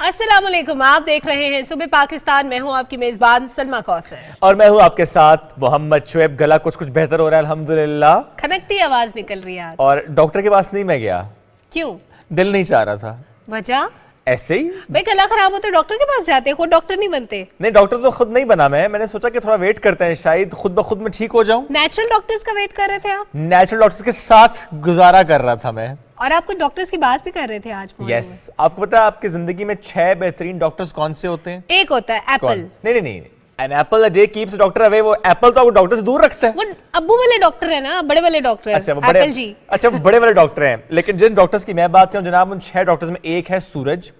असलम आप देख रहे हैं सुबह पाकिस्तान मैं हूं आपकी मेजबान सलमा कौसर और मैं हूं आपके साथ मोहम्मद शुएब गला कुछ कुछ बेहतर हो रहा है अल्हम्दुलिल्लाह खनकती आवाज निकल रही है और डॉक्टर के पास नहीं मैं गया क्यों दिल नहीं चाह रहा था वजह ऐसे ही भाई गला खराब होता तो है डॉक्टर के पास जाते हैं खुद डॉक्टर नहीं बनते नहीं डॉक्टर तो खुद नहीं बना मैं मैंने सोचा कि थोड़ा वेट करते हैं शायद खुद ब खुद मैं ठीक हो जाऊं नेचुरल डॉक्टर्स का वेट कर रहे थे आप नेचुरल डॉक्टर्स के साथ गुजारा कर रहा था मैं और आप कुछ डॉक्टर्स की बात भी कर रहे थे आज यस yes. आपको पता है आपकी जिंदगी में छह बेहतरीन डॉक्टर्स कौन से होते हैं एक होता है एप्पल नहीं नहीं नहीं An apple a day keeps doctor away. वो एप्पल तो आपको डॉक्टर से दूर रखते हैं। वो अबू वाले डॉक्टर हैं ना बड़े वाले डॉक्टर अच्छा वो बड़े जी अच्छा वो बड़े वाले डॉक्टर हैं लेकिन जिन डॉक्टर्स की मैं बात करूं जनाब उन छह डॉक्टर्स में एक है सूरज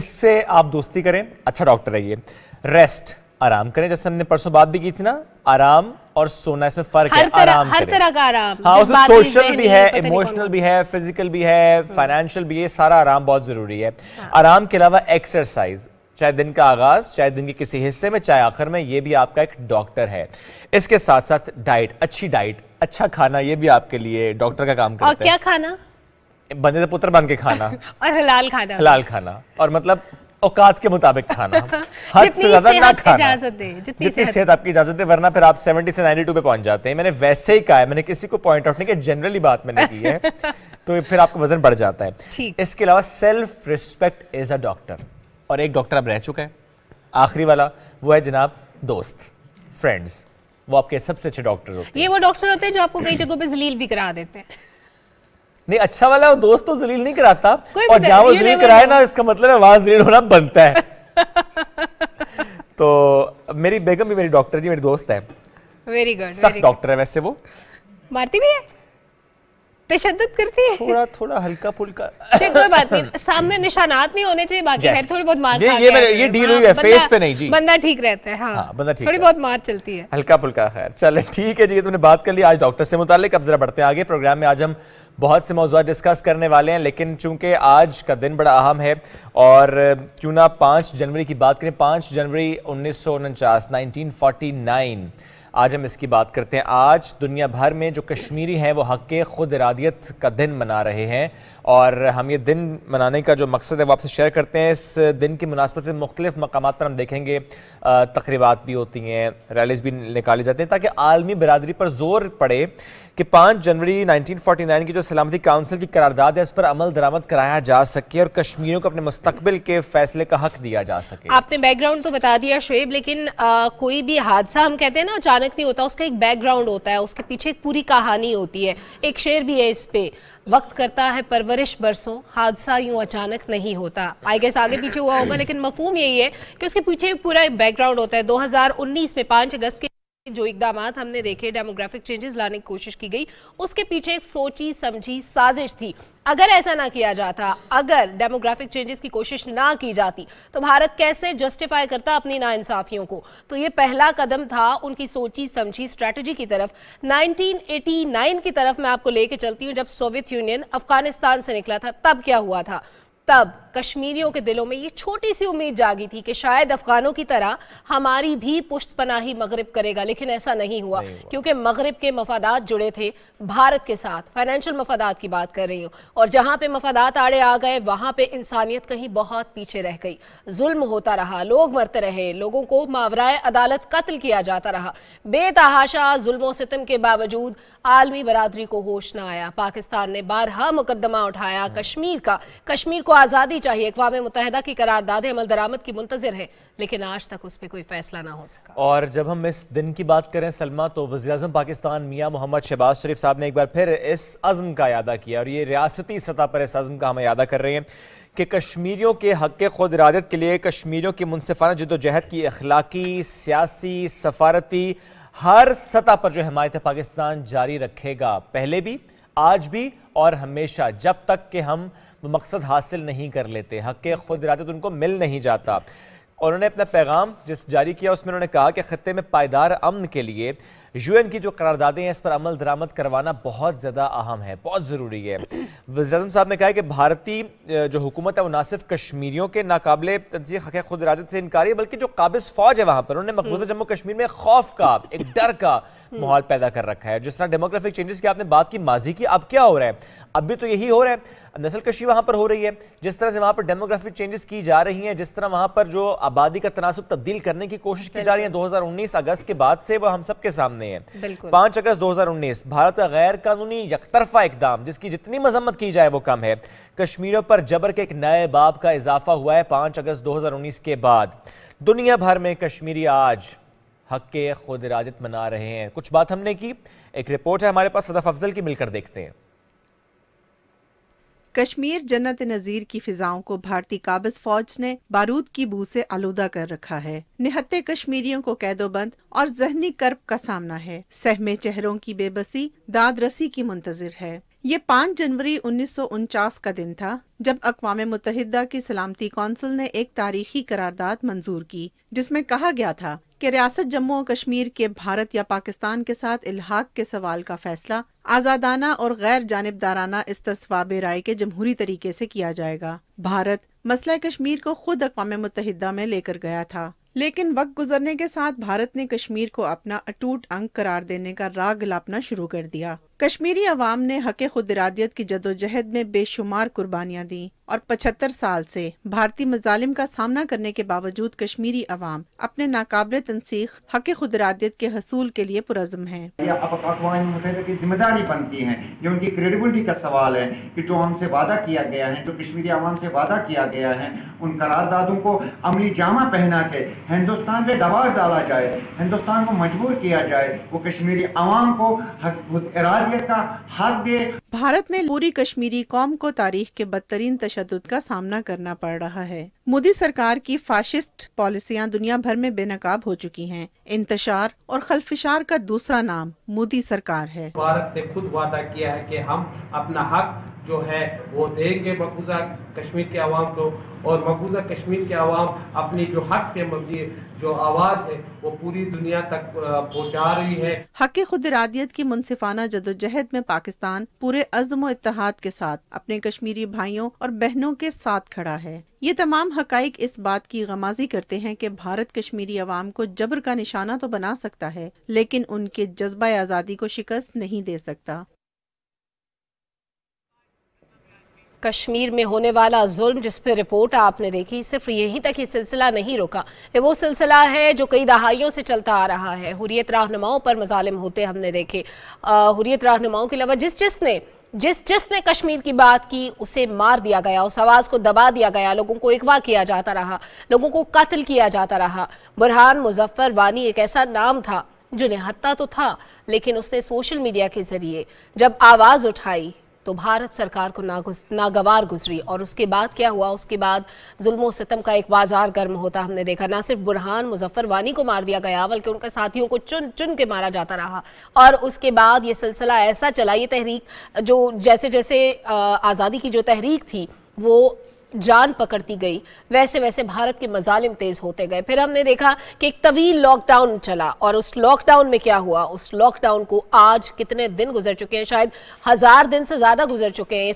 इससे आप दोस्ती करें अच्छा डॉक्टर है ये रेस्ट आराम करें जैसे हमने परसों बात भी की थी ना आराम और सोना इसमें फर्क है आराम हर तरह का आराम हाँ उसमें सोशल भी है इमोशनल भी है फिजिकल भी है फाइनेंशियल भी है सारा आराम बहुत जरूरी है आराम के अलावा एक्सरसाइज चाहे दिन का आगाज चाहे दिन के किसी हिस्से में चाहे आखिर में ये भी आपका एक डॉक्टर है इसके साथ साथ डाइट अच्छी डाइट अच्छा खाना ये भी आपके लिए डॉक्टर का काम करता है और क्या खाना बने से तो पुत्र बन के खाना और हलाल खाना हलाल खाना और मतलब औकात के मुताबिक खाना हद से ज्यादा ना खाना जितनी सेहत आपकी इजाजत है वरना फिर आप 70 से 92 पे पहुंच जाते हैं मैंने वैसे ही कहा है मैंने किसी को पॉइंट आउट नहीं किया जनरली बात मैंने की है तो फिर आपका वजन बढ़ जाता है इसके अलावा self respect as a doctor और एक डॉक्टर अब रह चुका है आखिरी वाला वो है जनाब दोस्त फ्रेंड्स वो आपके सबसे अच्छे डॉक्टर होते हैं ये वो डॉक्टर होते हैं जो आपको कई जगहों पे जलील भी करा देते हैं नहीं अच्छा वाला वो दोस्त तो जलील नहीं कराता और जहां वो जलील कराए ना इसका मतलब है वहां जलील होना बनता है तो मेरी बेगम भी मेरी डॉक्टर जी मेरी दोस्त है वेरी गुड सब डॉक्टर है वैसे वो मारती भी है तशद करती है थोड़ा थोड़ा हल्का फुल्का कोई बात नहीं सामने निशानात नहीं होने चाहिए बाकी है थोड़ी बहुत मार ये ये मेरे ये डील हाँ, हुई है फेस पे नहीं जी बंदा ठीक रहता है हाँ, हाँ बंदा ठीक थोड़ी बहुत मार चलती है हल्का फुल्का खैर चले ठीक है जी तुमने बात कर ली आज डॉक्टर से मुतालिक अब जरा बढ़ते हैं आगे प्रोग्राम में आज हम बहुत से मौजूद डिस्कस करने वाले हैं लेकिन चूंकि आज का दिन बड़ा अहम है और क्यों ना पाँच जनवरी की बात करें पाँच जनवरी उन्नीस सौ उनचास नाइनटीन फोर्टी नाइन आज हम इसकी बात करते हैं आज दुनिया भर में जो कश्मीरी हैं वो हक खुद इरादियत का दिन मना रहे हैं और हम ये दिन मनाने का जो मकसद है वो आपसे शेयर करते हैं इस दिन की मुनासबत से मुख्तलिफ मकाम पर हम देखेंगे तकरीबा भी होती हैं रैलीज भी निकाली जाती हैं ताकि आलमी बरदरी पर जोर पड़े कि पाँच जनवरी 1949 की जो सलामती काउंसिल की करारदाद है उस पर अमल दरामद कराया जा सके और कश्मीरियों को अपने मुस्तबिल के फैसले का हक दिया जा सके आपने बैकग्राउंड तो बता दिया शुएब लेकिन आ, कोई भी हादसा हम कहते हैं ना अचानक नहीं होता उसका एक बैकग्राउंड होता है उसके पीछे एक पूरी कहानी होती है एक शेर भी है इस पर वक्त करता है परवरिश बरसों हादसा यूं अचानक नहीं होता आई गेस आगे पीछे हुआ होगा लेकिन मफहूम यही है कि उसके पीछे पूरा बैकग्राउंड होता है 2019 में 5 अगस्त के जो इकदाम हमने देखे डेमोग्राफिक चेंजेस लाने की कोशिश की गई उसके पीछे एक सोची समझी साजिश थी अगर ऐसा ना किया जाता अगर डेमोग्राफिक चेंजेस की कोशिश ना की जाती तो भारत कैसे जस्टिफाई करता अपनी नाइंसाफियों को तो ये पहला कदम था उनकी सोची समझी स्ट्रेटजी की तरफ 1989 की तरफ मैं आपको लेके चलती हूँ जब सोवियत यूनियन अफगानिस्तान से निकला था तब क्या हुआ था तब कश्मीरियों के दिलों में ये छोटी सी उम्मीद जागी थी कि शायद अफगानों की तरह हमारी भी पुश्त पनाही मगरब करेगा लेकिन ऐसा नहीं हुआ, नहीं हुआ। क्योंकि मगरब के मफादात जुड़े थे भारत के साथ फाइनेंशियल मफादात की बात कर रही हूँ और जहाँ पे मफादात आड़े आ गए वहाँ पे इंसानियत कहीं बहुत पीछे रह गई जुल्म होता रहा लोग मरते रहे लोगों को मावराए अदालत कत्ल किया जाता रहा बेतहाशा जुल्मों सितम के बावजूद आलमी बरादरी को होश ना आया पाकिस्तान ने बारहा मुकदमा उठाया हम्म। कश्मीर का कश्मीर को आज़ादी चाहिए अकवा मुतहदा की करारदाद अमल दरामद की मुंतजर है लेकिन आज तक उस पर कोई फैसला ना हो सका और जब हम इस दिन की बात करें सलमा तो वजी अजम पाकिस्तान मियाँ मोहम्मद शहबाज शरीफ साहब ने एक बार फिर इस अज़म का अदा किया और ये रियासती सतह पर इस अज़म का हम अदा कर रहे हैं कि कश्मीरियों के हक खुद इरादत के लिए कश्मीरियों की मुनफाना जदोजहद की अखलाकी सियासी सफारती हर सतह पर जो हमायत पाकिस्तान जारी रखेगा पहले भी आज भी और हमेशा जब तक कि हम मकसद हासिल नहीं कर लेते हक खुद तो उनको मिल नहीं जाता और उन्होंने अपना पैगाम जिस जारी किया उसमें उन्होंने कहा कि ख़त्े में पायदार अमन के लिए यूएन की जो करारदादे हैं इस पर अमल दरामद करवाना बहुत ज़्यादा अहम है बहुत ज़रूरी है वजम साहब ने कहा कि भारतीय जो हुकूमत है वो ना सिर्फ कश्मीरियों के नाकबले तनजीक हक खुद इरादत से इनकारी है बल्कि जो काबिज फौज है वहाँ पर उन्होंने मकबूजा हम्म। जम्मू कश्मीर में खौफ का एक डर का हम्म। माहौल पैदा कर रखा है जिस तरह डेमोग्राफिक चेंजेस की आपने बात की माजी की अब क्या हो रहा है अभी भी तो यही हो रहा है नस्ल कशी वहां पर हो रही है जिस तरह से वहां पर डेमोग्राफिक चेंजेस की जा रही हैं जिस तरह वहां पर जो आबादी का तनासब तब्दील करने की कोशिश की जा रही है 2019 अगस्त के बाद से वह हम सबके सामने है पांच अगस्त 2019 भारत का गैर कानूनी यकतरफा इकदाम जिसकी जितनी मजम्मत की जाए वो कम है कश्मीरों पर जबर के एक नए बाब का इजाफा हुआ है पांच अगस्त दो के बाद दुनिया भर में कश्मीरी आज हक के खुद इरादत मना रहे हैं कुछ बात हमने की एक रिपोर्ट है हमारे पास सदफ अफजल की मिलकर देखते हैं कश्मीर जन्नत नज़ीर की फिजाओं को भारतीय काबज फौज ने बारूद की बू से आलूदा कर रखा है निहत्ते कश्मीरियों को कैदोबंद और जहनी कर्ब का सामना है सहमे चेहरों की बेबसी दाद रसी की मुंतजर है ये 5 जनवरी उन्नीस का दिन था जब अकवाम मुतहदा की सलामती कौंसिल ने एक तारीखी करारदाद मंजूर की जिसमें कहा गया था कि रियासत जम्मू और कश्मीर के भारत या पाकिस्तान के साथ इलाहाक के सवाल का फैसला आज़ादाना और गैर जानबदाराना इसतवाब राय के जमहूरी तरीके से किया जाएगा भारत मसला कश्मीर को खुद अकवाम मुतहदा में लेकर गया था लेकिन वक्त गुजरने के साथ भारत ने कश्मीर को अपना अटूट अंग करार देने का राग लापना शुरू कर दिया कश्मीरी अवाम ने हक खुद इरादियत की जदोजहद में बेशुमार कुर्बानियाँ दी और पचहत्तर साल से भारतीय मजालिम का सामना करने के बावजूद कश्मीरी अवाम अपने नाकबले तनसीख हक खुद इरादियत के हसूल के लिए पुरजम है की जिम्मेदारी बनती है ये उनकी क्रेडिबिलिटी का सवाल है की जो हमसे वादा किया गया है जो कश्मीरी अवाम से वादा किया गया है उन करारदादों को अमली जामा पहना के हिंदुस्तान पे दबाव डाला जाए हिंदुस्तान को मजबूर किया जाए वो कश्मीरी अवाम को हक खुद इराद इंसानियत का हक दे भारत ने पूरी कश्मीरी कौम को तारीख के बदतरीन तशद का सामना करना पड़ रहा है मोदी सरकार की फाशिस्ट पॉलिसियां दुनिया भर में बेनकाब हो चुकी हैं। इंतशार और खलफिशार का दूसरा नाम मोदी सरकार है भारत ने खुद वादा किया है कि हम अपना हक जो है वो देंगे मकबूजा कश्मीर के आवाम को और मकबूजा कश्मीर के आवाम अपनी जो हक के मबनी जो आवाज़ है वो पूरी दुनिया तक पहुँचा रही है हक खुद इरादियत की मुनसिफाना जदोजहद में पाकिस्तान पूरे अजम व इतिहाद के साथ अपने कश्मीरी भाइयों और बहनों के साथ खड़ा है ये तमाम हकाइक इस बात की गमाजी करते हैं कि भारत कश्मीरी अवाम को जबर का निशाना तो बना सकता है लेकिन उनके जज्बा आज़ादी को शिकस्त नहीं दे सकता कश्मीर में होने वाला जुल्म जिस पर रिपोर्ट आपने देखी सिर्फ यहीं तक ये सिलसिला नहीं रुका ये वो सिलसिला है जो कई दहाइयों से चलता आ रहा है हुरियत रहनुमाओं पर मजालिम होते हमने देखे हुरियत रहनुमाओं के अलावा जिस जिसने जिस जिसने कश्मीर की बात की उसे मार दिया गया उस आवाज़ को दबा दिया गया लोगों को अगवा किया जाता रहा लोगों को कत्ल किया जाता रहा बुरहान मुजफ्फर वानी एक ऐसा नाम था जो निहत्ता तो था लेकिन उसने सोशल मीडिया के जरिए जब आवाज़ उठाई तो भारत सरकार को नागवार गुजरी और उसके बाद क्या हुआ उसके बाद जुल्मों सितम का एक बाजार गर्म होता हमने देखा ना सिर्फ बुरहान मुजफ्फर वानी को मार दिया गया बल्कि उनके साथियों को चुन चुन के मारा जाता रहा और उसके बाद ये सिलसिला ऐसा चला ये तहरीक जो जैसे जैसे आज़ादी की जो तहरीक थी वो जान पकड़ती गई वैसे वैसे भारत के मजालिम तेज होते गए फिर हमने देखा कि एक तवील लॉकडाउन चला और उस लॉकडाउन में क्या हुआ उस लॉकडाउन को आज कितने दिन गुजर चुके हैं शायद हजार दिन से ज्यादा गुजर चुके हैं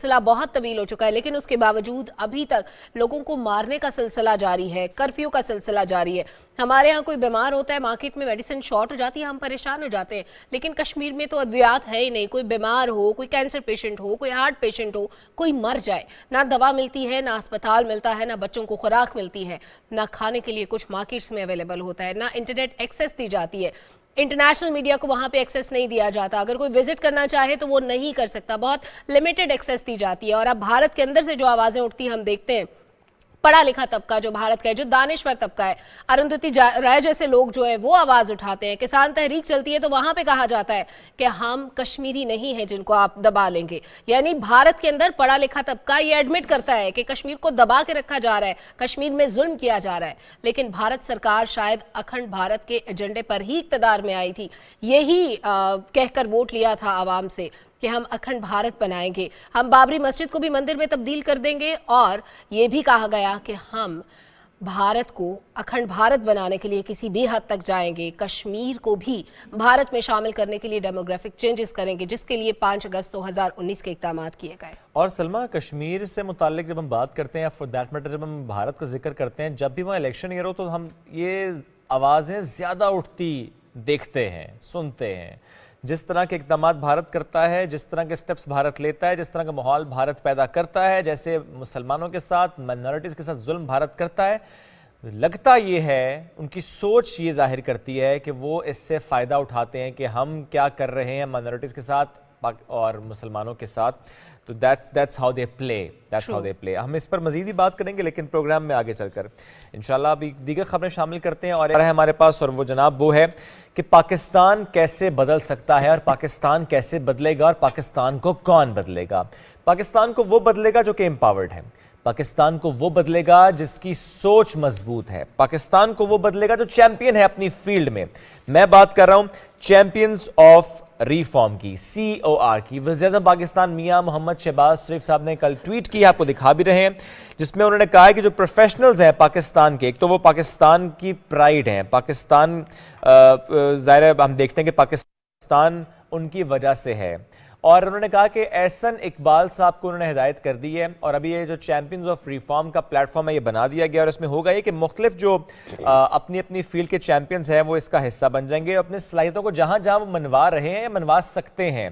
सिलसिला बहुत तवील हो चुका है लेकिन उसके बावजूद अभी तक लोगों को मारने का सिलसिला जारी है कर्फ्यू का सिलसिला जारी है हमारे यहाँ कोई बीमार होता है मार्केट में मेडिसिन शॉर्ट हो जाती है हम परेशान हो जाते हैं लेकिन कश्मीर में तो अद्वियात है ही नहीं कोई बीमार हो कोई कैंसर पेशेंट हो कोई हार्ट पेशेंट हो कोई मर जाए ना दवा मिलती है ना अस्पताल मिलता है ना बच्चों को खुराक मिलती है ना खाने के लिए कुछ मार्केट्स में अवेलेबल होता है ना इंटरनेट एक्सेस दी जाती है इंटरनेशनल मीडिया को वहां पे एक्सेस नहीं दिया जाता अगर कोई विजिट करना चाहे तो वो नहीं कर सकता बहुत लिमिटेड एक्सेस दी जाती है और अब भारत के अंदर से जो आवाज़ें उठती हैं हम देखते हैं पढ़ा लिखा तबका जो भारत का है जो दानेश्वर तबका है अरुंधति राय जैसे लोग जो है वो आवाज उठाते हैं किसान तहरीक चलती है तो वहां पे कहा जाता है कि हम कश्मीरी नहीं है जिनको आप दबा लेंगे यानी भारत के अंदर पढ़ा लिखा तबका ये एडमिट करता है कि कश्मीर को दबा के रखा जा रहा है कश्मीर में जुल्म किया जा रहा है लेकिन भारत सरकार शायद अखंड भारत के एजेंडे पर ही इकतदार में आई थी यही कहकर वोट लिया था आवाम से कि हम अखंड भारत बनाएंगे हम बाबरी मस्जिद को भी मंदिर में तब्दील कर देंगे और ये भी कहा गया कि हम भारत को अखंड भारत बनाने के लिए किसी भी हद तक जाएंगे कश्मीर को भी भारत में शामिल करने के लिए डेमोग्राफिक चेंजेस करेंगे जिसके लिए 5 अगस्त 2019 के इकदाम किए गए और सलमा कश्मीर से मुतक जब हम बात करते हैं फॉर दैट मैटर जब हम भारत का जिक्र करते हैं जब भी वहाँ इलेक्शन ईयर हो तो हम ये आवाज़ें ज़्यादा उठती देखते हैं सुनते हैं जिस तरह के इकदाम भारत करता है जिस तरह के स्टेप्स भारत लेता है जिस तरह का माहौल भारत पैदा करता है जैसे मुसलमानों के साथ माइनॉरिटीज़ के साथ जुल्म भारत करता है लगता ये है उनकी सोच ये जाहिर करती है कि वो इससे फ़ायदा उठाते हैं कि हम क्या कर रहे हैं माइनॉरिटीज़ के साथ और मुसलमानों के साथ तो that's that's how they play that's how they play हम इस पर मजीद भी बात करेंगे लेकिन प्रोग्राम में आगे चलकर इंशाल्लाह अभी दीगर खबरें शामिल करते हैं और है हमारे पास और वो जनाब वो है कि पाकिस्तान कैसे बदल सकता है और पाकिस्तान कैसे बदलेगा और पाकिस्तान को कौन बदलेगा पाकिस्तान को वो बदलेगा जो कि एम्पावर्ड है पाकिस्तान को वो बदलेगा जिसकी सोच मजबूत है पाकिस्तान को वो बदलेगा जो चैंपियन है अपनी फील्ड में मैं बात कर रहा हूं चैंपियंस ऑफ रिफॉर्म की सी ओ आर की वजी पाकिस्तान मियां मोहम्मद शहबाज शरीफ साहब ने कल ट्वीट किया आपको दिखा भी रहे हैं जिसमें उन्होंने कहा है कि जो प्रोफेशनल्स हैं पाकिस्तान के एक तो वो पाकिस्तान की प्राइड हैं पाकिस्तान ज़ाहिर हम देखते हैं कि पाकिस्तान उनकी वजह से है और उन्होंने कहा कि एहसन इकबाल साहब को उन्होंने हिदायत कर दी है और अभी ये जो चैम्पियंस ऑफ रिफॉर्म का प्लेटफॉर्म है ये बना दिया गया और इसमें होगा ये कि मुख्तलिफ जो आ, अपनी अपनी फील्ड के चैम्पियंस हैं वो इसका हिस्सा बन जाएंगे अपने सलाहितों को जहाँ जहाँ वो मनवा रहे हैं या मनवा सकते हैं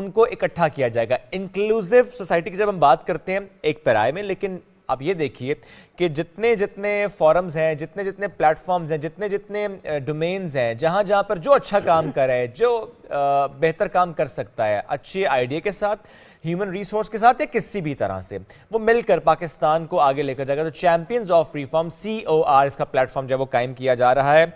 उनको इकट्ठा किया जाएगा इंक्लूसिव सोसाइटी की जब हम बात करते हैं एक पैराए में लेकिन आप ये देखिए कि जितने जितने फॉरम्स हैं जितने जितने प्लेटफॉर्म्स हैं जितने जितने डोमेन्स हैं जहाँ जहाँ पर जो अच्छा काम कर रहा है जो बेहतर काम कर सकता है अच्छे आइडिया के साथ ह्यूमन रिसोर्स के साथ या किसी भी तरह से वो मिलकर पाकिस्तान को आगे लेकर जाएगा तो champions of reform C O R इसका प्लेटफॉर्म जो है वो कायम किया जा रहा है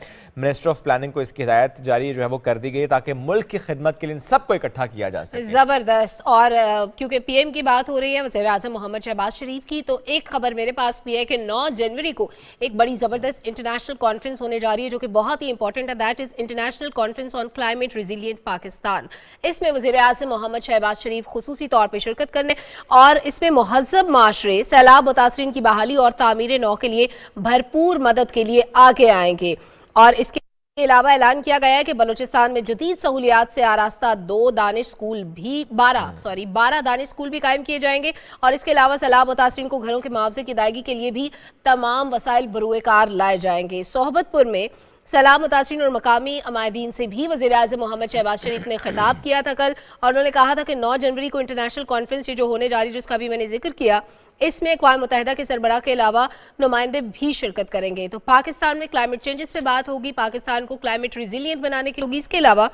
मिनिस्टर ऑफ प्लानिंग को इसकी हिदायत जारी जो है वो कर दी गई ताकि मुल्क की खिदमत के लिए सबको इकट्ठा किया जा सके जबरदस्त और क्योंकि पीएम की बात हो रही है वजी अजम मोहम्मद शहबाज शरीफ की तो एक खबर मेरे पास भी है कि नौ जनवरी को एक बड़ी जबरदस्त इंटरनेशनल कॉन्फ्रेंस होने जा रही है जो कि बहुत ही इंपॉर्टेंट है that is international conference on climate resilient Pakistan इसमें वजी अजम मोहम्मद शहबाज शरीफ खसूसी तौर पर शिरकत करने और इसमें महजब माशरे सैलाब मुतासरी की बहाली और तमीर नौ के लिए भरपूर मदद के लिए आगे आएंगे और इसके अलावा ऐलान किया गया है कि बलोचिस्तान में जदीद सहूलियात से आरास्ता दो दानिश स्कूल भी बारह हम्म। सॉरी बारह दानिश स्कूल भी कायम किए जाएंगे और इसके अलावा सैलाब मुतासरी को घरों के मुआवजे की अदायगी के लिए भी तमाम वसाइल बरुएकार लाए जाएंगे सोहबतपुर में सलाम मुतासरी और मकामी अमायदीन से भी वजी अजम मोहम्मद शहबाज शरीफ ने खिताब किया था कल और उन्होंने कहा था कि नौ जनवरी को इंटरनेशनल कॉन्फ्रेंस ये जो होने जा रही है जिसका भी मैंने जिक्र किया इसमें अकवा मुतहदा के सरबराह के अलावा नुमाइंदे भी शिरकत करेंगे तो पाकिस्तान में क्लाइमेट चेंजेस पर बात होगी पाकिस्तान को क्लाइमेट रिजिलियंट बनाने की होगी इसके अलावा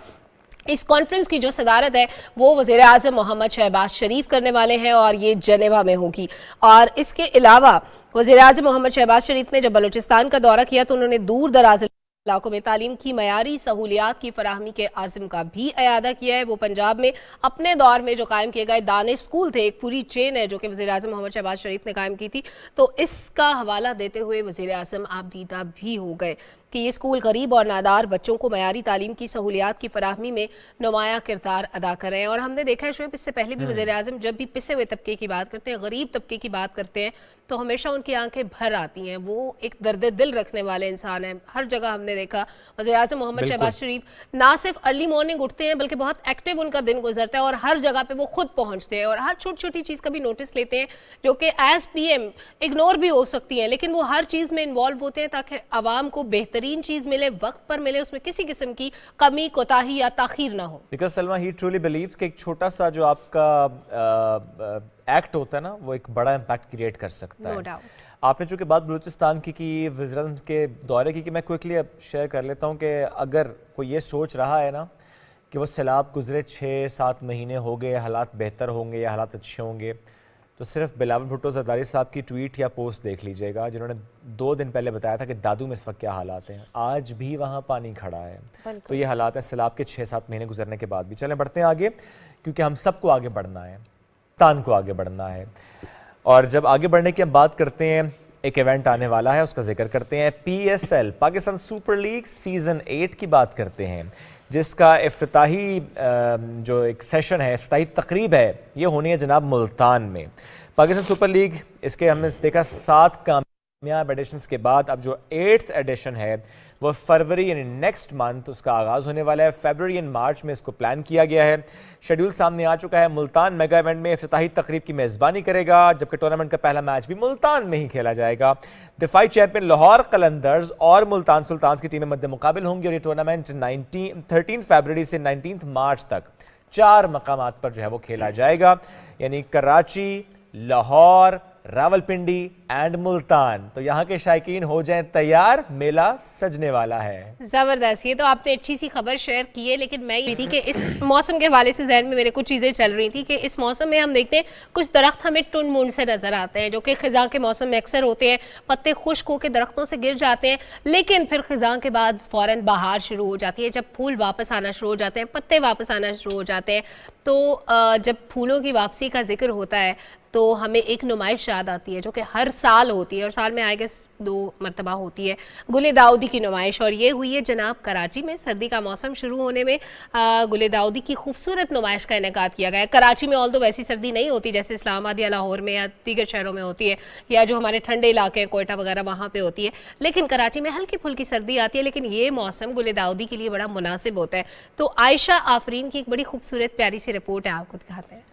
इस कॉन्फ्रेंस की जो सदारत है वो वजीर अजम मोहम्मद शहबाज शरीफ करने वाले हैं और ये जनेवा में होगी और इसके अलावा वजे अजम मोहम्मद शहबाज शरीफ ने जब बलोचिस्तान का दौरा किया तो उन्होंने दूर दराज इलाकों में तालीम की मैारी सहूलियात की फराहमी के आजम का भी अदा किया है वो पंजाब में अपने दौर में जो कायम किए गए दानिश स्कूल थे एक पूरी चेन है जो कि वजी अजम मोहम्मद शहबाज शरीफ ने कायम की थी तो इसका हवाला देते हुए वजी अजम आप दीदा भी हो गए कि ये स्कूल गरीब और नादार बच्चों को मैारी तालीम की सहूलियात की फराहमी में नुमाया किरदार अदा कर रहे हैं और हमने देखा है शुएब इससे पहले भी हम्म। वजे अजम जब भी पिसे हुए तबके की बात करते हैं गरीब तबके की बात करते हैं तो हमेशा उनकी आंखें भर आती हैं वो एक दर्द दिल रखने वाले इंसान हैं हर जगह हमने देखा वजी अजम मोहम्मद शहबाज शरीफ ना सिर्फ अर्ली मॉर्निंग उठते हैं बल्कि बहुत एक्टिव उनका दिन गुजरता है और हर जगह पर वो खुद पहुँचते हैं और हर छोटी छोटी चीज़ का भी नोटिस लेते हैं जो कि एज पी इग्नोर भी हो सकती हैं लेकिन वो हर चीज़ में इन्वॉल्व होते हैं ताकि आवाम को बेहतर बेहतरीन चीज मिले वक्त पर मिले उसमें किसी किस्म की कमी कोताही या ताखिर ना हो बिकॉज सलमा ही ट्रूली बिलीव कि एक छोटा सा जो आपका एक्ट होता है ना वो एक बड़ा इम्पैक्ट क्रिएट कर सकता no है doubt. आपने चूँकि बात बलूचिस्तान की कि वजरम के दौरे की कि मैं क्विकली अब शेयर कर लेता हूँ कि अगर कोई ये सोच रहा है ना कि वो सैलाब गुजरे छः सात महीने हो गए हालात बेहतर होंगे या हालात अच्छे होंगे तो सिर्फ बिलावल भुट्टो जरदारी साहब की ट्वीट या पोस्ट देख लीजिएगा जिन्होंने दो दिन पहले बताया था कि दादू में इस वक्त क्या हालात हैं आज भी वहाँ पानी खड़ा है तो ये हालात हैं सैलाब के छः सात महीने गुजरने के बाद भी चलें बढ़ते हैं आगे क्योंकि हम सबको आगे बढ़ना है तान को आगे बढ़ना है और जब आगे बढ़ने की हम बात करते हैं एक इवेंट आने वाला है उसका जिक्र करते हैं P Pakistan super league season eight की बात करते हैं जिसका अफ्ताही जो एक सेशन है अफ्ताही तकरीब है ये होनी है जनाब मुल्तान में पाकिस्तान सुपर लीग इसके हमने देखा सात कामयाब एडिशन के बाद अब जो एट्थ एडिशन है वो फरवरी यानी नेक्स्ट मंथ उसका आगाज़ होने वाला है फेबररी एंड मार्च में इसको प्लान किया गया है शेड्यूल सामने आ चुका है मुल्तान मेगा इवेंट में अफ्ताही तकरीब की मेज़बानी करेगा जबकि टूर्नामेंट का पहला मैच भी मुल्तान में ही खेला जाएगा दिफाई चैंपियन लाहौर कलंदर्स और मुल्तान सुल्तान की टीमें मद्द मुकाबल होंगी और ये टूर्नामेंट नाइनटीन थर्टीन फेबररी से नाइनटीन मार्च तक चार मकाम पर जो है वो खेला जाएगा यानी कराची लाहौर रावलपिंडी एंड मुल्तान तो यहाँ के शायकीन हो जाएं तैयार मेला सजने वाला है जबरदस्त ये तो आपने अच्छी सी खबर शेयर की है लेकिन मैं ये थी कि इस मौसम के हवाले से जहन में मेरे कुछ चीज़ें चल रही थी कि इस मौसम में हम देखते हैं कुछ दरख्त हमें टुन मुंड से नजर आते हैं जो कि खजा के मौसम में अक्सर होते हैं पत्ते खुश्क होकर दरख्तों से गिर जाते हैं लेकिन फिर खजा के बाद फ़ौरन बहार शुरू हो जाती है जब फूल वापस आना शुरू हो जाते हैं पत्ते वापस आना शुरू हो जाते हैं तो जब फूलों की वापसी का जिक्र होता है तो हमें एक नुमाइश याद आती है जो कि हर साल होती है और साल में आई गेस दो मरतबा होती है गुल दाऊदी की नुमाइश और ये हुई है जनाब कराची में सर्दी का मौसम शुरू होने में गुल दाऊदी की खूबसूरत नुमाइश का इनका किया गया कराची में ऑल दो वैसी सर्दी नहीं होती जैसे इस्लामाबाद या लाहौर में या दीगर शहरों में होती है या जो हमारे ठंडे इलाके हैं कोयटा वगैरह वहाँ पर होती है लेकिन कराची में हल्की फुल्की सर्दी आती है लेकिन ये मौसम गुल दाऊदी के लिए बड़ा मुनासिब होता है तो आयशा आफरीन की एक बड़ी खूबसूरत प्यारी सी रिपोर्ट है आपको दिखाते हैं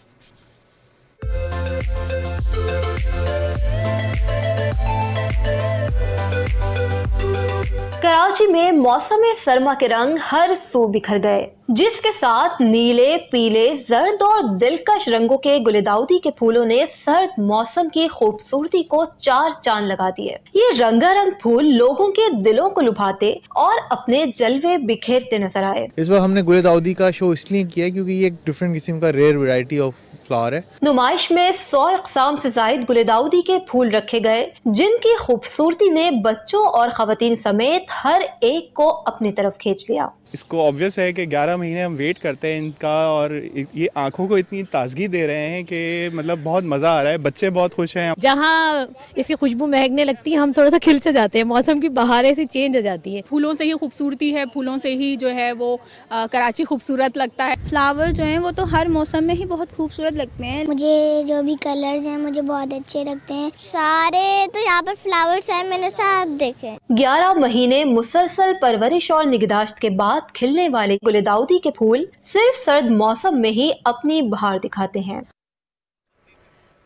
कराची में मौसम सरमा के रंग हर सू बिखर गए जिसके साथ नीले पीले जर्द और दिलकश रंगों के गुलदाउदी के फूलों ने सर्द मौसम की खूबसूरती को चार चांद लगा दिए ये रंगारंग फूल लोगों के दिलों को लुभाते और अपने जलवे बिखेरते नजर आए इस बार हमने गुलदाउदी का शो इसलिए किया क्योंकि ये एक डिफरेंट किस्म का रेयर वेरायटी ऑफ फ्लावर है नुमाइश में सौ अकसाम से जायद गुले दाऊदी के फूल रखे गए जिनकी खूबसूरती ने बच्चों और खातन समेत हर एक को अपनी तरफ खींच लिया इसको ऑब्वियस है कि 11 महीने हम वेट करते हैं इनका और ये आंखों को इतनी ताजगी दे रहे हैं कि मतलब बहुत मज़ा आ रहा है बच्चे बहुत खुश हैं जहाँ इसकी खुशबू महकने लगती है हम थोड़ा सा खिल से जाते हैं मौसम की बहारें से चेंज हो जाती है फूलों से ही खूबसूरती है फूलों से ही जो है वो आ, कराची खूबसूरत लगता है फ्लावर जो है वो तो हर मौसम में ही बहुत खूबसूरत लगते हैं मुझे जो भी कलर्स है मुझे बहुत अच्छे लगते हैं सारे तो यहाँ पर फ्लावर्स है मैंने सब देखे ग्यारह महीने मुसलसल परवरिश और निगदाश्त के बाद साथ खिलने वाले गुलदाउदी के फूल सिर्फ सर्द मौसम में ही अपनी बहार दिखाते हैं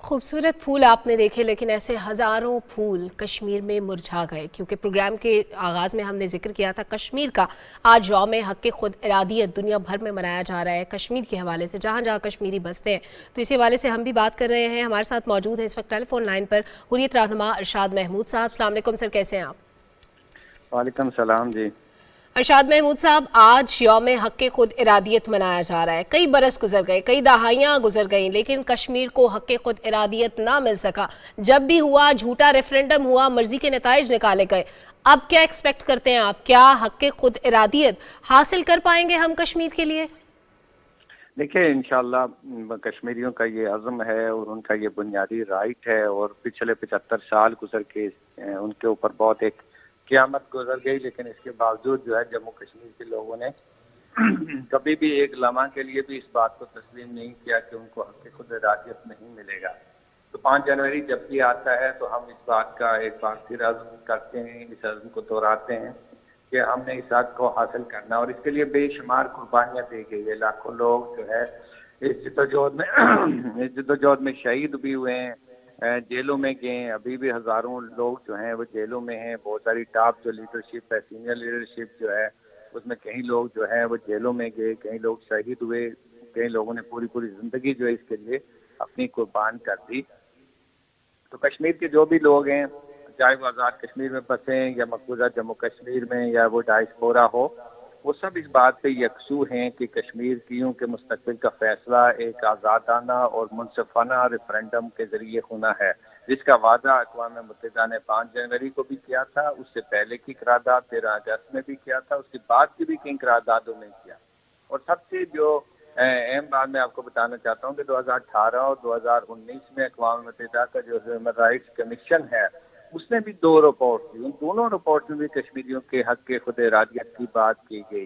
खूबसूरत फूल आपने देखे लेकिन ऐसे हज़ारों फूल कश्मीर में मुरझा गए क्योंकि प्रोग्राम के आगाज़ में हमने जिक्र किया था कश्मीर का आज यौम हक खुद इरादियत दुनिया भर में मनाया जा रहा है कश्मीर के हवाले से जहाँ जहाँ कश्मीरी बसते हैं तो इसी हवाले से हम भी बात कर रहे हैं हमारे साथ मौजूद हैं इस वक्त टेलीफोन लाइन पर हुरियत रहनुमा अरशाद महमूद साहब सलामकुम सर कैसे हैं आप वालेकुम जी अरशाद महमूद साहब आज योम हक के खुद इरादियत मनाया जा रहा है कई बरस गुजर गए कई दहाइयाँ गुजर गई लेकिन कश्मीर को हक के खुद इरादियत ना मिल सका जब भी हुआ झूठा रेफरेंडम हुआ मर्जी के नतज निकाले गए अब क्या एक्सपेक्ट करते हैं आप क्या हक के खुद इरादियत हासिल कर पाएंगे हम कश्मीर के लिए देखिए इन कश्मीरियों का ये अज़म है और उनका ये बुनियादी राइट है और पिछले पचहत्तर साल गुजर के उनके ऊपर बहुत एक क़्यामत गुजर गई लेकिन इसके बावजूद जो है जम्मू कश्मीर के लोगों ने कभी भी एक लमा के लिए भी इस बात को तस्लीम नहीं किया कि उनको हक खुद राजियत नहीं मिलेगा तो पाँच जनवरी जब भी आता है तो हम इस बात का एक बार फिर अज़म करते हैं इस अज़म को दोहराते हैं कि हमने इस हक को हासिल करना और इसके लिए बेशुमार कुर्बानियाँ दी गई है लाखों लोग जो है इस जदोजहद में इस जदोजहद में शहीद भी हुए हैं जेलों में गए अभी भी हज़ारों लोग जो हैं वो जेलों में हैं बहुत सारी टॉप जो लीडरशिप है सीनियर लीडरशिप जो है उसमें कई लोग जो हैं वो जेलों में गए कई लोग शहीद हुए कई लोगों ने पूरी पूरी ज़िंदगी जो है इसके लिए अपनी कुर्बान कर दी तो कश्मीर के जो भी लोग हैं चाहे वो आज़ाद कश्मीर में फंसे या मकबूजा जम्मू कश्मीर में या वो डाइसपोरा हो वो सब इस बात पे यकसू हैं कि कश्मीर कीयों के मुस्तबिल का फैसला एक आज़ादाना और मुनसफाना रेफरेंडम के जरिए होना है जिसका वादा अकवा मुतहदा ने पांच जनवरी को भी किया था उससे पहले की करारदाद तेरह अगस्त में भी किया था उसके बाद की भी कई करारदादों में किया और सबसे जो अहम बात मैं आपको बताना चाहता हूँ कि 2018 और 2019 में अकवा मुतदा का जो ह्यूमन राइट्स कमीशन है उसने भी दो रिपोर्ट दी उन दोनों रिपोर्ट में भी कश्मीरियों के हक के खुद राजियत की बात की गई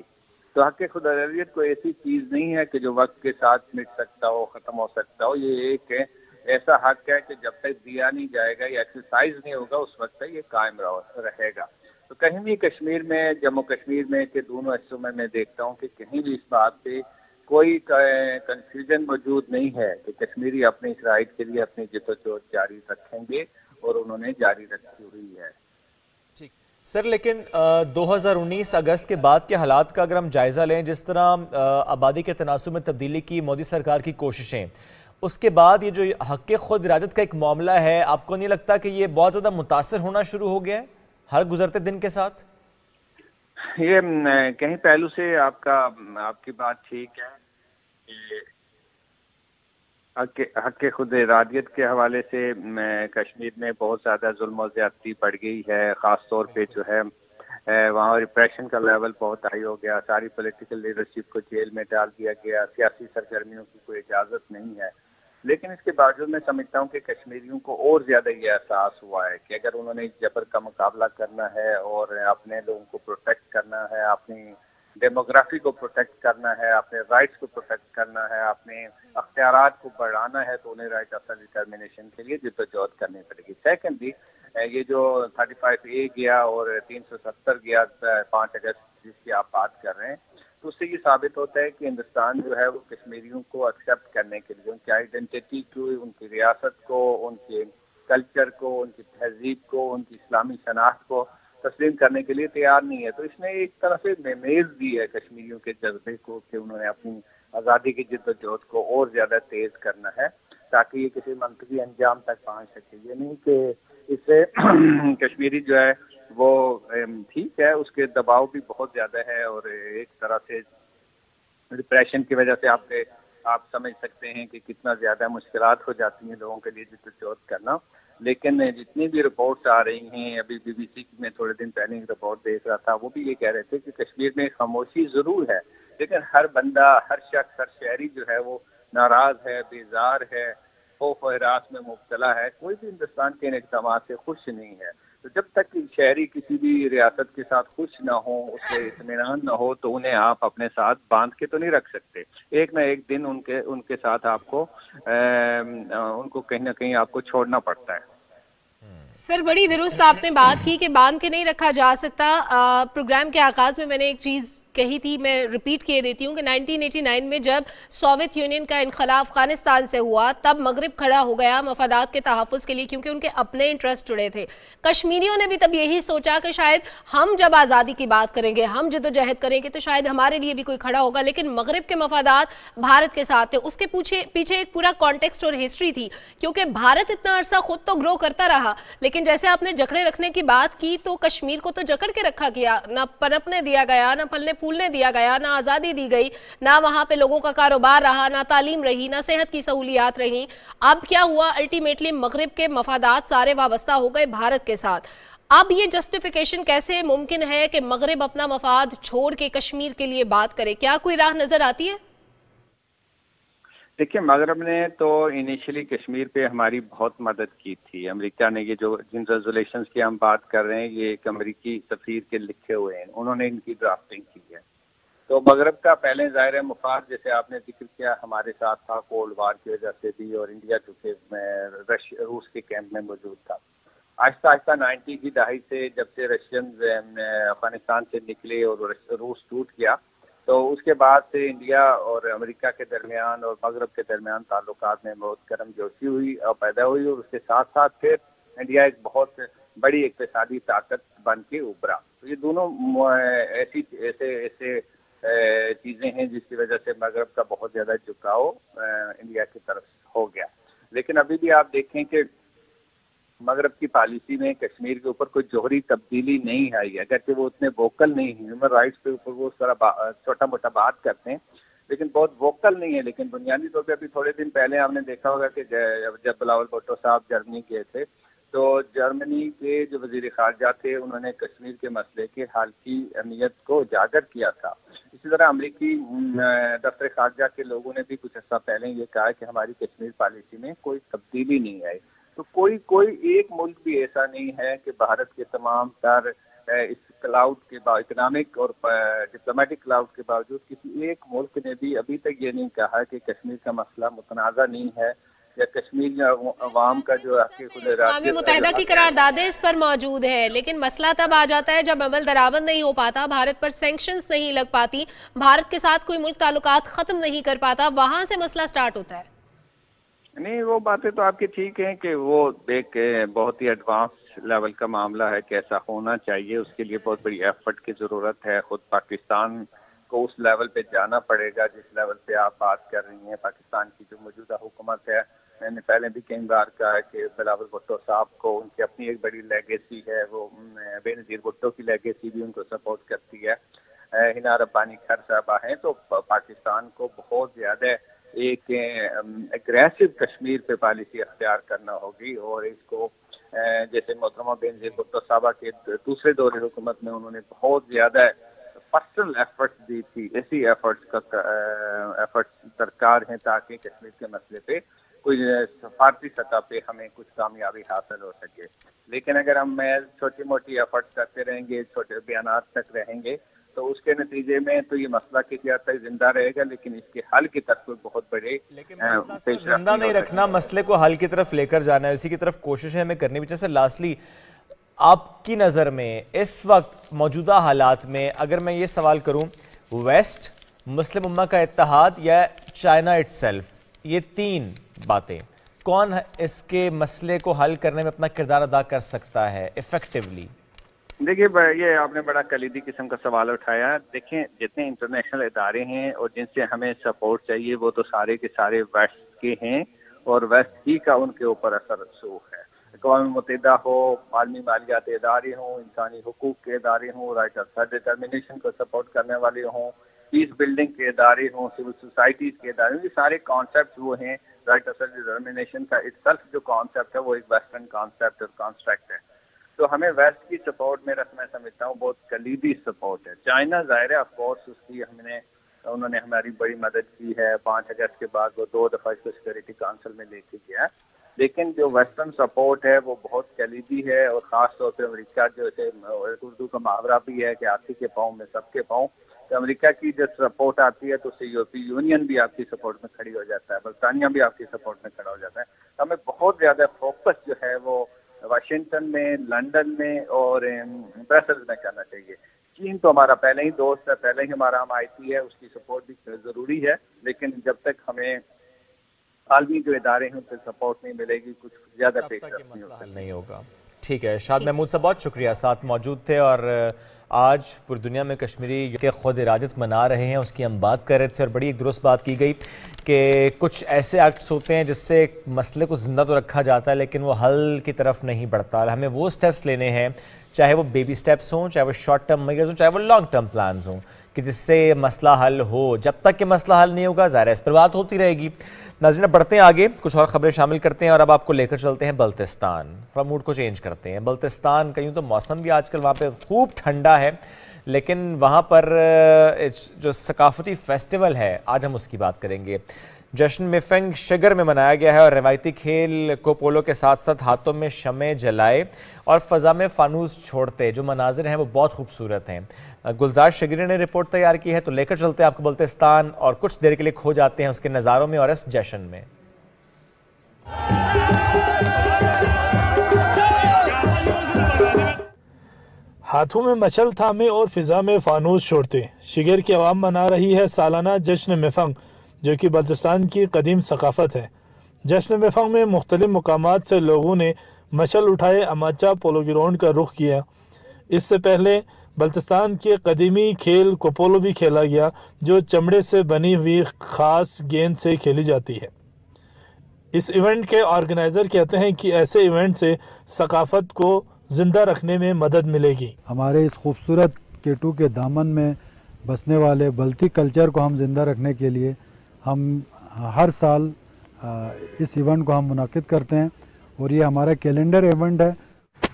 तो हक खुद रवियत कोई ऐसी चीज़ नहीं है कि जो वक्त के साथ मिट सकता हो ख़त्म हो सकता हो ये एक है ऐसा हक है कि जब तक दिया नहीं जाएगा या एक्सरसाइज नहीं होगा उस वक्त तक ये कायम रहेगा तो कहीं भी कश्मीर में जम्मू कश्मीर में के दोनों हिस्सों में मैं देखता हूँ कि कहीं भी इस बात पे कोई कंफ्यूजन मौजूद नहीं है कि कश्मीरी अपनी राइट के लिए अपनी जदोजहद जारी रखेंगे और उन्होंने जारी रखी हुई है सर लेकिन आ, 2019 अगस्त के बाद के हालात का अगर हम जायज़ा लें जिस तरह आबादी के तनासब में तब्दीली की मोदी सरकार की कोशिशें उसके बाद ये जो हक खुद इरादत का एक मामला है आपको नहीं लगता कि ये बहुत ज़्यादा मुतासर होना शुरू हो गया है हर गुजरते दिन के साथ ये कहीं पहलू से आपका आपकी बात ठीक है हक हक खुद इरादियत के हवाले से कश्मीर में बहुत ज़्यादा जुल्म ज़्यादती बढ़ गई है ख़ास तौर पे जो है वहाँ रिप्रेशन का लेवल बहुत हाई हो गया सारी पॉलिटिकल लीडरशिप को जेल में डाल दिया गया सियासी सरगर्मियों की कोई इजाज़त नहीं है लेकिन इसके बावजूद मैं समझता हूँ कि कश्मीरियों को और ज़्यादा ये एहसास हुआ है कि अगर उन्होंने जबर का मुकाबला करना है और अपने लोगों को प्रोटेक्ट करना है अपनी डेमोग्राफी को प्रोटेक्ट करना है अपने राइट्स को प्रोटेक्ट करना है अपने अख्तियार को बढ़ाना है तो उन्हें राइट ऑफ डिटर्मिनेशन के लिए जद्दोजहद करनी पड़ेगी सेकेंडली ये जो 35 ए गया और 370 गया पाँच अगस्त जिसकी आप बात कर रहे हैं तो उससे ये साबित होता है कि हिंदुस्तान जो है वो कश्मीरियों को एक्सेप्ट करने के लिए उनकी आइडेंटिटी को उनकी रियासत को उनके कल्चर को उनकी तहजीब को उनकी इस्लामी शनाख्त को तस्लीम करने के लिए तैयार नहीं है तो इसने एक तरह से नमेज दी है कश्मीरियों के जज्बे को कि उन्होंने अपनी आज़ादी की जद्दोजहद को और ज़्यादा तेज़ करना है ताकि ये किसी मनतवी अंजाम तक पहुँच सके ये नहीं कि इससे कश्मीरी जो है वो ठीक है उसके दबाव भी बहुत ज़्यादा है और एक तरह से डिप्रेशन की वजह से आपके आप समझ सकते हैं कि कितना ज़्यादा मुश्किल हो जाती हैं लोगों के लिए जद्दोजहद करना लेकिन जितनी भी रिपोर्ट्स आ रही हैं अभी बीबीसी की मैं थोड़े दिन पहले एक रिपोर्ट देख रहा था वो भी ये कह रहे थे कि कश्मीर में खामोशी ज़रूर है लेकिन हर बंदा हर शख्स हर शहरी जो है वो नाराज़ है बेजार है खौफ हरास में मुबतला है कोई भी हिंदुस्तान के इन इकदाम से खुश नहीं है तो जब तक शहरी किसी भी रियासत के साथ खुश ना हो उससे इतमान ना हो तो उन्हें आप अपने साथ बांध के तो नहीं रख सकते एक ना एक दिन उनके उनके साथ आपको आ, उनको कहीं ना कहीं आपको छोड़ना पड़ता है सर बड़ी दुरुस्त आपने बात की कि बांध के नहीं रखा जा सकता आ, प्रोग्राम के आगाज में मैंने एक चीज कही थी मैं रिपीट किए देती हूँ कि 1989 में जब सोवियत यूनियन का इनखला अफगानिस्तान से हुआ तब मगरब खड़ा हो गया मफादात के तहफ़ के लिए क्योंकि उनके अपने इंटरेस्ट जुड़े थे कश्मीरियों ने भी तब यही सोचा कि शायद हम जब आज़ादी की बात करेंगे हम जदोजहद करेंगे तो शायद हमारे लिए भी कोई खड़ा होगा लेकिन मगरब के मफादात भारत के साथ थे उसके पीछे पीछे एक पूरा कॉन्टेक्स्ट और हिस्ट्री थी क्योंकि भारत इतना अरसा खुद तो ग्रो करता रहा लेकिन जैसे आपने जकड़े रखने की बात की तो कश्मीर को तो जकड़ के रखा गया ना पनपने दिया गया ना फलने खुलने दिया गया ना आज़ादी दी गई ना वहां पे लोगों का कारोबार रहा ना तालीम रही ना सेहत की सहूलियात रही अब क्या हुआ अल्टीमेटली मगरब के मफादात सारे वाबस्ता हो गए भारत के साथ अब ये जस्टिफिकेशन कैसे मुमकिन है कि मगरब अपना मफाद छोड़ के कश्मीर के लिए बात करे क्या कोई राह नजर आती है देखिए मगरब ने तो इनिशियली कश्मीर पे हमारी बहुत मदद की थी अमेरिका ने ये जो जिन रेजोल्यूशन की हम बात कर रहे हैं ये एक अमरीकी सफ़ीर के लिखे हुए हैं उन्होंने इनकी ड्राफ्टिंग की है तो मगरब का पहले ज़ाहिर मुफाद जैसे आपने जिक्र किया हमारे साथ था कोल्ड वार की वजह से भी और इंडिया चूँकि रूस के कैंप में मौजूद था आहिस्ता आहिस्ता नाइन्टी की दहाई से जब से रशियन अफगानिस्तान से निकले और रूस टूट गया तो उसके बाद से इंडिया और अमेरिका के दरमियान और मगरब के दरमियान ताल्लुक में बहुत गर्म जोशी हुई और पैदा हुई और उसके साथ साथ फिर इंडिया एक बहुत बड़ी इकतदी ताकत बन के उभरा तो ये दोनों ऐसी ऐसे ऐसे चीज़ें हैं जिसकी वजह से मगरब का बहुत ज़्यादा झुकाव इंडिया की तरफ हो गया लेकिन अभी भी आप देखें कि मगरब की पॉलिसी में कश्मीर के ऊपर कोई जोहरी तब्दीली नहीं आई है अगरचे वो उतने वोकल नहीं है ह्यूमन राइट्स के ऊपर वो सारा छोटा मोटा बात करते हैं लेकिन बहुत वोकल नहीं है लेकिन बुनियादी तौर पर अभी थोड़े दिन पहले आपने देखा होगा कि जब बिलावल भुट्टो साहब जर्मनी गए थे तो जर्मनी के जो वजीर खारजा थे उन्होंने कश्मीर के मसले के हाल की अहमियत को उजागर किया था इसी तरह अमरीकी दफ्तर खारजा के लोगों ने भी कुछ अर्सा पहले ये कहा कि हमारी कश्मीर पॉलिसी में कोई तब्दीली नहीं आई तो कोई कोई एक मुल्क भी ऐसा नहीं है कि भारत के तमाम तर इस क्लाउड के इकोनॉमिक और डिप्लोमेटिक क्लाउड के बावजूद किसी एक मुल्क ने भी अभी तक ये नहीं कहा कि कश्मीर का मसला मुतनाज़ा नहीं है या कश्मीर का जो अवामी तो मुतहदा की करारदादे इस पर मौजूद है लेकिन मसला तब आ जाता है जब अमल दरामद नहीं हो पाता भारत पर सेंक्शन नहीं लग पाती भारत के साथ कोई मुल्क ताल्लुक ख़त्म नहीं कर पाता वहाँ से मसला स्टार्ट होता है नहीं वो बातें तो आपकी ठीक हैं कि वो के बहुत ही एडवांस लेवल का मामला है कैसा होना चाहिए उसके लिए बहुत बड़ी एफर्ट की ज़रूरत है ख़ुद पाकिस्तान को उस लेवल पे जाना पड़ेगा जिस लेवल पे आप बात कर रही हैं पाकिस्तान की जो मौजूदा हुकूमत है मैंने पहले भी कई बार कहा है कि बिलावल भुट्टो साहब को उनकी अपनी एक बड़ी लेगेसी है वो अं, बेनज़ीर भुट्टो की लेगेसी भी उनको सपोर्ट करती है अं, हिना रब्बानी खर साहबा हैं तो पाकिस्तान को बहुत ज़्यादा एक एग्रेसिव कश्मीर पे पॉलिसी अख्तियार करना होगी और इसको जैसे मोहतरमा बेनजीर भुट्टो साहबा के दूसरे दौरे हुकूमत में उन्होंने बहुत ज़्यादा पर्सनल एफर्ट्स दी थी ऐसी एफर्ट्स का एफर्ट्स दरकार हैं ताकि कश्मीर के मसले पे कोई सफारती सतह पे हमें कुछ कामयाबी हासिल हो सके लेकिन अगर हम छोटी मोटी एफर्ट्स करते रहेंगे छोटे बयान तक रहेंगे तो उसके नतीजे में तो ये मसला किसी हद तक जिंदा रहेगा लेकिन इसके हल की तरफ कोई बहुत बड़े जिंदा नहीं रखना मसले को हल की तरफ लेकर जाना है उसी की तरफ कोशिशें हमें करनी भी जैसे लास्टली आपकी नज़र में इस वक्त मौजूदा हालात में अगर मैं ये सवाल करूं वेस्ट मुस्लिम उम्मा का इतिहाद या चाइना इट्सल्फ ये तीन बातें कौन इसके मसले को हल करने में अपना किरदार अदा कर सकता है इफ़ेक्टिवली देखिए ये आपने बड़ा कलीदी किस्म का सवाल उठाया देखें जितने इंटरनेशनल इदारे हैं और जिनसे हमें सपोर्ट चाहिए वो तो सारे के सारे वेस्ट के हैं और वेस्ट ही का उनके ऊपर असर रसूख है अकवा मतदा हो आलमी मालियाती इदारे हों इंसानी हकूक़ के इदारे हों राइट ऑफ सर डिटर्मिनेशन को सपोर्ट करने वाले हों पीस बिल्डिंग के इदारे हों सिविल सोसाइटीज़ के इदारे हों ये सारे कॉन्सेप्ट वो हैं राइट ऑफ सर डिटर्मिनेशन का इट्सल्फ जो कॉन्सेप्ट है वो एक वेस्टर्न कॉन्सेप्ट और कॉन्स्ट्रैक्ट है तो हमें वेस्ट की सपोर्ट मेरा मैं समझता हूँ बहुत कलीदी सपोर्ट है चाइना जाहिर है ऑफकोर्स उसकी हमने उन्होंने हमारी बड़ी मदद की है पाँच अगस्त के बाद वो दो दफ़ा इसको सिक्योरिटी काउंसिल में लेके गया लेकिन जो वेस्टर्न सपोर्ट है वो बहुत कलीदी है और ख़ास तौर पर अमरीका जो है उर्दू का मुहावरा भी है कि आपकी के पाँव में सबके पाँव तो अमरीका की जब सपोर्ट आती है तो उससे यूरोपीय यूनियन भी आपकी सपोर्ट में खड़ी हो जाता है बरतानिया भी आपकी सपोर्ट में खड़ा हो जाता है तो हमें बहुत ज़्यादा फोकस जो है वो वाशिंगटन में लंदन में और um, ब्रसल्स में करना चाहिए चीन तो हमारा पहले ही दोस्त है पहले ही हमारा हम आई है उसकी सपोर्ट भी ज़रूरी है लेकिन जब तक हमें आलमी जो इदारे हैं उनसे सपोर्ट नहीं मिलेगी कुछ ज़्यादा पेश नहीं होगा ठीक है शाद महमूद साहब बहुत शुक्रिया साथ मौजूद थे और आज पूरी दुनिया में कश्मीरी के खुद इरादत मना रहे हैं उसकी हम बात कर रहे थे और बड़ी एक दुरुस्त बात की गई कि कुछ ऐसे एक्ट्स होते हैं जिससे मसले को ज़िंदा तो रखा जाता है लेकिन वो हल की तरफ नहीं बढ़ता हमें वो स्टेप्स लेने हैं चाहे वो बेबी स्टेप्स हों चाहे वो शॉर्ट टर्म मेजर्स हों चाहे वो लॉन्ग टर्म प्लान हों कि जिससे मसला हल हो जब तक कि मसला हल नहीं होगा ज़ाहिर इस पर बात होती रहेगी नाजरीन बढ़ते हैं आगे कुछ और ख़बरें शामिल करते हैं और अब आपको लेकर चलते हैं बल्तिस्तान थोड़ा मूड को चेंज करते हैं बल्तिस्तान कहीं तो मौसम भी आजकल वहाँ पर खूब ठंडा है लेकिन वहाँ पर जो सकाफती फेस्टिवल है आज हम उसकी बात करेंगे जश्न मिफेंग शिगर में मनाया गया है और रिवायती खेल को पोलो के साथ साथ हाथों में शमे जलाए और फ़जा में फानूस छोड़ते जो मनाजिर हैं वो बहुत खूबसूरत हैं गुलजार शिगरी ने रिपोर्ट तैयार की है तो लेकर चलते हैं आपको बल्तिस्तान और कुछ देर के लिए खो जाते हैं उसके नज़ारों में और इस जश्न में हाथों में मचल थामे और फिजा में फानूस छोड़ते शिगर की आवाम मना रही है सालाना जश्न मिफंग जो कि बल्तिस्तान की कदीम सकाफ़त है जश्न वफाक में मुख्तलिफ़ मकाम से लोगों ने मशल उठाए अमाचा पोलो ग्राउंड का रुख किया इससे पहले बल्तिस्तान के कदीमी खेल को पोलो भी खेला गया जो चमड़े से बनी हुई ख़ास गेंद से खेली जाती है इस इवेंट के ऑर्गेनाइज़र कहते हैं कि ऐसे इवेंट से सकाफ़त को ज़िंदा रखने में मदद मिलेगी हमारे इस खूबसूरत केटू के दामन में बसने वाले बल्ती कल्चर को हम ज़िंदा रखने के लिए हम हर साल इस इवेंट को हम मुनद करते हैं और ये हमारा कैलेंडर इवेंट है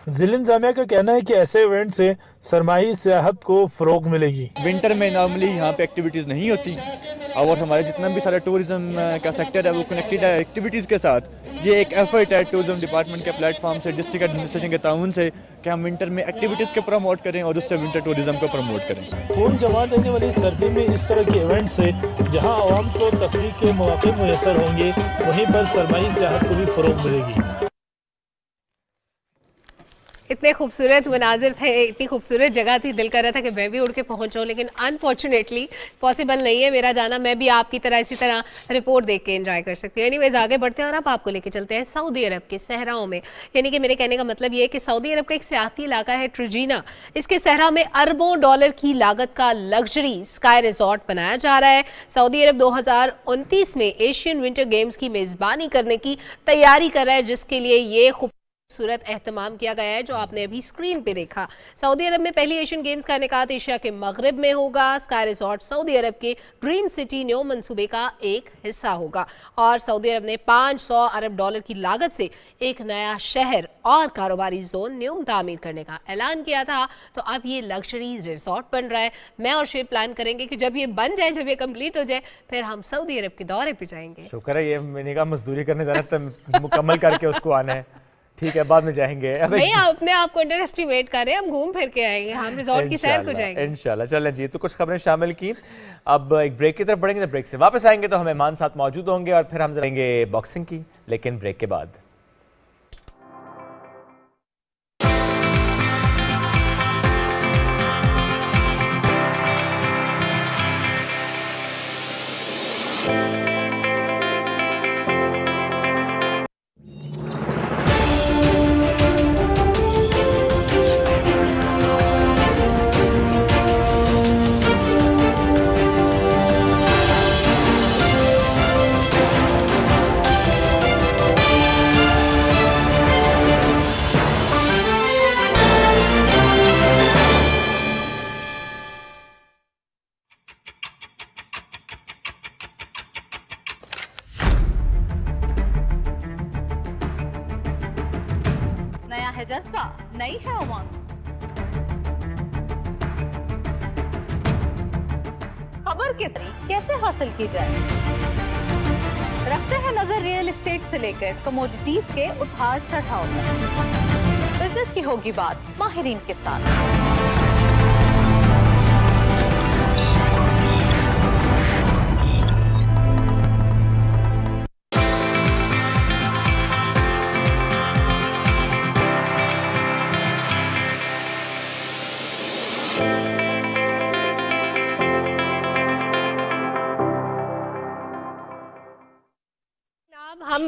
ज़िले जामिया का कहना है कि ऐसे इवेंट से सरमाही सियाहत को फ़रोग मिलेगी विंटर में नॉर्मली यहाँ पे एक्टिविटीज़ नहीं होती और हमारे जितना भी सारा टूरिज्म का सेक्टर है वो कनेक्टेड है एक्टिविटीज़ के साथ ये एक एफर्ट है टूरिज्म डिपार्टमेंट के प्लेटफॉर्म से डिस्ट्रिक्ट एडमिनिस्ट्रेशन के ताउन से कि हम विंटर में एक्टिविटीज़ को प्रमोट करें और उससे विंटर टूरिज्म को प्रमोट करें खून जमा देने वाली सर्दी में इस तरह के इवेंट से जहाँ आवाम को तफरी के मौके मैसर होंगे वहीं पर सरमाही सियाहत को भी फ़रोग मिलेगी इतने खूबसूरत मनाजिर थे इतनी खूबसूरत जगह थी दिल कर रहा था कि मैं भी उड़ के पहुंचूं लेकिन अनफॉर्चुनेटली पॉसिबल नहीं है मेरा जाना मैं भी आपकी तरह इसी तरह रिपोर्ट देख के इन्जॉय कर सकती हूँ एनीवेज आगे बढ़ते हैं और आप आपको लेके चलते हैं सऊदी अरब के सहराओं में यानी कि मेरे कहने का मतलब ये है कि सऊदी अरब का एक सियाती इलाका है ट्रजीना इसके सहरा में अरबों डॉलर की लागत का लग्जरी स्काई रिजॉर्ट बनाया जा रहा है सऊदी अरब दो में एशियन विंटर गेम्स की मेज़बानी करने की तैयारी कर रहा है जिसके लिए ये खूब खूबसूरत अहतमाम किया गया है जो आपने अभी स्क्रीन पे देखा सऊदी अरब में पहली एशियन गेम्स का इनका एशिया के मगरब में होगा स्काई रिजॉर्ट सऊदी अरब के ड्रीम सिटी न्यू मनसूबे का एक हिस्सा होगा और सऊदी अरब ने 500 अरब डॉलर की लागत से एक नया शहर और कारोबारी जोन न्यूम तामीर करने का ऐलान किया था तो अब ये लग्जरी रिजॉर्ट बन रहा है मैं और शेप प्लान करेंगे कि जब ये बन जाए जब ये कंप्लीट हो जाए फिर हम सऊदी अरब के दौरे पे जाएंगे शुक्र है ये मैंने कहा मजदूरी करने जाना तो मुकम्मल करके उसको आना है ठीक है बाद में जाएंगे नहीं अपने आप को अंडर एस्टिमेट कर रहे हैं हम घूम फिर के आएंगे हम रिजॉर्ट की सैर को जाएंगे इंशाल्लाह चलें जी तो कुछ खबरें शामिल की अब एक ब्रेक की तरफ बढ़ेंगे तो ब्रेक से वापस आएंगे तो हम मेहमान साथ मौजूद होंगे और फिर हम जाएंगे बॉक्सिंग की लेकिन ब्रेक के बाद कमोडिटीज के उतार चढ़ाव बिजनेस की होगी बात माहरीन के साथ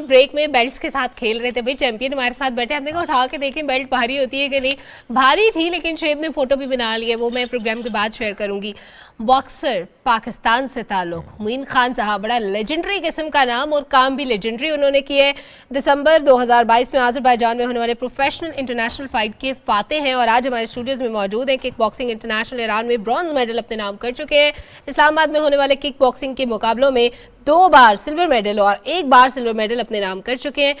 ब्रेक में बेल्ट के साथ खेल रहे थे भाई चैंपियन हमारे साथ बैठे हमने कहा उठा के देखें बेल्ट भारी होती है कि नहीं भारी थी लेकिन शेब ने फोटो भी बना लिया वो मैं प्रोग्राम के बाद शेयर करूंगी बॉक्सर पाकिस्तान से ताल्लुक मुइन खान साहब बड़ा लेजेंडरी किस्म का नाम और काम भी लेजेंडरी उन्होंने किए दिसंबर 2022 में आजरबाईजान में होने वाले प्रोफेशनल इंटरनेशनल फाइट के फाते हैं और आज हमारे स्टूडियोज में मौजूद हैं किक बॉक्सिंग इंटरनेशनल ईरान में ब्रॉन्ज मेडल अपने नाम कर चुके हैं इस्लामाबाद में होने वाले किक बॉक्सिंग के मुकाबलों में दो बार सिल्वर मेडल और एक बार सिल्वर मेडल अपने नाम कर चुके हैं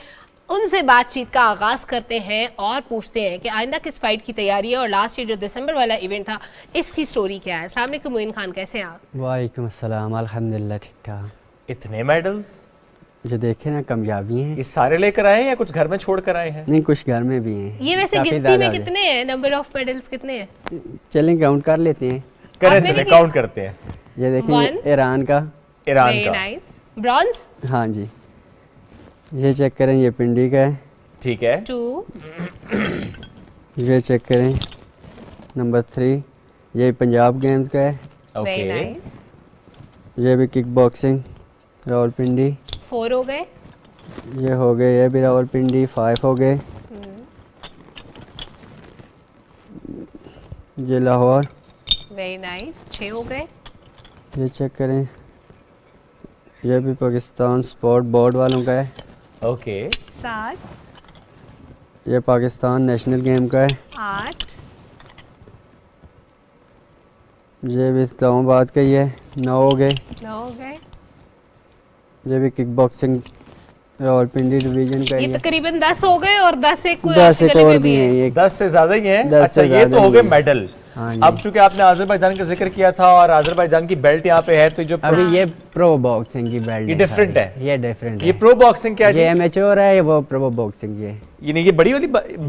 उनसे बातचीत का आगाज करते हैं और पूछते हैं कि आइंदा किस फाइट की तैयारी है और लास्ट ईयर जो दिसंबर वाला इवेंट था इसकी स्टोरी क्या है अस्सलाम मोइन खान कैसे हैं आप वालेकुम अस्सलाम अल्हम्दुलिल्लाह ठीक ठाक इतने मेडल्स जो देखे ना कामयाबी हैं ये सारे लेकर आए या कुछ घर में छोड़ कर आए हैं नहीं कुछ घर में भी हैं ये वैसे गिनती में कितने हैं नंबर ऑफ मेडल्स कितने हैं चलें काउंट कर लेते हैं करें चलें काउंट करते हैं ये देखिए ईरान का ईरान का नाइस ब्रॉन्ज हाँ जी ये चेक करें ये पिंडी का है ठीक है टू ये चेक करें नंबर थ्री ये पंजाब गेम्स का है ओके nice. ये भी किक बॉक्सिंग पिंडी फोर हो गए ये हो गए ये भी पिंडी फाइव hmm. हो गए ये लाहौर वेरी नाइस छः हो गए ये चेक करें यह भी पाकिस्तान स्पोर्ट बोर्ड वालों का है ओके सात ये पाकिस्तान नेशनल गेम का है आठ ये भी इस्लामाबाद का ही है नौ हो गए नौ हो गए ये भी किक बॉक्सिंग और पिंडी डिवीजन का ये तकरीबन दस हो गए और दस एक दस एक और भी है दस से ज्यादा ही है अच्छा ये तो हो गए मेडल हाँ अब चूंकि आपने आजरबाईजान का जिक्र किया था और आजरबाईजान की बेल्ट यहाँ पे है तो जो अभी ये प्रो बॉक्सिंग की बेल्ट ये डिफरेंट है ये डिफरेंट ये प्रो बॉक्सिंग क्या है ये है ये वो प्रो बॉक्सिंग है ये नहीं ये बड़ी वाली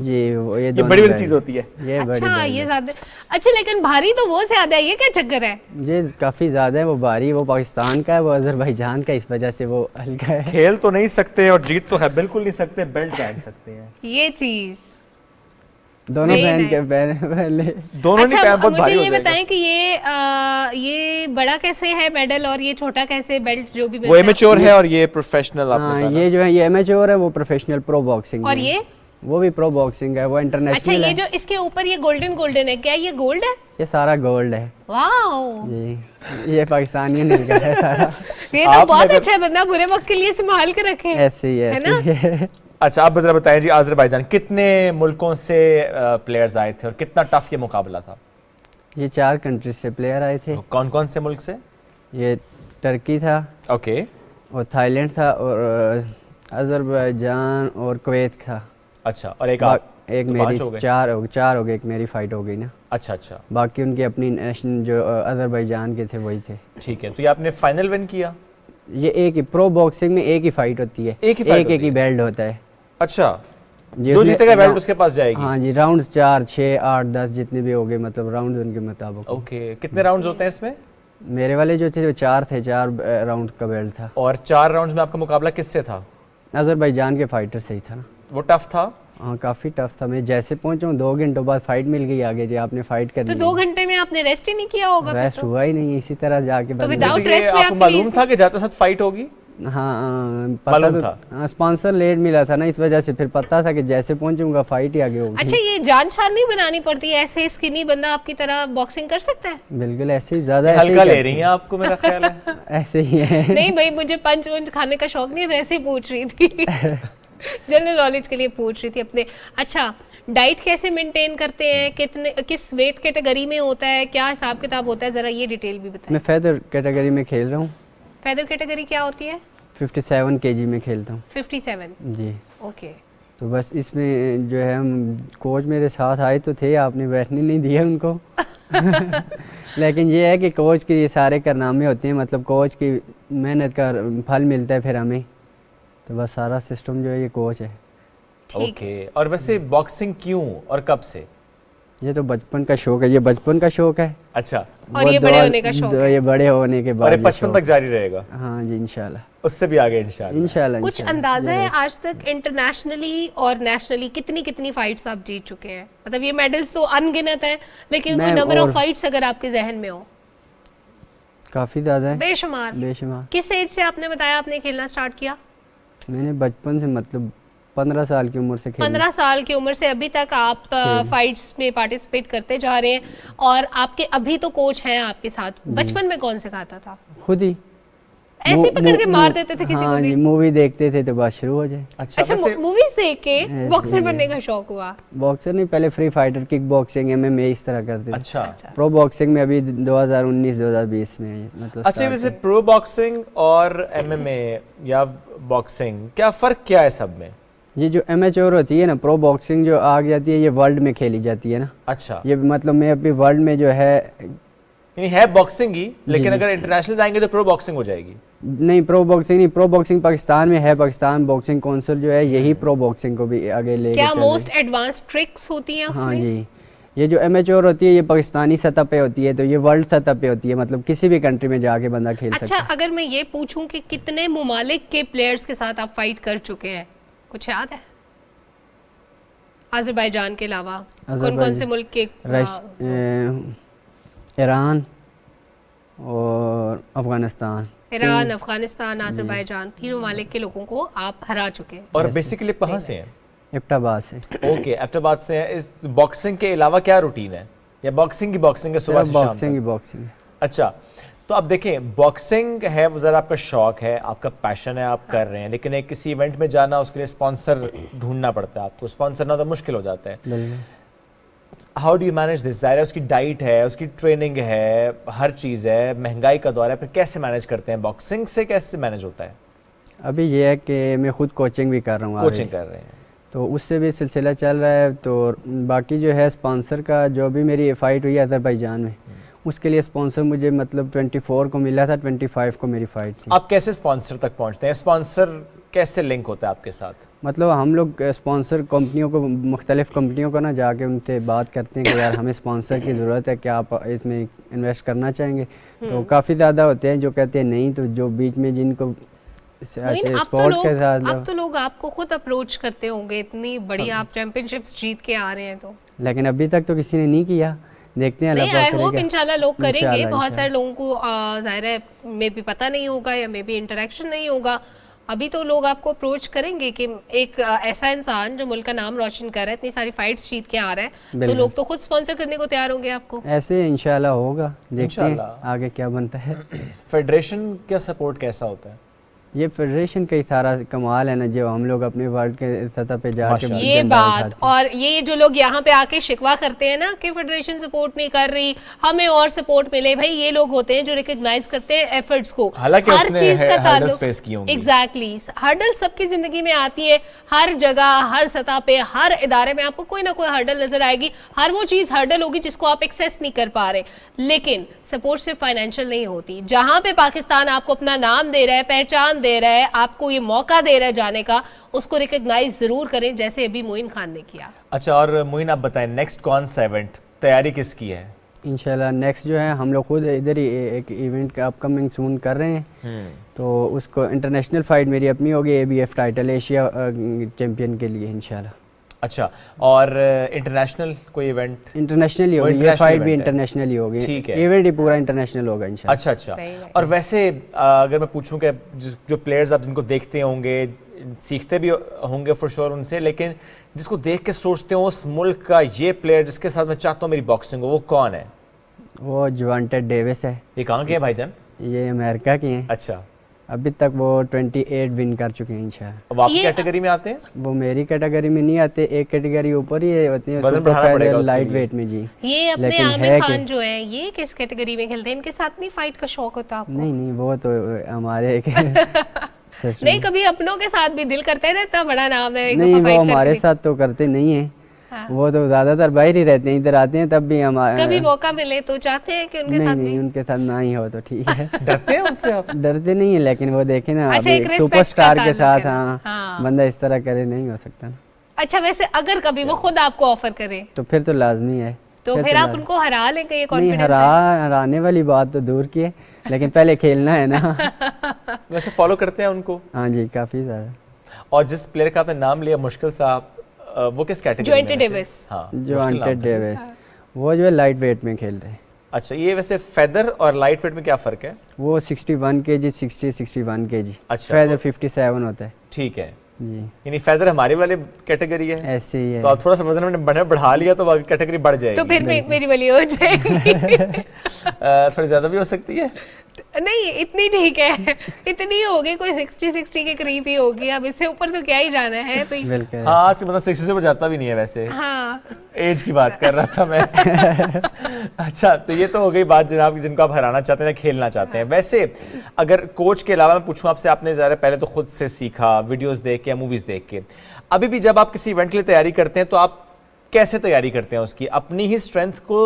ये ये, ये बड़ी वाली चीज होती है ये अच्छा बड़ी ये ज्यादा अच्छा लेकिन भारी तो वो ज्यादा है ये क्या चक्कर है ये काफी ज्यादा है वो भारी वो पाकिस्तान का है वो अजरबैजान का इस वजह से वो हल्का है खेल तो नहीं सकते और जीत तो है बिल्कुल नहीं सकते बेल्ट पहन सकते हैं ये चीज दोनों बहन के पहले दोनों अच्छा, नहीं बहुत भारी ये बताएं कि ये आ, ये बड़ा कैसे है मेडल और ये छोटा कैसे बेल्ट जो भी वो एमेच्योर है और ये प्रोफेशनल आपने हाँ, ये जो है ये एमेच्योर है वो प्रोफेशनल प्रो बॉक्सिंग और ये वो भी प्रो बॉक्सिंग है वो इंटरनेशनल अच्छा ये जो इसके ऊपर ये गोल्डन गोल्डन है क्या ये गोल्ड है ये सारा गोल्ड है जी ये पाकिस्तानी नहीं है सारा ये तो बहुत तो- अच्छा है बंदा बुरे वक्त के लिए संभाल के रखे ऐसे ही है ना अच्छा आप जरा बताएं जी आजरबाईजान कितने मुल्कों से प्लेयर्स आए थे और कितना टफ ये मुकाबला था ये चार कंट्रीज से प्लेयर आए थे तो कौन कौन से मुल्क से ये टर्की था ओके और थाईलैंड था और अजरबैजान और कुवैत था अच्छा और एक आप एक तो मेरी हो चार हो चार हो गए एक मेरी फाइट हो गई ना अच्छा अच्छा बाकी उनके अपनी नेशन जो अजरबैजान के थे वही थे ठीक है तो ये आपने फाइनल विन किया ये एक ही प्रो बॉक्सिंग में एक ही फाइट होती है एक ही एक, एक ही बेल्ट होता है अच्छा जो जीतेगा बेल्ट उसके पास जाएगी हाँ जी राउंड चार छः आठ दस जितने भी हो गए मतलब राउंड उनके मुताबिक ओके कितने राउंड होते हैं इसमें मेरे वाले जो थे जो चार थे चार राउंड का बेल्ट था और चार राउंड में आपका मुकाबला किससे था अजरबैजान के फाइटर से ही था ना वो टफ था हाँ काफ़ी टफ था मैं जैसे पहुंचा दो घंटों बाद फाइट मिल गई आगे जी आपने फाइट कर तो दो घंटे में आपने रेस्ट ही नहीं किया होगा रेस्ट तो? हुआ ही नहीं इसी तरह जाके तो विदाउट रेस्ट तो में आपको मालूम था कि जाते साथ फाइट होगी हाँ तो, स्पॉन्सर लेट हाँ, मिला था ना इस वजह से फिर पता था कि जैसे पहुंचूंगा फाइट ही आगे होगी अच्छा ये जान छान नहीं बनानी पड़ती ऐसे स्किनी बंदा आपकी तरह बॉक्सिंग कर सकता है बिल्कुल ऐसे ही ज्यादा हल्का ले रही हैं आपको मेरा ख्याल है ऐसे ही है नहीं भाई मुझे पंच वंच खाने का शौक नहीं था तो ऐसे ही पूछ रही थी जनरल नॉलेज के लिए पूछ रही थी अपने अच्छा डाइट कैसे मेंटेन करते हैं कितने किस वेट कैटेगरी में होता है क्या हिसाब किताब होता है ज़रा ये डिटेल भी बताएं मैं फेदर कैटेगरी में खेल रहा हूँ फेदर कैटेगरी क्या होती है 57 केजी में खेलता हूँ 57 जी ओके तो बस इसमें जो है हम कोच मेरे साथ आए तो थे आपने बैठने नहीं दिया उनको लेकिन ये है कि कोच के ये सारे कारनामे होते हैं मतलब कोच की मेहनत का फल मिलता है फिर हमें तो बस सारा सिस्टम जो है ये कोच है ओके और वैसे बॉक्सिंग क्यों और कब से ये तो बचपन का शौक है ये बचपन का शौक है अच्छा और ये बड़े होने का शौक है ये बड़े होने के बाद बचपन तक जारी रहेगा हाँ जी इंशाल्लाह उससे भी आगे इंशाल्लाह इंशाल्लाह कुछ अंदाजा है आज तक इंटरनेशनली और नेशनली कितनी कितनी फाइट्स आप जीत चुके हैं मतलब ये मेडल्स तो अनगिनत हैं लेकिन नंबर ऑफ फाइट्स अगर आपके जहन में हो काफी ज्यादा है बेशुमार बेशुमार किस एज से आपने बताया आपने खेलना स्टार्ट किया मैंने बचपन से मतलब पंद्रह साल की उम्र से पंद्रह साल की उम्र से अभी तक आप फाइट्स में पार्टिसिपेट करते जा रहे हैं और आपके अभी तो कोच हैं आपके साथ बचपन में कौन सिखाता था खुद ही ऐसे पकड़ के मार देते थे किसी हाँ, को भी मूवी देखते थे तो बात शुरू हो जाए अच्छा, अच्छा मूवीज देख के बॉक्सर बनने का शौक हुआ बॉक्सर नहीं पहले फ्री फाइटर किक बॉक्सिंग इस तरह करते अच्छा प्रो बॉक्सिंग में अभी 2019 2020 में मतलब अच्छा वैसे प्रो बॉक्सिंग और एमएमए या बॉक्सिंग क्या फर्क क्या है सब में ये जो एम होती है ना प्रो बॉक्सिंग जो आ जाती है ये वर्ल्ड में खेली जाती है ना अच्छा ये मतलब मैं अभी वर्ल्ड में जो है यानी है बॉक्सिंग ही लेकिन अगर इंटरनेशनल जाएंगे तो प्रो बॉक्सिंग हो जाएगी नहीं प्रो बॉक्सिंग नहीं प्रो बॉक्सिंग पाकिस्तान में है पाकिस्तान बॉक्सिंग काउंसिल जो है यही प्रो बॉक्सिंग को भी आगे ले क्या मोस्ट एडवांस ट्रिक्स होती हैं हाँ जी ये जो एम होती है ये पाकिस्तानी सतह पे होती है तो ये वर्ल्ड सतह पे होती है मतलब किसी भी कंट्री में जाके बंदा खेल अच्छा, सकता है अच्छा अगर मैं ये पूछूं कि कितने मुमालिक के प्लेयर्स के साथ आप फाइट कर चुके हैं कुछ याद है आजरबाईजान के अलावा कौन कौन से मुल्क के हाँ। ईरान और अफगानिस्तान ईरान अफगानिस्तान आजरबाईजान तीनों मालिक के लोगों को आप हरा चुके हैं और बेसिकली कहाँ से हैं एबटाबाद से ओके एबटाबाद से हैं इस बॉक्सिंग के अलावा क्या रूटीन है या बॉक्सिंग की बॉक्सिंग है सुबह बॉक्सिंग की बॉक्सिंग अच्छा तो आप देखें बॉक्सिंग है वो ज़रा आपका शौक है आपका पैशन है आप हाँ। कर रहे हैं लेकिन एक किसी इवेंट में जाना उसके लिए स्पॉन्सर ढूंढना पड़ता है आपको स्पॉन्सर ना तो मुश्किल हो जाता है how do you manage this ज़ाहिर उसकी डाइट है उसकी ट्रेनिंग है हर चीज़ है महंगाई का दौर है फिर कैसे मैनेज करते हैं बॉक्सिंग से कैसे मैनेज होता है अभी ये है कि मैं खुद कोचिंग भी कर रहा हूँ कोचिंग कर रहे हैं तो उससे भी सिलसिला चल रहा है तो बाकी जो है स्पॉन्सर का जो भी मेरी फाइट हुई है अजरबैजान में हम्म। उसके लिए स्पॉन्सर मुझे मतलब 24 को मिला था 25 को मेरी फाइट थी आप कैसे स्पॉन्सर तक पहुंचते हैं स्पॉन्सर कैसे लिंक होता है आपके साथ मतलब हम लोग स्पॉन्सर कंपनियों को मुख्तलिफ कंपनियों को ना जाके उनसे बात करते हैं कि यार हमें स्पॉन्सर की ज़रूरत है क्या आप इसमें इन्वेस्ट करना चाहेंगे तो हम्म। काफ़ी ज़्यादा होते हैं जो कहते हैं नहीं तो जो बीच में जिनको तो अब तो, लोग, अब तो लोग आपको खुद अप्रोच करते होंगे इतनी बड़ी आप चैंपियनशिप्स जीत के आ रहे हैं तो लेकिन अभी तक तो किसी ने नहीं किया देखते हैं आई होप इंशाल्लाह लोग करेंगे बहुत सारे लोगों को जाहिर है मे भी पता नहीं होगा या मे भी इंटरेक्शन नहीं होगा अभी तो लोग आपको अप्रोच करेंगे कि एक ऐसा इंसान जो मुल्क का नाम रोशन कर रहा है इतनी सारी फाइट्स जीत के आ रहा है तो लोग तो खुद स्पॉन्सर करने को तैयार होंगे आपको ऐसे इंशाल्लाह होगा देखते हैं आगे क्या बनता है फेडरेशन का सपोर्ट कैसा होता है ये फेडरेशन का ही सारा कमाल है ना जो हम लोग अपने वर्ल्ड के सतह पे जा के ये बात और ये जो लोग यहाँ पे आके शिकवा करते हैं ना कि फेडरेशन सपोर्ट नहीं कर रही हमें और सपोर्ट मिले भाई ये लोग होते हैं जो रिकॉग्नाइज करते हैं एफर्ट्स को हर चीज का ताल्लुक एग्जैक्टली हर्डल सबकी जिंदगी में आती है हर जगह हर सतह पे हर इदारे में आपको कोई ना कोई हर्डल नजर आएगी हर वो चीज हर्डल होगी जिसको आप एक्सेस नहीं कर पा रहे लेकिन सपोर्ट सिर्फ फाइनेंशियल नहीं होती जहाँ पे पाकिस्तान आपको अपना नाम दे रहा है पहचान दे रहा है आपको ये मौका दे रहा है जाने का उसको रिकग्नाइज जरूर करें जैसे अभी मोइन खान ने किया अच्छा और मोइन आप बताएं नेक्स्ट कौन सा इवेंट तैयारी किसकी है इनशाला नेक्स्ट जो है हम लोग खुद इधर ही एक इवेंट का अपकमिंग सून कर रहे हैं हम्म। तो उसको इंटरनेशनल फाइट मेरी अपनी होगी A B F title Asia champion के लिए इनशाला अच्छा और इंटरनेशनल uh, कोई इवेंट इंटरनेशनली होगी ये फाइट भी इंटरनेशनल इंटरनेशनली होगी ठीक है इवेंट ही पूरा इंटरनेशनल होगा इंशाल्लाह अच्छा अच्छा और वैसे uh, अगर मैं पूछूं कि जो प्लेयर्स आप जिनको देखते होंगे सीखते भी होंगे फॉर श्योर उनसे लेकिन जिसको देख के सोचते हो उस मुल्क का ये प्लेयर जिसके साथ मैं चाहता हूँ मेरी बॉक्सिंग हो वो कौन है वो जुआंटेड डेविस है ये कहाँ के हैं भाईजान ये अमेरिका की हैं अच्छा अभी तक वो 28 विन कर चुके हैं इंशाल्लाह आप कैटेगरी में आते हैं वो मेरी कैटेगरी में नहीं आते एक कैटेगरी ऊपर ही होती है उसमें लाइट वेट में जी ये अपने आमिर खान जो है ये किस कैटेगरी में खेलते हैं इनके साथ नहीं फाइट का शौक होता आपको नहीं नहीं वो तो हमारे नहीं कभी अपनों के साथ भी दिल करते है ना इतना बड़ा नाम है नहीं वो हमारे साथ तो करते नहीं है हाँ। वो तो ज्यादातर बाहर ही रहते हैं इधर आते हैं तब भी हम कभी मौका मिले तो चाहते हैं कि उनके नहीं, साथ नहीं, उनके साथ ना ही हो तो ठीक है डरते हैं उनसे आप डरते नहीं है लेकिन वो देखे ना सुपर अच्छा, स्टार के साथ हाँ, हाँ बंदा इस तरह करे नहीं हो सकता अच्छा वैसे अगर कभी वो खुद आपको ऑफर करे तो फिर तो लाजमी है तो फिर, फिर तो आप उनको हरा लेंगे ये कॉन्फिडेंस हरा हराने वाली बात तो दूर की है लेकिन पहले खेलना है ना वैसे फॉलो करते हैं उनको हाँ जी काफी ज्यादा और जिस प्लेयर का आपने नाम लिया मुश्किल साहब वो किस कैटेगरी जोएंटे डेविस हाँ जोएंटे डेविस हाँ। वो जो है लाइट वेट में खेलते हैं अच्छा ये वैसे फेदर और लाइट वेट में क्या फर्क है वो 61 केजी 60 61 केजी अच्छा फेदर 57 होता है ठीक है जी यानी फेदर हमारे वाले कैटेगरी है ऐसे ही है तो आप थोड़ा समझना मैंने बढ़ा बढ़ा लिया तो कैटेगरी बढ़ तो जाएगी तो फिर मेरी वाली हो जाएगी थोड़ी ज्यादा भी हो सकती है नहीं इतनी ठीक है इतनी होगी कोई 60 60 के करीब ही होगी अब इससे ऊपर तो क्या ही जाना है तो हाँ मतलब 60 से जाता भी नहीं है वैसे हाँ एज की बात कर रहा था मैं अच्छा तो ये तो हो गई बात जनाब की जिनको आप हराना चाहते हैं खेलना चाहते हैं वैसे अगर कोच के अलावा मैं पूछूं आपसे आपने ज़्यादा पहले तो खुद से सीखा वीडियोस देख के मूवीज़ देख के अभी भी जब आप किसी इवेंट के लिए तैयारी करते हैं तो आप कैसे तैयारी करते हैं उसकी अपनी ही स्ट्रेंथ को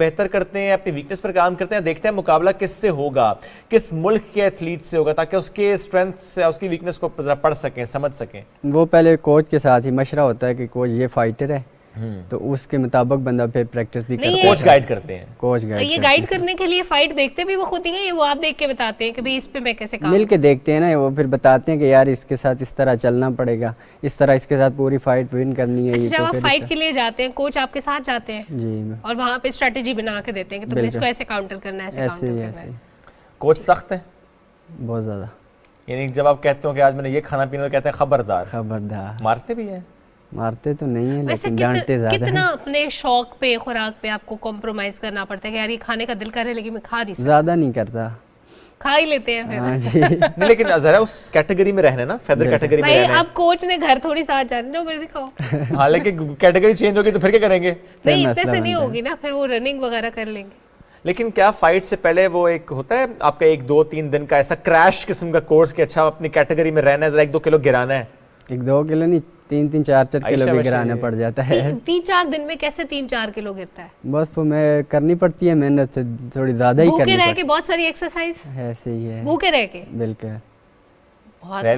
बेहतर करते हैं अपनी वीकनेस पर काम करते हैं देखते हैं मुकाबला किससे होगा किस मुल्क के एथलीट से होगा ताकि उसके स्ट्रेंथ से उसकी वीकनेस को पढ़ सकें समझ सकें वो पहले कोच के साथ ही मशरा होता है कि कोच ये फाइटर है हम्म। तो उसके मुताबिक बंदा फिर प्रैक्टिस भी करता कोच गाइड करते हैं कोच तो गाइड ये गाइड करने के लिए फाइट देखते भी वो खुद ही हैं वो आप देख के बताते हैं कि भाई इस पे मैं कैसे काम मिल के देखते हैं ना वो फिर बताते हैं कि यार इसके साथ इस तरह चलना पड़ेगा इस तरह इसके साथ पूरी फाइट विन करनी है जब आप फाइट के लिए जाते हैं कोच आपके साथ जाते हैं जी और वहाँ पे स्ट्रेटेजी बना के देते हैं कि तुम्हें इसको ऐसे काउंटर करना है ऐसे ऐसे कोच सख्त है बहुत ज़्यादा यानी जब आप कहते हो कि आज मैंने ये खाना पीना तो कहते हैं खबरदार खबरदार मारते भी हैं मारते तो नहीं है लेकिन डांटते ज्यादा कितना अपने शौक पे खुराक पे आपको कॉम्प्रोमाइज करना पड़ता है कि यार ये खाने का दिल कर रहा है लेकिन मैं खा नहीं ज्यादा नहीं करता खा ही लेते हैं फिर हाँ जी लेकिन नजर है उस कैटेगरी में रहने ना फेदर कैटेगरी में रहना अब कोच ने घर थोड़ी साथ जाने जो मर्जी खाओ हालांकि कैटेगरी चेंज होगी तो फिर क्या करेंगे नहीं इतने से नहीं होगी ना फिर वो रनिंग वगैरह कर लेंगे लेकिन क्या फाइट से पहले वो एक होता है आपका एक दो तीन दिन का ऐसा क्रैश किस्म का कोर्स कि अच्छा अपनी कैटेगरी में रहना है जरा एक दो किलो गिराना है एक दो किलो नहीं तीन तीन चार चार किलो भी गिराना पड़ जाता है तीन ती, चार दिन में कैसे तीन चार किलो गिरता है बस वो मैं करनी पड़ती है मेहनत से थोड़ी ज्यादा ही करनी पड़ती है बहुत सारी एक्सरसाइज ऐसे ही है भूखे रह के बिल्कुल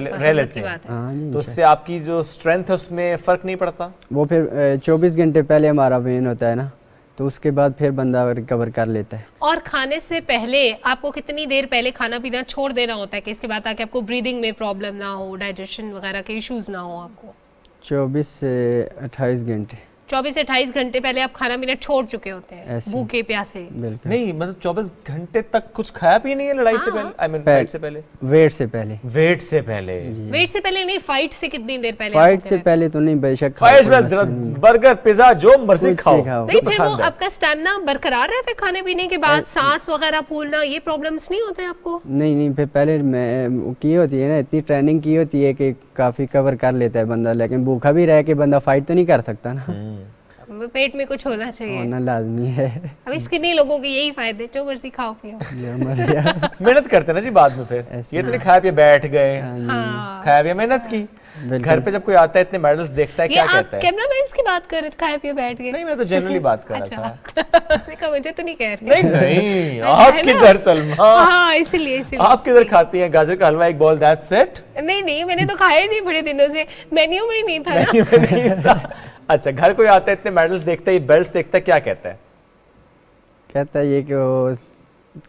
रह लेते हैं हाँ तो उससे आपकी जो स्ट्रेंथ है उसमें फर्क नहीं पड़ता वो फिर 24 घंटे पहले हमारा वेन होता है ना तो उसके बाद फिर बंदा रिकवर कर लेता है और खाने से पहले आपको कितनी देर पहले खाना पीना छोड़ देना होता है कि इसके बाद ताकि आपको ब्रीदिंग में प्रॉब्लम ना हो डाइजेशन वगैरह के इश्यूज ना हो आपको चौबीस से अट्ठाईस घंटे चौबीस अट्ठाईस घंटे पहले आप खाना पीना छोड़ चुके होते हैं भूखे प्यासे नहीं मतलब चौबीस घंटे तक कुछ खाया भी नहीं है लड़ाई से हाँ। पहले आई मीन फाइट से पहले वेट से पहले वेट से पहले वेट से पहले नहीं फाइट से कितनी देर पहले फाइट से पहले तो नहीं बेशक फाइट से बर्गर पिज्जा जो मर्जी खाओ नहीं फिर वो आपका स्टेमिना बरकरार रहता है खाने पीने के बाद सांस वगैरह फूलना ये प्रॉब्लम्स नहीं होते आपको नहीं नहीं फिर पहले मैं की होती है ना इतनी ट्रेनिंग की होती है कि काफी कवर कर लेता है बंदा लेकिन भूखा भी रह के बंदा फाइट तो नहीं कर सकता ना हम्म। वो पेट में कुछ होना चाहिए होना लाजमी है अब इसके नहीं लोगों के यही फायदे जो मर्जी खाओ पियो मेहनत करते ना जी बाद में फिर ये तो नहीं खाया पिया बैठ गए हाँ हाँ। खाया पिया मेहनत की घर पे जब कोई आता है इतने मेडल्स देखता है क्या कहता है कैमरा मैन की बात कर रहे थे खाए पिए बैठ गए नहीं मैं तो जनरली बात कर रहा अच्छा। था देखा मुझे तो नहीं कह रहे नहीं नहीं आप किधर सलमा हां हाँ, इसीलिए इसीलिए आप किधर खाती हैं गाजर का हलवा एक बॉल दैट्स इट नहीं नहीं मैंने तो खाए नहीं बड़े दिनों से मेन्यू में ही नहीं था ना अच्छा घर कोई आता है इतने मेडल्स देखता है बेल्ट देखता है क्या कहता है कहता है ये कि वो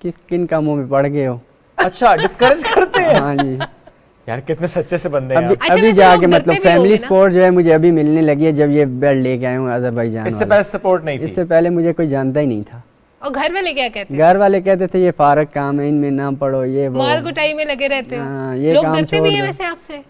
किस किन कामों में पड़ गए हो अच्छा डिस्करेज करते हैं हाँ जी यार कितने सच्चे से बंदे अभी, अच्छा, अभी जाके मतलब फैमिली सपोर्ट जो है मुझे अभी मिलने लगी है जब ये बेल्ट लेके आया हूँ जान इससे पहले सपोर्ट नहीं इससे पहले मुझे कोई जानता ही नहीं था और घर वाले क्या कहते हैं घर वाले कहते थे ये फारक काम है इनमें ना पढ़ो ये वो मार कुटाई में लगे रहते हो हाँ, ये काम छोड़ भी है वैसे आपसे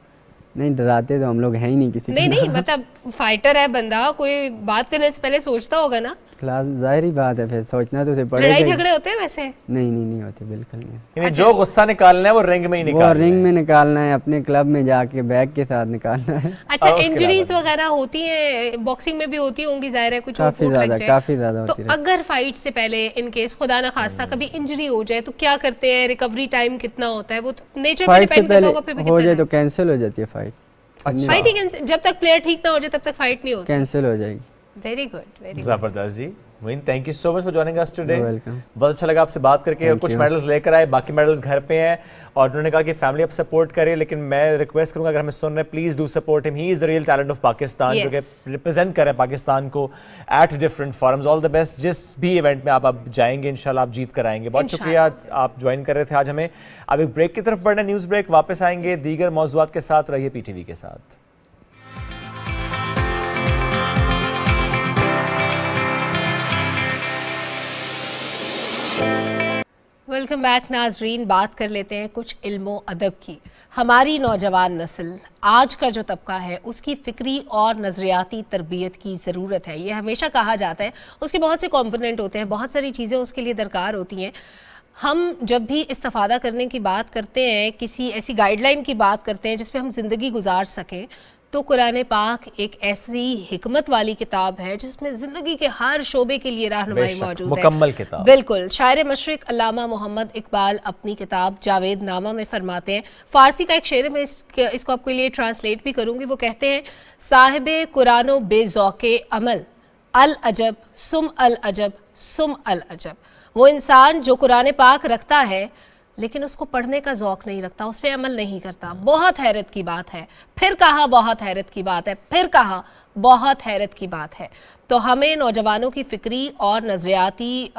नहीं डराते तो हम लोग है ही नहीं किसी नहीं नहीं मतलब फाइटर है बंदा कोई बात करने से पहले सोचता होगा ना फिलहाल जाहिर ही बात है फिर सोचना तो उसे पड़ेगा लड़ाई झगड़े होते हैं वैसे नहीं नहीं नहीं होते बिल्कुल नहीं अच्छा। जो गुस्सा निकालना है वो रिंग में ही निकालना वो रिंग में निकालना है अपने क्लब में जाके बैग के साथ निकालना है अच्छा इंजरीज वगैरह होती है बॉक्सिंग में भी होती होंगी जाहिर है कुछ काफी ज्यादा काफी ज्यादा तो होती है अगर फाइट से पहले इनकेस खुदा ना खास्ता हम्म। कभी इंजरी हो जाए तो क्या करते हैं रिकवरी टाइम कितना होता है वो नेचर तो पे डिपेंड करता होगा फिर हो जाए तो कैंसिल हो जाती है फाइट अच्छा। फाइटिंग जब तक प्लेयर ठीक ना हो जाए तब तक फाइट नहीं होती कैंसिल हो जाएगी वेरी गुड वेरी जबरदस्त जी Muin thank you so much for joining us today बहुत अच्छा लगा आपसे बात करके Thank कुछ मेडल्स लेकर आए बाकी मेडल्स घर पे हैं और उन्होंने कहा कि फैमिली अब सपोर्ट करें लेकिन मैं रिक्वेस्ट करूंगा अगर हमें सुन रहे हैं please do support him he is the real talent of Pakistan जो कि रिप्रेजेंट कर रहे हैं पाकिस्तान को at different forums all the best जिस भी इवेंट में आप अब जाएंगे इनशाला आप जीत कर आएंगे बहुत शुक्रिया आप ज्वाइन कर रहे थे आज हमें अब एक ब्रेक की तरफ बढ़ना न्यूज़ ब्रेक वापस आएंगे दीगर मौजूद के साथ रहिए पीटीवी के साथ वेलकम बैक नाजरीन बात कर लेते हैं कुछ इल्मो अदब की हमारी नौजवान नस्ल आज का जो तबका है उसकी फ़िक्री और नज़रियाती तरबियत की ज़रूरत है ये हमेशा कहा जाता है उसके बहुत से कॉम्पोनेंट होते हैं बहुत सारी चीज़ें उसके लिए दरकार होती हैं हम जब भी इस्तफ़ादा करने की बात करते हैं किसी ऐसी गाइडलाइन की बात करते हैं जिसपे हम ज़िंदगी गुजार सकें तो कुरान पाक एक ऐसी हिकमत वाली किताब है जिसमें ज़िंदगी के हर शोबे के लिए रहनुमाई मौजूद मुकम्मल है किताब बिल्कुल शायर मशरक अलामा मोहम्मद इकबाल अपनी किताब जावेद नामा में फरमाते हैं फ़ारसी का एक शेर में इसको आपके लिए ट्रांसलेट भी करूँगी वो कहते हैं साहिब कुरानो बेजौक अमल अल अजब सुम अल अजब सुम अल अजब वो इंसान जो कुरान पाक रखता है लेकिन उसको पढ़ने का ज़ौक नहीं रखता उस पर अमल नहीं करता बहुत हैरत की बात है फिर कहा बहुत हैरत की बात है फिर कहा बहुत हैरत की बात है तो हमें नौजवानों की फ़िक्री और नज़रियाती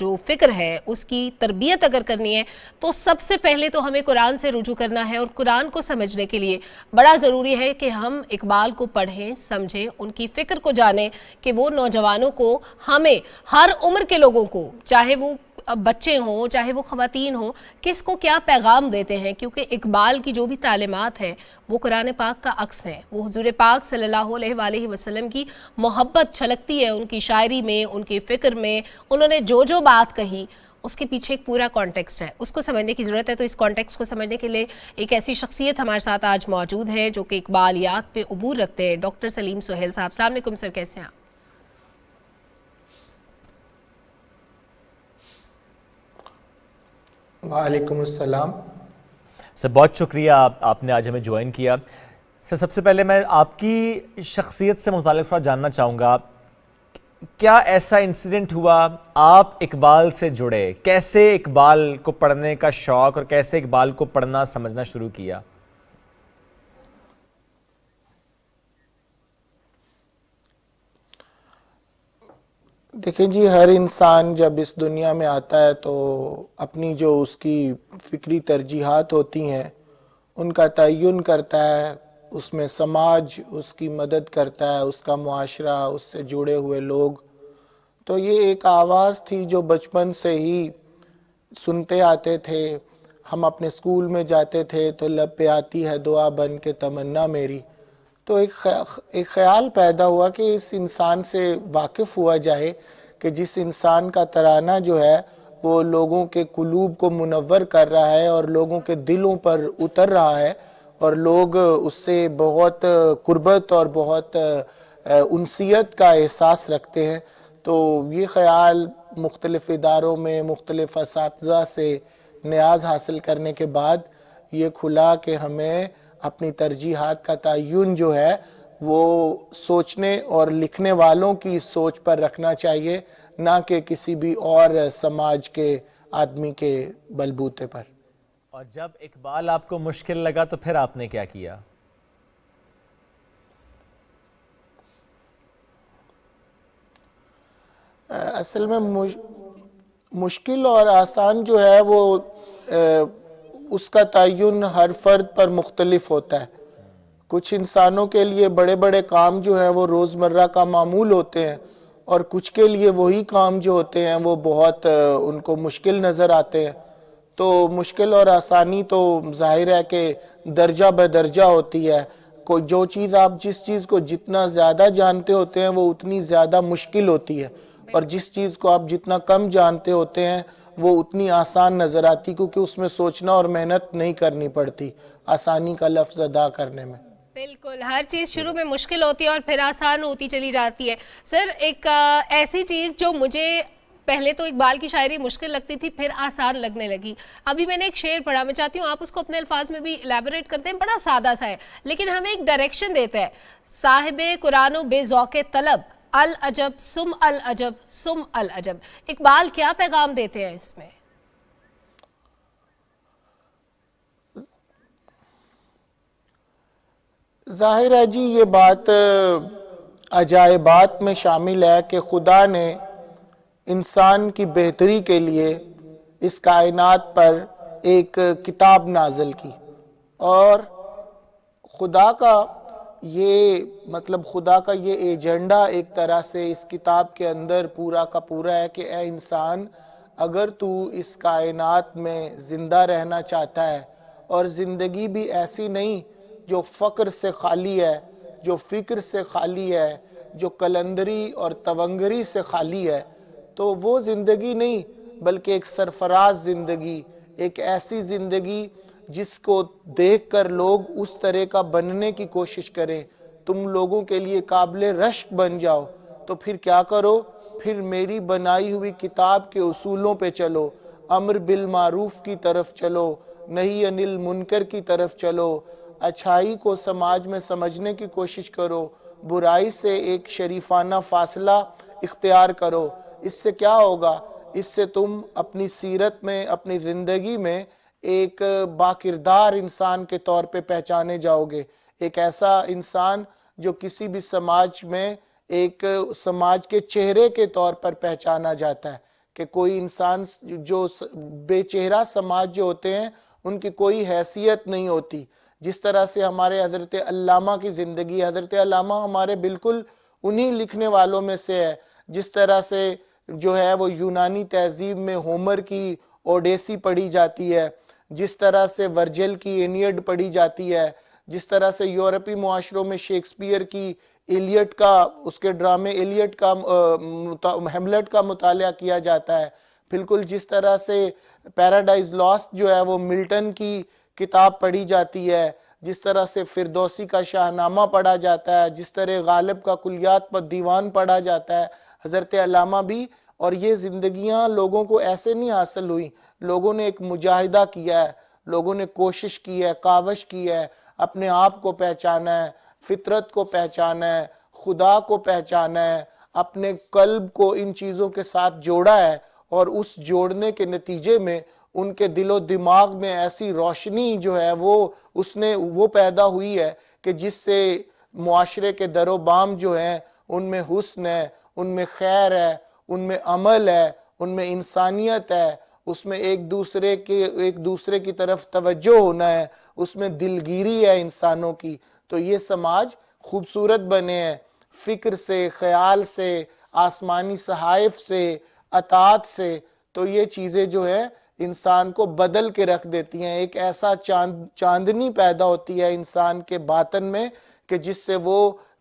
जो फ़िक्र है उसकी तरबियत अगर करनी है तो सबसे पहले तो हमें कुरान से रुजू करना है और कुरान को समझने के लिए बड़ा ज़रूरी है कि हम इकबाल को पढ़ें समझें उनकी फ़िक्र को जानें कि वो नौजवानों को हमें हर उम्र के लोगों को चाहे वो बच्चे हों चाहे वो ख़वान हों किस को क्या पैगाम देते हैं क्योंकि इकबाल की जो भी तालीमत है वो कुरान पाक का अक्स है वो हजूर पाक सल्ला वसलम की मोहब्बत छलकती है उनकी शायरी में उनकी फ़िक्र में उन्होंने जो जो बात कही उसके पीछे एक पूरा कॉन्टेक्स्ट है उसको समझने की ज़रूरत है तो इस कॉन्टेक्स्ट को समझने के लिए एक ऐसी शख्सियत हमारे साथ आज मौजूद है जो कि इकबालियात पे अबूर रखते हैं डॉक्टर सलीम सुहेल साहब सामकुम सर कैसे हैं आप वालेकुम अस्सलाम सर बहुत शुक्रिया आप, आपने आज हमें ज्वाइन किया सर सबसे पहले मैं आपकी शख्सियत से मुतल थोड़ा जानना चाहूँगा क्या ऐसा इंसिडेंट हुआ आप इकबाल से जुड़े कैसे इकबाल को पढ़ने का शौक़ और कैसे इकबाल को पढ़ना समझना शुरू किया देखें जी हर इंसान जब इस दुनिया में आता है तो अपनी जो उसकी फ़िक्री तरजीहत होती हैं उनका तयन करता है उसमें समाज उसकी मदद करता है उसका मुआरा उससे जुड़े हुए लोग तो ये एक आवाज़ थी जो बचपन से ही सुनते आते थे हम अपने स्कूल में जाते थे तो लब पे आती है दुआ बन के तमन्ना मेरी तो एक ख्या, एक ख्याल पैदा हुआ कि इस इंसान से वाकिफ़ हुआ जाए कि जिस इंसान का तराना जो है वो लोगों के कुलूब को मुनवर कर रहा है और लोगों के दिलों पर उतर रहा है और लोग उससे बहुत कुर्बत और बहुत उनसीत का एहसास रखते हैं तो ये ख्याल मुख्तलिफ इदारों में मुख्तलिफ इस से न्याज हासिल करने के बाद ये खुला कि हमें अपनी तरजीहत का तयन जो है वो सोचने और लिखने वालों की सोच पर रखना चाहिए ना कि किसी भी और समाज के आदमी के बलबूते पर और जब इकबाल आपको मुश्किल लगा तो फिर आपने क्या किया असल में मुश, मुश्किल और आसान जो है वो आ, उसका तयन हर फर्द पर मुख्तलिफ होता है कुछ इंसानों के लिए बड़े बड़े काम जो है वो रोज़मर्रा का मामूल होते हैं और कुछ के लिए वही काम जो होते हैं वो बहुत उनको मुश्किल नज़र आते हैं तो मुश्किल और आसानी तो जाहिर है कि दर्जा बदर्जा होती है कोई जो चीज़ आप जिस चीज़ को जितना ज़्यादा जानते होते हैं वो उतनी ज़्यादा मुश्किल होती है और जिस चीज़ को आप जितना कम जानते होते हैं वो उतनी आसान नज़र आती क्योंकि उसमें सोचना और मेहनत नहीं करनी पड़ती आसानी का लफ्ज अदा करने में बिल्कुल हर चीज़ शुरू में मुश्किल होती है और फिर आसान होती चली जाती है सर एक ऐसी चीज़ जो मुझे पहले तो इकबाल की शायरी मुश्किल लगती थी फिर आसान लगने लगी अभी मैंने एक शेर पढ़ा मैं चाहती हूँ आप उसको अपने अल्फाज में भी इलेबोरेट करते हैं बड़ा सादा सा है लेकिन हमें एक डायरेक्शन देता है साहिब कुरान बेजौक तलब अल अजब सुम अल अजब सुम अल अजब इकबाल क्या पैगाम देते हैं इसमें जाहिर है जी ये बात अजायबात में शामिल है कि खुदा ने इंसान की बेहतरी के लिए इस कायनात पर एक किताब नाजल की और खुदा का ये मतलब खुदा का ये एजेंडा एक तरह से इस किताब के अंदर पूरा का पूरा है कि ए इंसान अगर तू इस कायनात में ज़िंदा रहना चाहता है और ज़िंदगी भी ऐसी नहीं जो फ़क्र से खाली है जो फ़िक्र से खाली है जो कलंदरी और तवंगरी से खाली है तो वो ज़िंदगी नहीं बल्कि एक सरफराज ज़िंदगी एक ऐसी ज़िंदगी जिसको देखकर लोग उस तरह का बनने की कोशिश करें तुम लोगों के लिए काबिल रश्क बन जाओ तो फिर क्या करो फिर मेरी बनाई हुई किताब के उसूलों पे चलो अमर बिल मारूफ की तरफ चलो नहीं अनिल मुनकर की तरफ चलो अच्छाई को समाज में समझने की कोशिश करो बुराई से एक शरीफाना फासला इख्तियार करो इससे क्या होगा इससे तुम अपनी सीरत में अपनी ज़िंदगी में एक बाकिरदार इंसान के तौर पे पहचाने जाओगे एक ऐसा इंसान जो किसी भी समाज में एक समाज के चेहरे के तौर पर पहचाना जाता है कि कोई इंसान जो बेचेहरा समाज जो होते हैं उनकी कोई हैसियत नहीं होती जिस तरह से हमारे हजरत अल्लामा की ज़िंदगी हजरत अल्लामा हमारे बिल्कुल उन्हीं लिखने वालों में से है जिस तरह से जो है वो यूनानी तहजीब में होमर की ओडेसी पढ़ी जाती है जिस तरह से वर्जिल की एनियड पढ़ी जाती है जिस तरह से यूरोपी मुआशरों में शेक्सपियर की एलियट का उसके ड्रामे एलियट का हेमलेट का मुताल किया जाता है बिल्कुल जिस तरह से पैराडाइज लॉस्ट जो है वो मिल्टन की किताब पढ़ी जाती है जिस तरह से फिरदौसी का शाहनामा पढ़ा जाता है जिस तरह गालिब का कुलियात पर दीवान पढ़ा जाता है हज़रत अलामा भी और ये जिंदगियां लोगों को ऐसे नहीं हासिल हुई लोगों ने एक मुजाहिदा किया है लोगों ने कोशिश की है कावश की है अपने आप को पहचाना है फितरत को पहचाना है खुदा को पहचाना है अपने कल्ब को इन चीज़ों के साथ जोड़ा है और उस जोड़ने के नतीजे में उनके दिलो दिमाग में ऐसी रोशनी जो है वो उसने वो पैदा हुई है कि जिससे माशरे के दरोबाम जो हैं उनमें हुस्न है उनमें खैर है उनमें अमल है उनमें इंसानियत है उसमें एक दूसरे के एक दूसरे की तरफ तवज्जो होना है उसमें दिलगिरी है इंसानों की तो ये समाज खूबसूरत बने हैं फिक्र से ख्याल से आसमानी सहाइफ से अतात से तो ये चीज़ें जो है इंसान को बदल के रख देती हैं एक ऐसा चांद चांदनी पैदा होती है इंसान के बातन में कि जिससे वो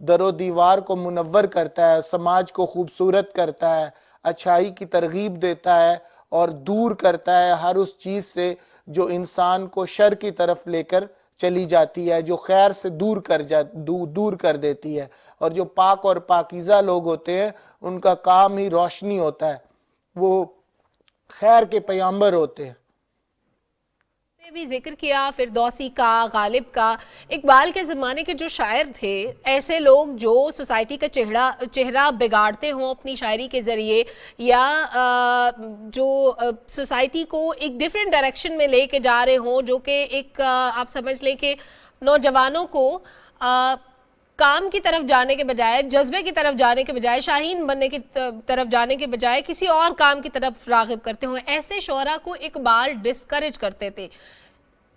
दर दीवार को मुनवर करता है समाज को खूबसूरत करता है अच्छाई की तरगीब देता है और दूर करता है हर उस चीज़ से जो इंसान को शर की तरफ लेकर चली जाती है जो खैर से दूर कर जा दू, दूर कर देती है और जो पाक और पाकिज़ा लोग होते हैं उनका काम ही रोशनी होता है वो खैर के पैम्बर होते हैं भी जिक्र किया फिर दौसी का गालिब का इकबाल के ज़माने के जो शायर थे ऐसे लोग जो सोसाइटी का चेहरा चेहरा बिगाड़ते हों अपनी शायरी के ज़रिए या जो सोसाइटी को एक डिफरेंट डायरेक्शन में लेके जा रहे हों जो कि एक आप समझ लें कि नौजवानों को काम की तरफ जाने के बजाय जज्बे की तरफ जाने के बजाय शाहीन बनने की तरफ जाने के बजाय किसी और काम की तरफ रागब करते हुए ऐसे शोरा को इकबाल डिस्करेज करते थे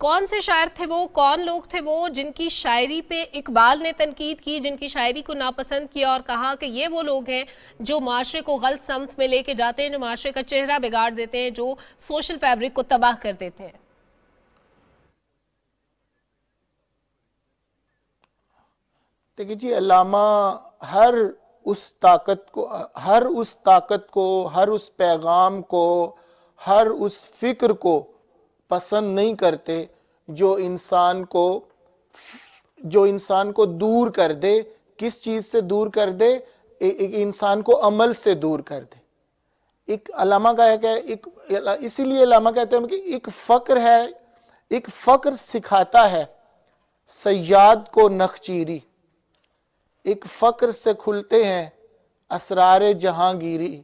कौन से शायर थे वो कौन लोग थे वो जिनकी शायरी पे इकबाल ने तनकीद की जिनकी शायरी को नापसंद किया और कहा कि ये वो लोग हैं जो माशरे को गलत समत में लेके जाते हैं जो माशरे का चेहरा बिगाड़ देते हैं जो सोशल फैब्रिक को तबाह कर देते हैं देखिए तो जी अलामा हर उस ताकत को हर उस ताकत को हर उस पैगाम को हर उस फिक्र को पसंद नहीं करते जो इंसान को जो इंसान को दूर कर दे किस चीज़ से दूर कर दे इंसान को अमल से दूर कर दे एक अलामा का है क्या एक इसीलिए अलामा कहते हैं कि एक फ़क्र है एक फ़क्र सिखाता है सयाद को नखचीरी एक फ़क्र से खुलते हैं असरार जहांगीरी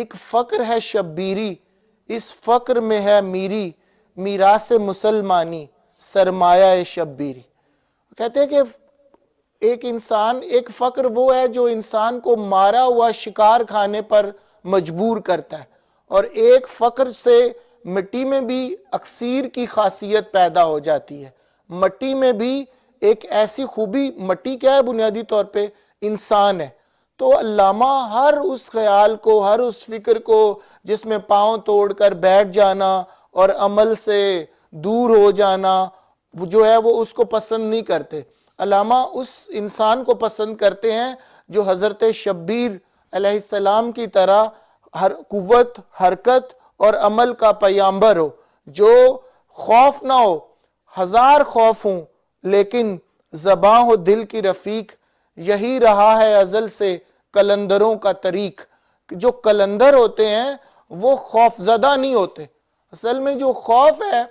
एक फ़क्र है शब्बीरी इस फ़क्र में है मीरी मीरा से मुसलमानी सरमाया शब्बीरी कहते हैं कि एक इंसान एक फ़क्र वो है जो इंसान को मारा हुआ शिकार खाने पर मजबूर करता है और एक फ़क्र से मिट्टी में भी अक्सीर की खासियत पैदा हो जाती है मट्टी में भी एक ऐसी खूबी मटी क्या है बुनियादी तौर पे इंसान है तो अल्लामा हर उस ख्याल को हर उस फिक्र को जिसमें पाँव तोड़कर बैठ जाना और अमल से दूर हो जाना जो है वो उसको पसंद नहीं करते अलामा उस इंसान को पसंद करते हैं जो हज़रत शब्बीर अलैहिस्सलाम की तरह हर कुवत हरकत और अमल का पैम्बर हो जो खौफ ना हो हज़ार खौफ हूँ लेकिन जबाँ हो दिल की रफीक यही रहा है अजल से कलंदरों का तरीक जो कलंदर होते हैं वो खौफजदा नहीं होते असल में जो खौफ है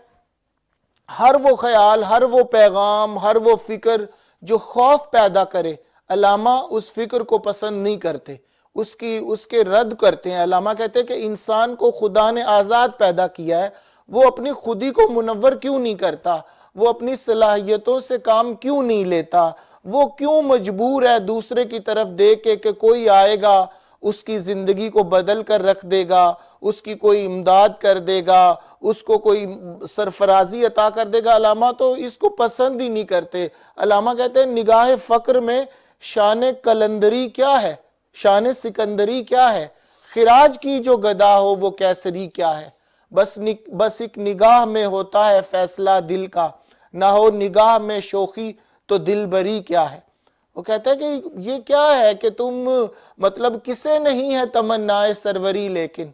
हर वो ख्याल हर वो पैगाम हर वो फिक्र जो खौफ पैदा करे अलामा उस फिक्र को पसंद नहीं करते उसकी उसके रद्द करते हैं अलामा कहते हैं कि इंसान को खुदा ने आज़ाद पैदा किया है वो अपनी खुदी को मुनवर क्यों नहीं करता वो अपनी सलाहियतों से काम क्यों नहीं लेता वो क्यों मजबूर है दूसरे की तरफ देख के कोई आएगा उसकी ज़िंदगी को बदल कर रख देगा उसकी कोई इमदाद कर देगा उसको कोई सरफराजी अता कर देगा अलामा तो इसको पसंद ही नहीं करते अलामा कहते हैं निगाह फ़क्र में शान कलंदरी क्या है शान सिकंदरी क्या है खिराज की जो गदा हो वो कैसरी क्या है बस बस एक निगाह में होता है फैसला दिल का ना हो निगाह में शोखी तो दिल भरी क्या है वो कहते हैं कि ये क्या है कि तुम मतलब किसे नहीं है तमन्नाए सरवरी लेकिन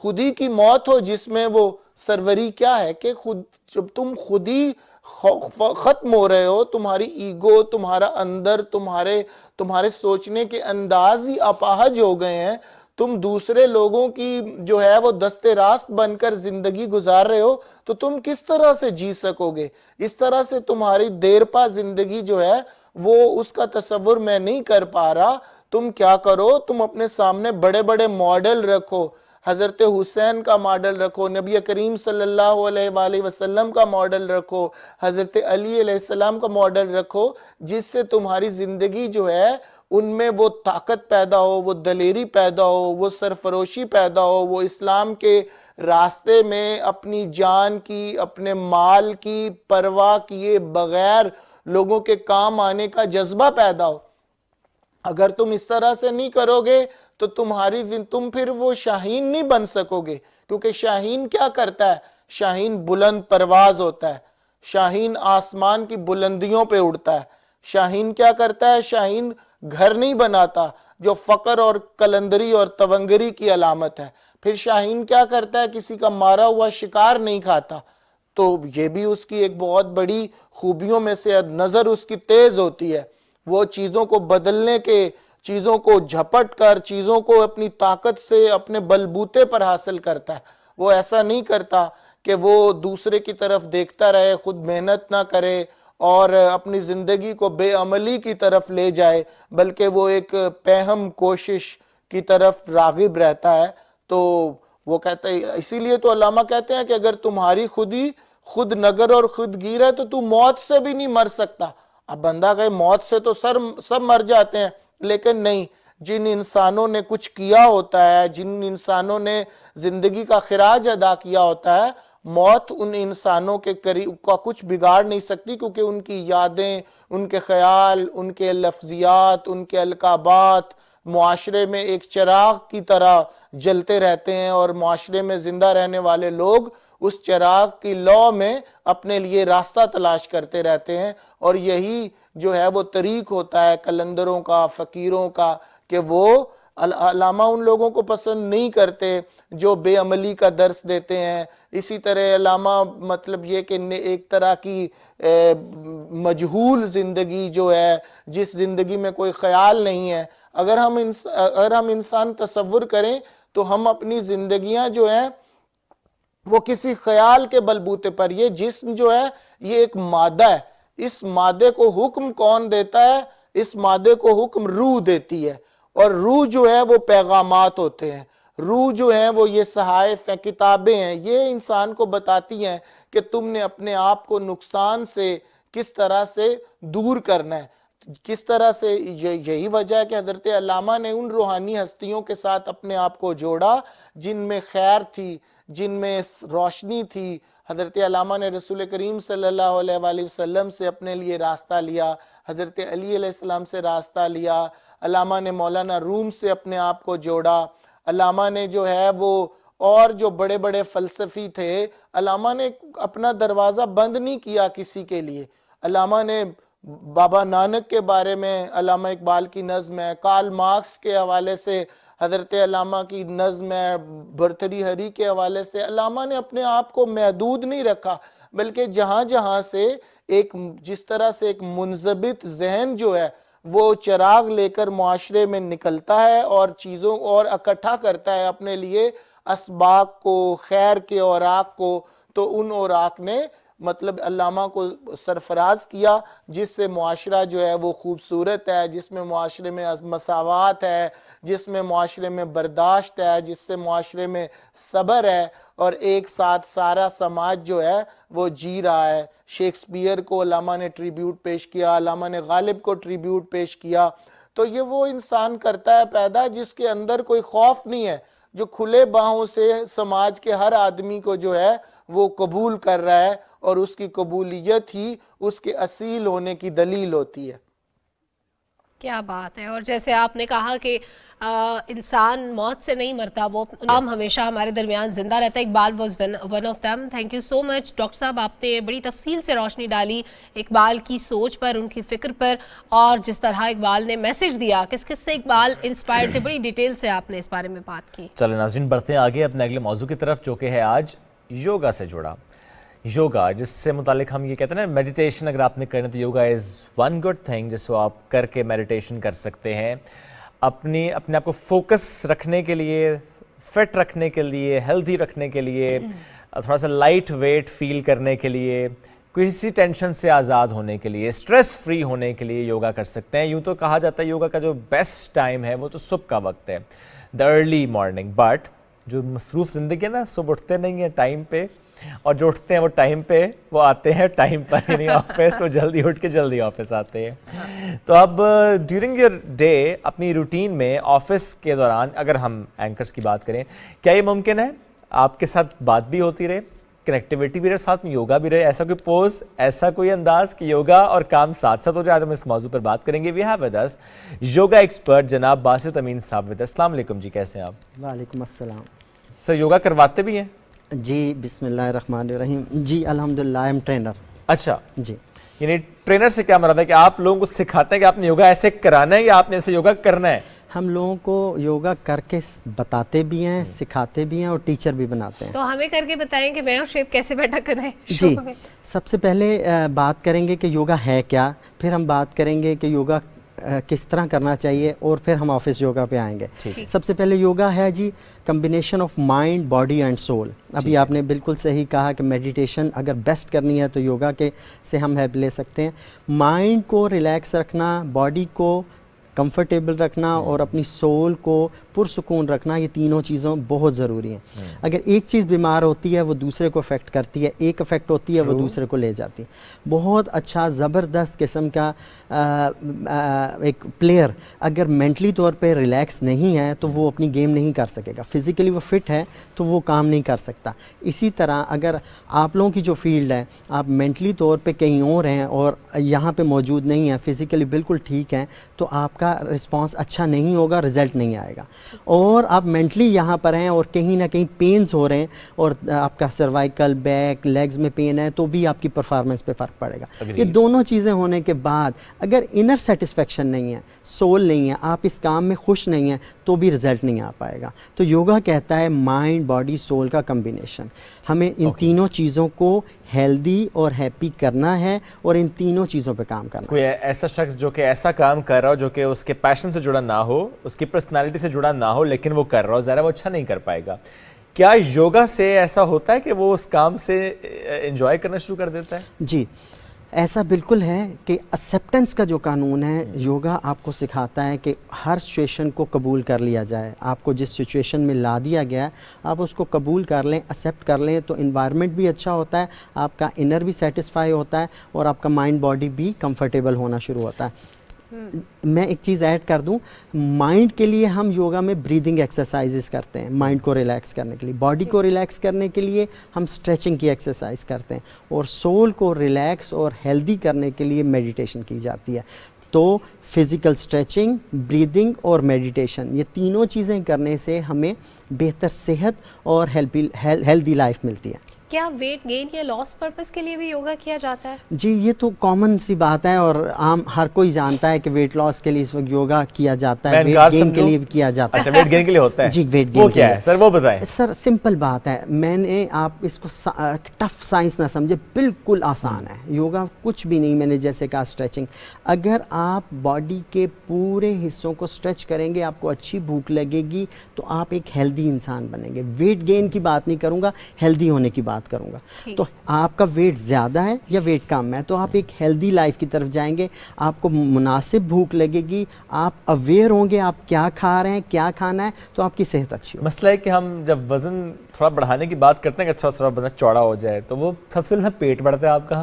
खुद ही की मौत हो जिसमें वो सरवरी क्या है कि खुद जब तुम खुद ही खत्म हो रहे हो तुम्हारी ईगो तुम्हारा अंदर तुम्हारे तुम्हारे सोचने के अंदाज ही अपाहज हो गए हैं तुम दूसरे लोगों की जो है वो दस्ते रास्त बनकर जिंदगी गुजार रहे हो तो तुम किस तरह से जी सकोगे इस तरह से तुम्हारी देरपा जिंदगी जो है वो उसका तस्वुर मैं नहीं कर पा रहा तुम क्या करो तुम अपने सामने बड़े बड़े मॉडल रखो हज़रत हुसैन का मॉडल रखो नबी करीम सल्लल्लाहु अलैहि वसल्लम का मॉडल रखो हज़रत अली का मॉडल रखो जिससे तुम्हारी ज़िंदगी जो है उनमें वो ताकत पैदा हो वो दलेरी पैदा हो वो सरफरोशी पैदा हो वो इस्लाम के रास्ते में अपनी जान की अपने माल की परवाह किए बगैर लोगों के काम आने का जज्बा पैदा हो अगर तुम इस तरह से नहीं करोगे तो तुम्हारी दिन तुम फिर वो शाहीन नहीं बन सकोगे क्योंकि शाहीन क्या करता है शाहीन बुलंद परवाज होता है शाहीन आसमान की बुलंदियों पे उड़ता है शाहीन क्या करता है शाहीन घर नहीं बनाता जो फकर और कलंदरी और तवंगरी की अलामत है फिर शाहीन क्या करता है किसी का मारा हुआ शिकार नहीं खाता तो ये भी उसकी एक बहुत बड़ी खूबियों में से नज़र उसकी तेज होती है वो चीज़ों को बदलने के चीज़ों को झपट कर चीज़ों को अपनी ताकत से अपने बलबूते पर हासिल करता है वो ऐसा नहीं करता कि वो दूसरे की तरफ देखता रहे खुद मेहनत ना करे और अपनी ज़िंदगी को बेअमली की तरफ ले जाए बल्कि वो एक पहम कोशिश की तरफ रागिब रहता है तो वो कहता है इसीलिए तो अलामा कहते हैं कि अगर तुम्हारी खुद ही खुद नगर और खुद गिर है तो तू मौत से भी नहीं मर सकता अब बंदा कहे मौत से तो सर सब मर जाते हैं लेकिन नहीं जिन इंसानों ने कुछ किया होता है जिन इंसानों ने जिंदगी का खराज अदा किया होता है मौत उन इंसानों के करीब का कुछ बिगाड़ नहीं सकती क्योंकि उनकी यादें उनके ख्याल उनके लफ्जियात उनके अलकाबात माशरे में एक चिराग की तरह जलते रहते हैं और माशरे में ज़िंदा रहने वाले लोग उस चिराग की लॉ में अपने लिए रास्ता तलाश करते रहते हैं और यही जो है वो तरीक होता है कलंदरों का फ़कीरों का कि वो अलामा उन लोगों को पसंद नहीं करते जो बेअमली का दर्स देते हैं इसी तरह अलामा मतलब ये कि एक तरह की मजहूल ज़िंदगी जो है जिस ज़िंदगी में कोई ख्याल नहीं है अगर हम इंस, अगर हम इंसान तस्वुर करें तो हम अपनी जिंदगियां जो है वो किसी ख्याल के बलबूते पर ये जिस्म जो है ये एक मादा है इस मादे को हुक्म कौन देता है इस मादे को हुक्म रूह देती है और रूह जो है वो पैगाम होते हैं रूह जो है वो ये सहायफ हैं किताबें हैं ये इंसान को बताती हैं कि तुमने अपने आप को नुकसान से किस तरह से दूर करना है किस तरह से यही वजह है कि हजरत अलामा ने उन रूहानी हस्तियों के साथ अपने आप को जोड़ा जिनमें खैर थी जिनमें रोशनी थी हजरत अलामा ने रसूल करीम सल्लल्लाहु अलैहि वसल्लम से अपने लिए रास्ता लिया हजरत अली से रास्ता लिया अलामा ने मौलाना रूम से अपने आप को जोड़ा अलामा ने जो है वो और जो बड़े बड़े फलसफी थे अलामा ने अपना दरवाज़ा बंद नहीं किया किसी के लिए अलामा ने बाबा नानक के बारे में अलामा इकबाल की नज़म है कार्ल मार्क्स के हवाले से हजरत अलामा की नज़म है भरथरी हरी के हवाले से अलामा ने अपने आप को महदूद नहीं रखा बल्कि जहाँ जहाँ से एक जिस तरह से एक मुनजबित जहन जो है वो चिराग लेकर मुआशरे में निकलता है और चीज़ों और इकट्ठा करता है अपने लिए इसबाक को खैर के और आग को तो उन और आग ने मतलब अलामा को सरफराज किया जिससे माशरा जो है वो खूबसूरत है जिसमें माशरे में मसावत है जिसमें माशरे में बर्दाश्त है जिससे माशरे में सब्र है और एक साथ सारा समाज जो है वो जी रहा है शेक्सपियर को अलामा ने ट्रिब्यूट पेश किया अलामा ने गालिब को ट्रिब्यूट पेश किया तो ये वो इंसान करता है पैदा जिसके अंदर कोई खौफ नहीं है जो खुले बाहों से समाज के हर आदमी को जो है वो कबूल कर रहा है और उसकी कबूलियत ही उसके असील होने की दलील होती है क्या बात है और जैसे आपने कहा कि इंसान मौत से नहीं मरता वो नाम yes. हमेशा हमारे दरमियान जिंदा रहता है Iqbal was one of them thank you so much doctor साहब आपने बड़ी तफसील से रोशनी डाली इकबाल की सोच पर उनकी फ़िक्र पर और जिस तरह इकबाल ने मैसेज दिया किस किस से इकबाल इंस्पायर थे बड़ी डिटेल से आपने इस बारे में बात की चले नाजिन बढ़ते आगे अपने अगले मौजू की तरफ जो कि है आज योगा से जुड़ा योगा जिससे मुतल हम ये कहते हैं ना मेडिटेशन अगर आपने करें तो yoga is one good thing जिसको आप करके मेडिटेशन कर सकते हैं अपनी अपने आप को फोकस रखने के लिए फिट रखने के लिए हेल्दी रखने के लिए थोड़ा सा लाइट वेट फील करने के लिए किसी टेंशन से आज़ाद होने के लिए स्ट्रेस फ्री होने के लिए योगा कर सकते हैं यूँ तो कहा जाता है योगा का जो बेस्ट टाइम है वो तो सुबह का वक्त है द अर्ली मॉर्निंग बट जो मसरूफ़ ज़िंदगी है ना सुबह उठते नहीं है टाइम पे और जो उठते हैं वो टाइम पे वो आते हैं टाइम पर यानी ऑफिस वो जल्दी उठ के जल्दी ऑफिस आते हैं तो अब ड्यूरिंग योर डे अपनी रूटीन में ऑफिस के दौरान अगर हम एंकर्स की बात करें क्या ये मुमकिन है आपके साथ बात भी होती रहे कनेक्टिविटी भी रहे साथ में योगा भी रहे ऐसा कोई पोज ऐसा कोई अंदाज कि योगा और काम साथ साथ हो जाए हम इस मौजू पर बात करेंगे we have with yoga expert जनाब बासित अमीन साहब विद अस्सलाम वालेकुम जी कैसे हैं आप वालेकुम अस्सलाम सर योगा करवाते भी हैं जी बिसमीम जी अलहमदिल्ला आई एम ट्रेनर अच्छा जी यानी ट्रेनर से क्या मराद है कि आप लोगों को सिखाते हैं कि आपने योगा ऐसे कराना है या आपने ऐसे योगा करना है हम लोगों को योगा करके बताते भी हैं हम्म। सिखाते भी हैं और टीचर भी बनाते हैं तो हमें करके बताएं कि मैं और शेप कैसे बैठा कर रहे हैं जी सबसे पहले बात करेंगे कि योगा है क्या फिर हम बात करेंगे कि योगा किस तरह करना चाहिए और फिर हम ऑफिस योगा पे आएंगे सबसे पहले योगा है जी combination of mind body and soul अभी आपने बिल्कुल सही कहा कि मेडिटेशन अगर बेस्ट करनी है तो योगा के से हम हेल्प ले सकते हैं माइंड को रिलैक्स रखना बॉडी को कंफर्टेबल रखना हम्म। और अपनी सोल को पुरसकून रखना ये तीनों चीज़ों बहुत ज़रूरी हैं हम्म। अगर एक चीज़ बीमार होती है वो दूसरे को अफेक्ट करती है एक अफेक्ट होती है वो दूसरे को ले जाती है बहुत अच्छा ज़बरदस्त किस्म का आ, आ, एक प्लेयर अगर मेंटली तौर पे रिलैक्स नहीं है तो वो अपनी गेम नहीं कर सकेगा फिज़िकली वो फिट है तो वो काम नहीं कर सकता इसी तरह अगर आप लोगों की जो फील्ड है आप मेंटली तौर पर कहीं और हैं और यहाँ पर मौजूद नहीं है फ़िज़िकली बिल्कुल ठीक हैं तो आप आपका रिस्पॉन्स अच्छा नहीं होगा रिजल्ट नहीं आएगा और आप मेंटली यहाँ पर हैं और कहीं ना कहीं पेन्स हो रहे हैं और आपका सर्वाइकल बैक लेग्स में पेन है तो भी आपकी परफॉर्मेंस पे फ़र्क पड़ेगा ये दोनों चीज़ें होने के बाद अगर इनर सेटिस्फेक्शन नहीं है सोल नहीं है आप इस काम में खुश नहीं हैं तो भी रिजल्ट नहीं आ पाएगा तो योगा कहता है माइंड बॉडी सोल का कम्बिनेशन हमें इन तीनों चीज़ों को हेल्दी और हैप्पी करना है और इन तीनों चीज़ों पे काम करना कोई ऐसा शख्स जो कि ऐसा काम कर रहा हो जो कि उसके पैशन से जुड़ा ना हो उसकी पर्सनालिटी से जुड़ा ना हो लेकिन वो कर रहा हो ज़रा वो अच्छा नहीं कर पाएगा क्या योगा से ऐसा होता है कि वो उस काम से इंजॉय करना शुरू कर देता है जी ऐसा बिल्कुल है कि एक्सेप्टेंस का जो कानून है हम्म। योगा आपको सिखाता है कि हर सिचुएशन को कबूल कर लिया जाए आपको जिस सिचुएशन में ला दिया गया है आप उसको कबूल कर लें एक्सेप्ट कर लें तो इन्वायरमेंट भी अच्छा होता है आपका इनर भी सेटिस्फाई होता है और आपका माइंड बॉडी भी कंफर्टेबल होना शुरू होता है मैं एक चीज़ ऐड कर दूं माइंड के लिए हम योगा में ब्रीदिंग एक्सरसाइजेस करते हैं माइंड को रिलैक्स करने के लिए बॉडी को रिलैक्स करने के लिए हम स्ट्रेचिंग की एक्सरसाइज करते हैं और सोल को रिलैक्स और हेल्दी करने के लिए मेडिटेशन की जाती है तो फिज़िकल स्ट्रेचिंग ब्रीदिंग और मेडिटेशन ये तीनों चीज़ें करने से हमें बेहतर सेहत और हेल्दी हेल्दी लाइफ मिलती है क्या वेट गेन या लॉस पर्पस के लिए भी योगा किया जाता है जी ये तो कॉमन सी बात है और आम हर कोई जानता है कि वेट लॉस के लिए इस वक्त योगा किया जाता है वेट गेन के लिए भी किया जाता अच्छा, वेट गेन के लिए होता है जी वेट गेन वो क्या है सर वो बताएं सर सिंपल बात है मैंने आप इसको टफ साइंस ना समझे बिल्कुल आसान है योगा कुछ भी नहीं मैंने जैसे कहा स्ट्रेचिंग अगर आप बॉडी के पूरे हिस्सों को स्ट्रेच करेंगे आपको अच्छी भूख लगेगी तो आप एक हेल्दी इंसान बनेंगे वेट गेन की बात नहीं करूँगा हेल्दी होने की बात बात करूँगा तो आपका वेट ज़्यादा है या वेट कम है तो आप एक हेल्दी लाइफ की तरफ जाएंगे आपको मुनासिब भूख लगेगी आप अवेयर होंगे आप क्या खा रहे हैं क्या खाना है तो आपकी सेहत अच्छी हो मसला है कि हम जब वज़न थोड़ा बढ़ाने की बात करते हैं कि अच्छा थोड़ा बंदा चौड़ा हो जाए तो वो सबसे ना पेट बढ़ता है आपका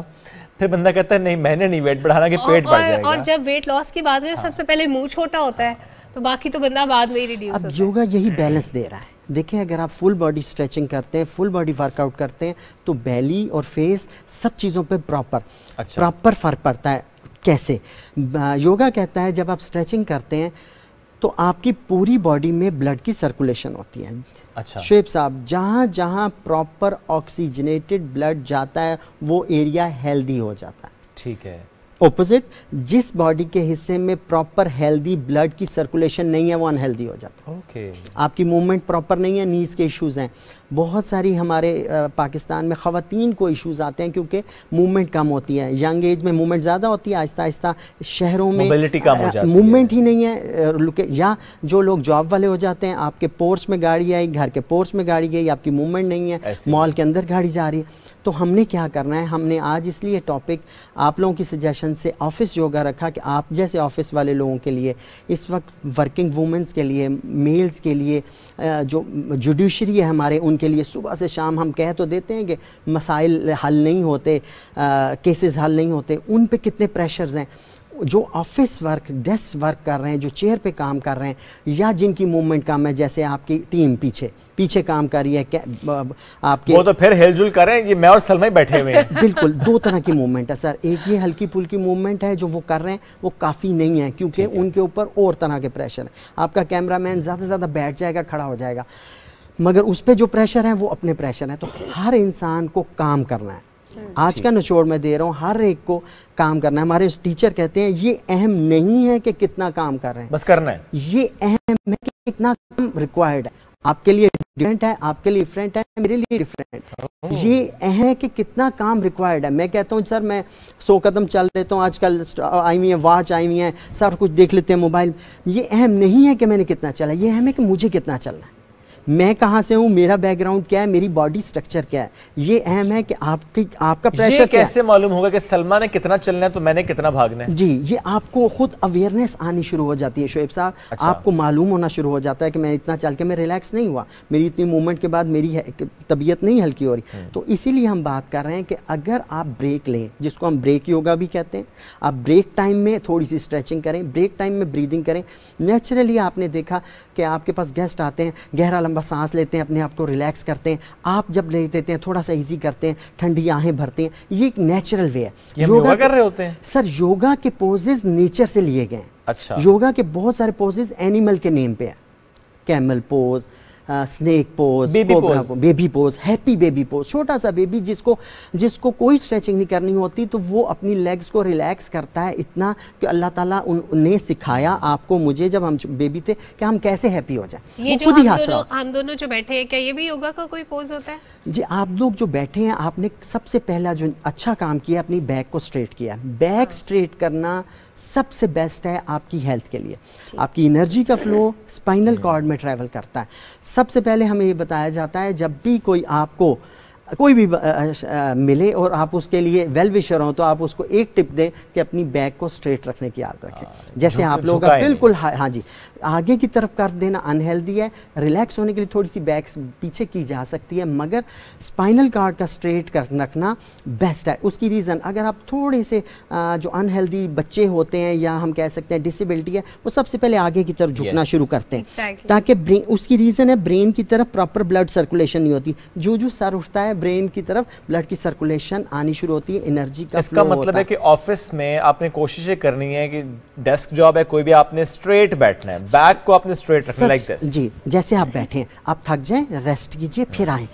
फिर बंदा कहता है नहीं मैंने नहीं वेट बढ़ाना कि पेट बढ़ जाएगा और जब वेट लॉस की बात है तो हाँ। सबसे पहले मुँह छोटा होता है तो बाकी तो बंदा बाद में ही रिड्यूस अब योगा यही बैलेंस दे रहा है देखें अगर आप फुल बॉडी स्ट्रेचिंग करते हैं फुल बॉडी वर्कआउट करते हैं तो बैली और फेस सब चीज़ों पे प्रॉपर अच्छा। प्रॉपर फ़र्क पड़ता है कैसे योगा कहता है जब आप स्ट्रेचिंग करते हैं तो आपकी पूरी बॉडी में ब्लड की सर्कुलेशन होती है अच्छा शेब साहब जहाँ जहाँ प्रॉपर ऑक्सीजनेटेड ब्लड जाता है वो एरिया हेल्दी हो जाता है ठीक है ऑपोजिट जिस बॉडी के हिस्से में प्रॉपर हेल्दी ब्लड की सर्कुलेशन नहीं है वो अनहेल्दी हो जाता है okay. आपकी मूवमेंट प्रॉपर नहीं है नीज के इश्यूज हैं बहुत सारी हमारे पाकिस्तान में ख़वान को इश्यूज़ आते हैं क्योंकि मूवमेंट कम होती है यंग एज में मूवमेंट ज़्यादा होती है आहिस्ता आहिस्ता शहरों में मूवमेंट ही नहीं है या जो लोग जॉब वाले हो जाते हैं आपके पोर्स में गाड़ी आई घर के पोर्स में गाड़ी गई आपकी मूवमेंट नहीं है मॉल के अंदर गाड़ी जा रही है तो हमने क्या करना है हमने आज इसलिए टॉपिक आप लोगों की सजेशन से ऑफिस योगा रखा कि आप जैसे ऑफिस वाले लोगों के लिए इस वक्त वर्किंग वूमेंस के लिए मेल्स के लिए जो जुडिशरी है हमारे उन के लिए सुबह से शाम हम कह तो देते हैं कि मसाइल हल नहीं होते केसेस हल नहीं होते उन पे कितने प्रेशर्स हैं जो ऑफिस वर्क डेस्क वर्क कर रहे हैं जो चेयर पे काम कर रहे हैं या जिनकी मूवमेंट कम है जैसे आपकी टीम पीछे पीछे काम कर रही है आपके वो तो फिर हिलजुल कर रहे हैं मैं और सलमा बैठे हुए हैं बिल्कुल दो तरह की मूवमेंट है सर एक ये हल्की फुल्की मूवमेंट है जो वो कर रहे हैं वो काफ़ी नहीं है क्योंकि उनके ऊपर और तरह के प्रेशर है आपका कैमरा मैन ज़्यादा से ज़्यादा बैठ जाएगा खड़ा हो जाएगा मगर उस पर जो प्रेशर है वो अपने प्रेशर है तो हर इंसान को काम करना है hmm. आज का नचोड़ मैं दे रहा हूँ हर एक को काम करना है हमारे टीचर कहते हैं ये अहम नहीं है कि कितना काम कर रहे हैं बस करना है ये अहम है कि कितना काम रिक्वायर्ड है आपके लिए डिफरेंट है आपके लिए डिफरेंट है मेरे लिए डिफरेंट oh. ये है कि कितना काम रिक्वायर्ड है मैं कहता हूँ सर मैं सो कदम चल लेता हूँ आजकल आई हुई है वॉच आई हुई है सब कुछ देख लेते हैं मोबाइल ये अहम नहीं है कि मैंने कितना चला ये अहम है कि मुझे कितना चलना है मैं कहाँ से हूँ मेरा बैकग्राउंड क्या है मेरी बॉडी स्ट्रक्चर क्या है ये अहम है कि आपकी आपका प्रेशर कैसे मालूम होगा कि सलमा ने कितना चलना है तो मैंने कितना भागना है जी ये आपको खुद अवेयरनेस आनी शुरू हो जाती है शोएब साहब अच्छा। आपको मालूम होना शुरू हो जाता है कि मैं इतना चल के मैं रिलैक्स नहीं हुआ मेरी इतनी मूवमेंट के बाद मेरी तबीयत नहीं हल्की हो रही हम्म। तो इसीलिए हम बात कर रहे हैं कि अगर आप ब्रेक लें जिसको हम ब्रेक योगा भी कहते हैं आप ब्रेक टाइम में थोड़ी सी स्ट्रेचिंग करें ब्रेक टाइम में ब्रीदिंग करें नेचुरली आपने देखा कि आपके पास गेस्ट आते हैं गहरा लंबा बस सांस लेते हैं अपने आप को रिलैक्स करते हैं आप जब ले देते हैं थोड़ा सा ईजी करते हैं ठंडी आहें भरते हैं ये एक नेचुरल वे है योगा कर रहे होते हैं सर योगा के पोजेज नेचर से लिए गए अच्छा योगा के बहुत सारे पोजेज एनिमल के नेम पे हैं camel pose snake pose baby pose happy baby pose छोटा सा बेबी जिसको जिसको कोई स्ट्रेचिंग नहीं करनी होती तो वो अपनी लेग्स को रिलैक्स करता है इतना कि अल्लाह ताला उन्हें सिखाया आपको मुझे जब हम बेबी थे कि हम कैसे हैप्पी हो जाए ये खुद ही हम दोनों जो बैठे हैं क्या ये भी योगा का कोई पोज होता है जी आप लोग जो बैठे हैं आपने सबसे पहला जो अच्छा काम किया अपनी बैक को स्ट्रेट किया बैक स्ट्रेट हाँ। करना सबसे बेस्ट है आपकी हेल्थ के लिए आपकी एनर्जी का फ्लो स्पाइनल कॉर्ड में ट्रैवल करता है सबसे पहले हमें ये बताया जाता है जब भी कोई आपको कोई भी मिले और आप उसके लिए वेल विशर हों तो आप उसको एक टिप दें कि अपनी बैग को स्ट्रेट रखने की याद रखें हाँ, जैसे आप लोगों का बिल्कुल हाँ, हाँ, जी आगे की तरफ कर देना अनहेल्दी है रिलैक्स होने के लिए थोड़ी सी बैग पीछे की जा सकती है मगर स्पाइनल कार्ड का स्ट्रेट कर रखना बेस्ट है उसकी रीज़न अगर आप थोड़े से जो अनहेल्दी बच्चे होते हैं या हम कह सकते हैं डिसेबिलिटी है वो सबसे पहले आगे की तरफ झुकना शुरू करते हैं ताकि उसकी रीज़न है ब्रेन की तरफ प्रॉपर ब्लड सर्कुलेशन नहीं होती जो जो सर उठता है ब्रेन की तरफ ब्लड की सर्कुलेशन आनी शुरू होती है एनर्जी का इसका मतलब है कि ऑफिस में आपने कोशिशें करनी है कि डेस्क जॉब है कोई भी आपने स्ट्रेट बैठना है बैक को आपने स्ट्रेट रखना लाइक दिस जी जैसे आप बैठे आप थक जाएं रेस्ट कीजिए फिर आए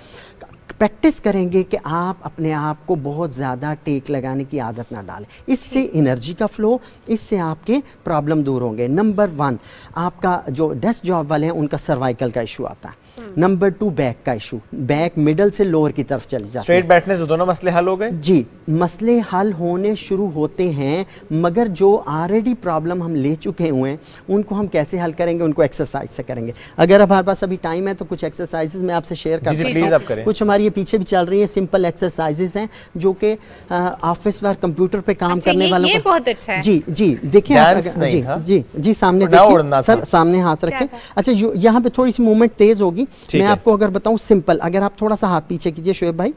प्रैक्टिस करेंगे कि आप अपने आप को बहुत ज़्यादा टेक लगाने की आदत ना डालें इससे एनर्जी का फ्लो इससे आपके प्रॉब्लम दूर होंगे नंबर वन आपका जो डेस्क जॉब वाले हैं उनका सर्वाइकल का इशू आता है नंबर टू बैक का इशू बैक मिडल से लोअर की तरफ चले जाते स्ट्रेट बैठने से दोनों मसले हल हो गए जी मसले हल होने शुरू होते हैं मगर जो ऑलरेडी प्रॉब्लम हम ले चुके हुए हैं उनको हम कैसे हल करेंगे उनको एक्सरसाइज से करेंगे अगर हमारे पास अभी टाइम है तो कुछ एक्सरसाइजेज मैं आपसे शेयर कर सकता हूँ कुछ हमारी पीछे भी चल रही है सिंपल एक्सरसाइजेज हैं जो कि ऑफिस व कंप्यूटर पर काम अच्छा, करने वालों को अच्छा जी जी देखिए जी जी जी सामने सर सामने हाथ रखें अच्छा यहाँ पे थोड़ी सी मूवमेंट तेज होगी जाएगी मैं आपको अगर बताऊँ सिंपल अगर आप थोड़ा सा हाथ पीछे कीजिए शोएब भाई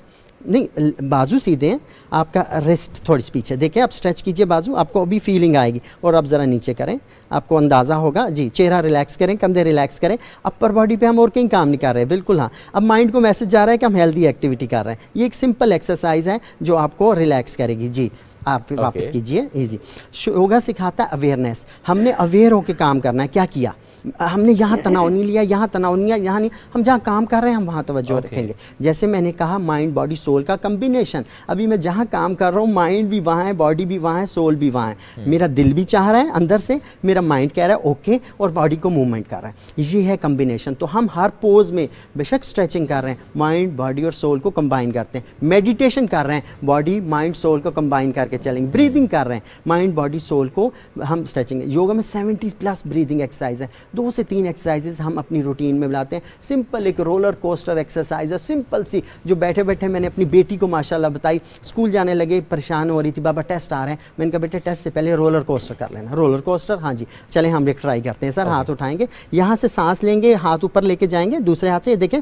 नहीं बाजू सीधे हैं आपका रेस्ट थोड़ी पीछे देखें आप स्ट्रेच कीजिए बाजू आपको अभी फीलिंग आएगी और आप ज़रा नीचे करें आपको अंदाज़ा होगा जी चेहरा रिलैक्स करें कंधे रिलैक्स करें अपर बॉडी पे हम और कहीं काम नहीं कर रहे हैं बिल्कुल हाँ अब माइंड को मैसेज जा रहा है कि हम हेल्दी एक्टिविटी कर रहे हैं ये एक सिंपल एक्सरसाइज है जो आपको रिलैक्स करेगी जी आप okay. वापस कीजिए ईजी योगा सिखाता अवेयरनेस हमने अवेयर होकर काम करना है क्या किया हमने यहाँ तनाव नहीं लिया यहाँ तनाव नहीं लिया यहाँ नहीं हम जहाँ काम कर रहे हैं हम वहाँ तोज्जो रखेंगे जैसे मैंने कहा माइंड बॉडी सोल का कम्बिनेशन अभी मैं जहाँ काम कर रहा हूँ माइंड भी वहाँ है बॉडी भी वहाँ है सोल भी वहाँ है hmm. मेरा दिल भी चाह रहा है अंदर से मेरा माइंड कह रहा है ओके और बॉडी को मूवमेंट कर रहा है ये है कम्बिनेशन तो हम हर पोज में बेशक स्ट्रेचिंग कर रहे हैं माइंड बॉडी और सोल को कंबाइन करते हैं मेडिटेशन कर रहे हैं बॉडी माइंड सोल को कंबाइन करके चलेंगे ब्रीदिंग कर रहे हैं माइंड बॉडी सोल को हम स्ट्रेचिंग योगा में सेवेंटी प्लस ब्रीदिंग एक्सरसाइज है दो से तीन एक्सरसाइजेज हम अपनी रूटीन में बुलाते हैं सिंपल एक रोलर कोस्टर एक्सरसाइज है सिंपल सी जो बैठे बैठे मैंने अपनी बेटी को माशाल्लाह बताई स्कूल जाने लगे परेशान हो रही थी बाबा टेस्ट आ रहे हैं मैंने कहा बेटे टेस्ट से पहले रोलर कोस्टर कर लेना रोलर कोस्टर हाँ जी चले हम एक ट्राई करते हैं सर हाथ उठाएंगे यहाँ से सांस लेंगे हाथ ऊपर लेके जाएंगे दूसरे हाथ से देखें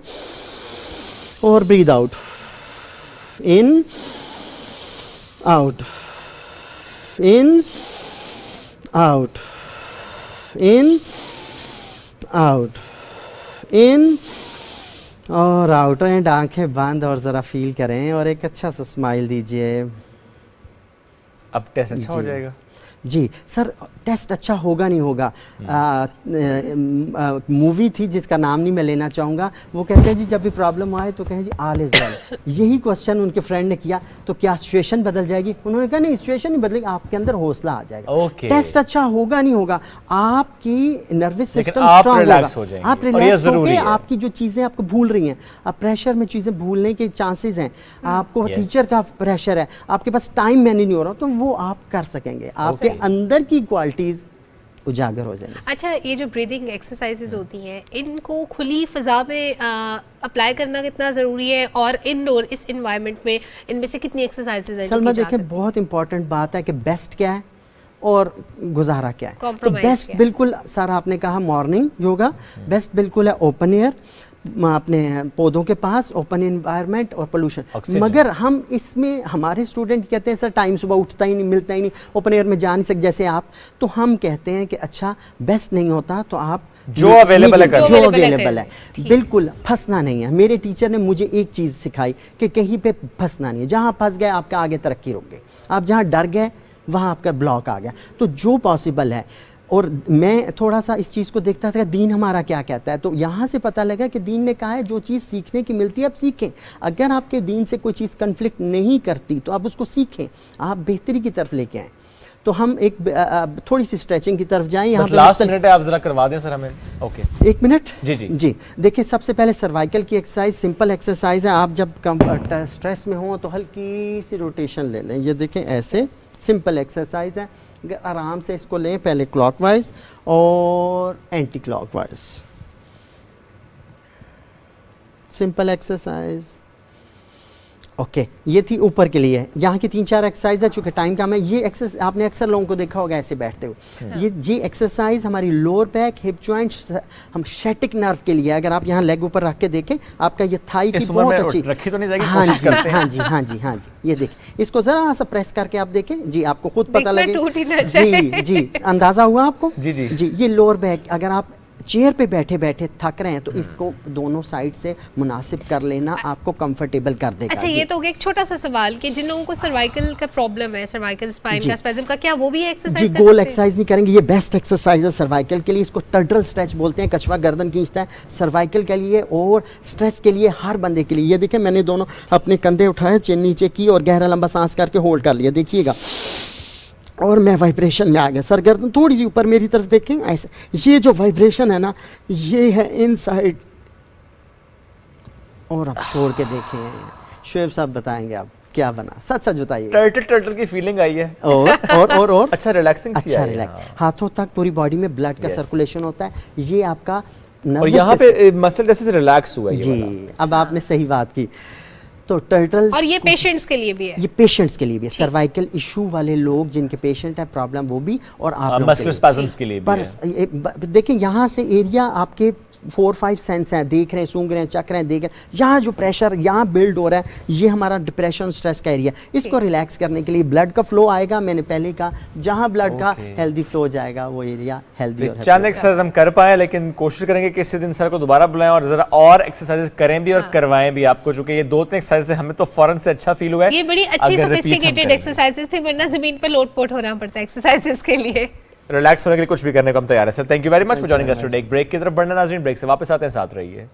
और breathe out in out in out in out in और आउट एंड आंखें बंद और ज़रा फील करें और एक अच्छा सा स्माइल दीजिए अब टेस्ट अच्छा हो जाएगा जी सर टेस्ट अच्छा होगा नहीं होगा मूवी हम्म। थी जिसका नाम नहीं मैं लेना चाहूँगा वो कहते हैं जी जब भी प्रॉब्लम आए तो कहें जी आल इज वेल यही क्वेश्चन उनके फ्रेंड ने किया तो क्या सिचुएशन बदल जाएगी उन्होंने कहा नहीं सिचुएशन नहीं बदलेगी आपके अंदर हौसला आ जाएगा okay. टेस्ट अच्छा होगा नहीं होगा आपकी नर्वस सिस्टम स्ट्रांग होगा आप रिलैक्स होकर आपकी जो चीज़ें आपको भूल रही हैं आप प्रेशर में चीज़ें भूलने के चांसेज हैं हम्म। आपको टीचर का प्रेशर है आपके पास टाइम मैनेज नहीं हो रहा तो वो आप कर सकेंगे आपके अंदर की क्वालिटी रियलिटीज़ उजागर हो जाएंगे अच्छा ये जो ब्रीदिंग एक्सरसाइजेज होती हैं इनको खुली फ़ज़ा में अप्लाई करना कितना ज़रूरी है और इनडोर इस इन्वायरमेंट में इनमें से कितनी एक्सरसाइज सलमा देखें बहुत इंपॉर्टेंट बात है कि बेस्ट क्या है और गुजारा क्या है तो बेस्ट बिल्कुल सर आपने कहा मॉर्निंग योगा बेस्ट बिल्कुल है ओपन एयर अपने पौधों के पास ओपन इन्वायरमेंट और पोल्यूशन मगर हम इसमें हमारे स्टूडेंट कहते हैं सर टाइम सुबह उठता ही नहीं मिलता ही नहीं ओपन एयर में जा नहीं सकते जैसे आप तो हम कहते हैं कि अच्छा बेस्ट नहीं होता तो आप जो अवेलेबल है जो अवेलेबल है बिल्कुल फंसना नहीं है मेरे टीचर ने मुझे एक चीज़ सिखाई कि कहीं पे फंसना नहीं है जहाँ फंस गए आपका आगे तरक्की रोक गए आप जहाँ डर गए वहाँ आपका ब्लॉक आ गया तो जो पॉसिबल है और मैं थोड़ा सा इस चीज़ को देखता था दीन हमारा क्या कहता है तो यहाँ से पता लगा कि दीन ने कहा है जो चीज़ सीखने की मिलती है आप सीखें अगर आपके दीन से कोई चीज़ कन्फ्लिक्ट नहीं करती तो आप उसको सीखें आप बेहतरी की तरफ लेके आएँ तो हम एक थोड़ी सी स्ट्रेचिंग की तरफ जाएं यहाँ लास्ट मिनट मतलब है आप जरा करवा दें सर हमें ओके एक मिनट जी जी जी देखिए सबसे पहले सर्वाइकल की एक्सरसाइज सिंपल एक्सरसाइज है आप जब कम स्ट्रेस में हो तो हल्की सी रोटेशन ले लें ये देखें ऐसे सिंपल एक्सरसाइज है आराम से इसको लें पहले क्लॉकवाइज और anti clockwise simple exercise okay okay, ये थी ऊपर के लिए यहाँ की तीन चार एक्सरसाइज है चूँकि टाइम कम है ये एक्सरसाइज आपने अक्सर लोगों को देखा होगा ऐसे बैठते हुए hmm. ये ये एक्सरसाइज हमारी लोअर बैक हिप ज्वाइंट हम शेटिक नर्व के लिए अगर आप यहाँ लेग ऊपर रख के देखें आपका ये थाई की बहुत अच्छी रखी तो नहीं जाएगी हाँ जी हाँ जी हाँ जी हाँ जी ये देखें इसको ज़रा सा प्रेस करके आप देखें जी आपको खुद पता लगे जी जी अंदाज़ा हुआ आपको जी जी ये लोअर बैक अगर आप चेयर पे बैठे बैठे थक रहे हैं तो हम्म। इसको दोनों साइड से मुनासिब कर लेना आपको कंफर्टेबल कर देगा अच्छा ये तो एक छोटा सा सवाल कि जिन लोगों को सर्वाइकल का प्रॉब्लम है सर्वाइकल स्पाइन का का क्या वो भी एक्सरसाइज जी गोल एक्सरसाइज नहीं करेंगे ये बेस्ट एक्सरसाइज है सर्वाइकल के लिए इसको टर्टल स्ट्रेच बोलते हैं कछवा गर्दन खींचता है सर्वाइकल के लिए और स्ट्रेस के लिए हर बंदे के लिए ये देखें मैंने दोनों अपने कंधे उठाए चेन नीचे की और गहरा लंबा सांस करके होल्ड कर लिया देखिएगा और मैं वाइब्रेशन में आ गया सर गर्दन थोड़ी सी ऊपर मेरी तरफ देखें ऐसे ये जो वाइब्रेशन है ना ये है इनसाइड और अब छोड़ के देखें शुएब साहब बताएंगे आप क्या बना सच सच बताइए टर्टल टर्टल की फीलिंग आई है और और और, और अच्छा रिलैक्सिंग सी अच्छा रिलैक्स हाथों तक पूरी बॉडी में ब्लड का सर्कुलेशन होता है ये आपका और यहाँ पे मसल जैसे रिलैक्स हुआ जी अब आपने सही बात की तो टर्टल और ये पेशेंट्स के लिए भी है ये पेशेंट्स के लिए भी है सर्वाइकल इशू वाले लोग जिनके पेशेंट है प्रॉब्लम वो भी और आप, देखिये हाँ, के लिए, के लिए पर देखिए यहाँ से एरिया आपके फोर फाइव सेंस हैं देख रहे हैं सूंघ रहे हैं चक रहे हैं देख रहे हैं यहाँ जो प्रेशर यहाँ बिल्ड हो रहा है ये हमारा डिप्रेशन स्ट्रेस का एरिया इसको रिलैक्स करने के लिए ब्लड का फ्लो आएगा मैंने पहले कहा जहाँ ब्लड का हेल्दी फ्लो जाएगा वो एरिया हेल्दी चंद एक्सरसाइज हम कर पाए लेकिन कोशिश करेंगे कि इसी दिन सर को दोबारा बुलाएं और जरा और एक्सरसाइजेस करें भी और हाँ। करवाएं भी आपको चूंकि ये दो तीन एक्सरसाइज हमें तो फॉरन से अच्छा फील हुआ है ये बड़ी अच्छी सोफिस्टिकेटेड एक्सरसाइजेस थी वरना जमीन पर लोटपोट होना पड़ता है एक्सरसाइजेस के लिए रिलैक्स होने के लिए कुछ भी करने को हम तैयार है sir thank you very much for joining us today break की तरफ बढ़ना नाजरीन ब्रेक से वापस आते हैं साथ रहिए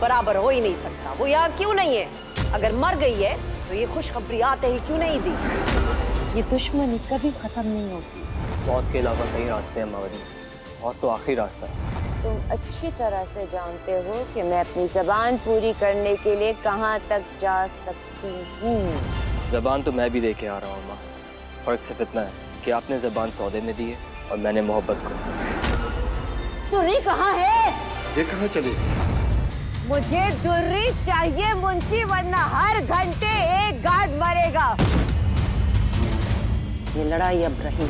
बराबर हो ही नहीं सकता वो यहाँ क्यों नहीं है अगर मर गई है तो ये खुशखबरी आते ही क्यों नहीं दी ये दुश्मनी कभी खत्म नहीं होती मौत के अलावा कई रास्ते हैं मावरी और तो आखिरी रास्ता है तुम अच्छी तरह से जानते हो कि मैं अपनी जबान पूरी करने के लिए कहाँ तक जा सकती हूँ जबान तो मैं भी देखे आ रहा हूँ माँ फर्क सिर्फ इतना है कि आपने जबान सौदे में दी है और मैंने मोहब्बत को तुरी कहा है ये कहाँ चली मुझे दुर्री चाहिए मुंशी वरना हर घंटे एक गार्ड मरेगा ये लड़ाई अब रही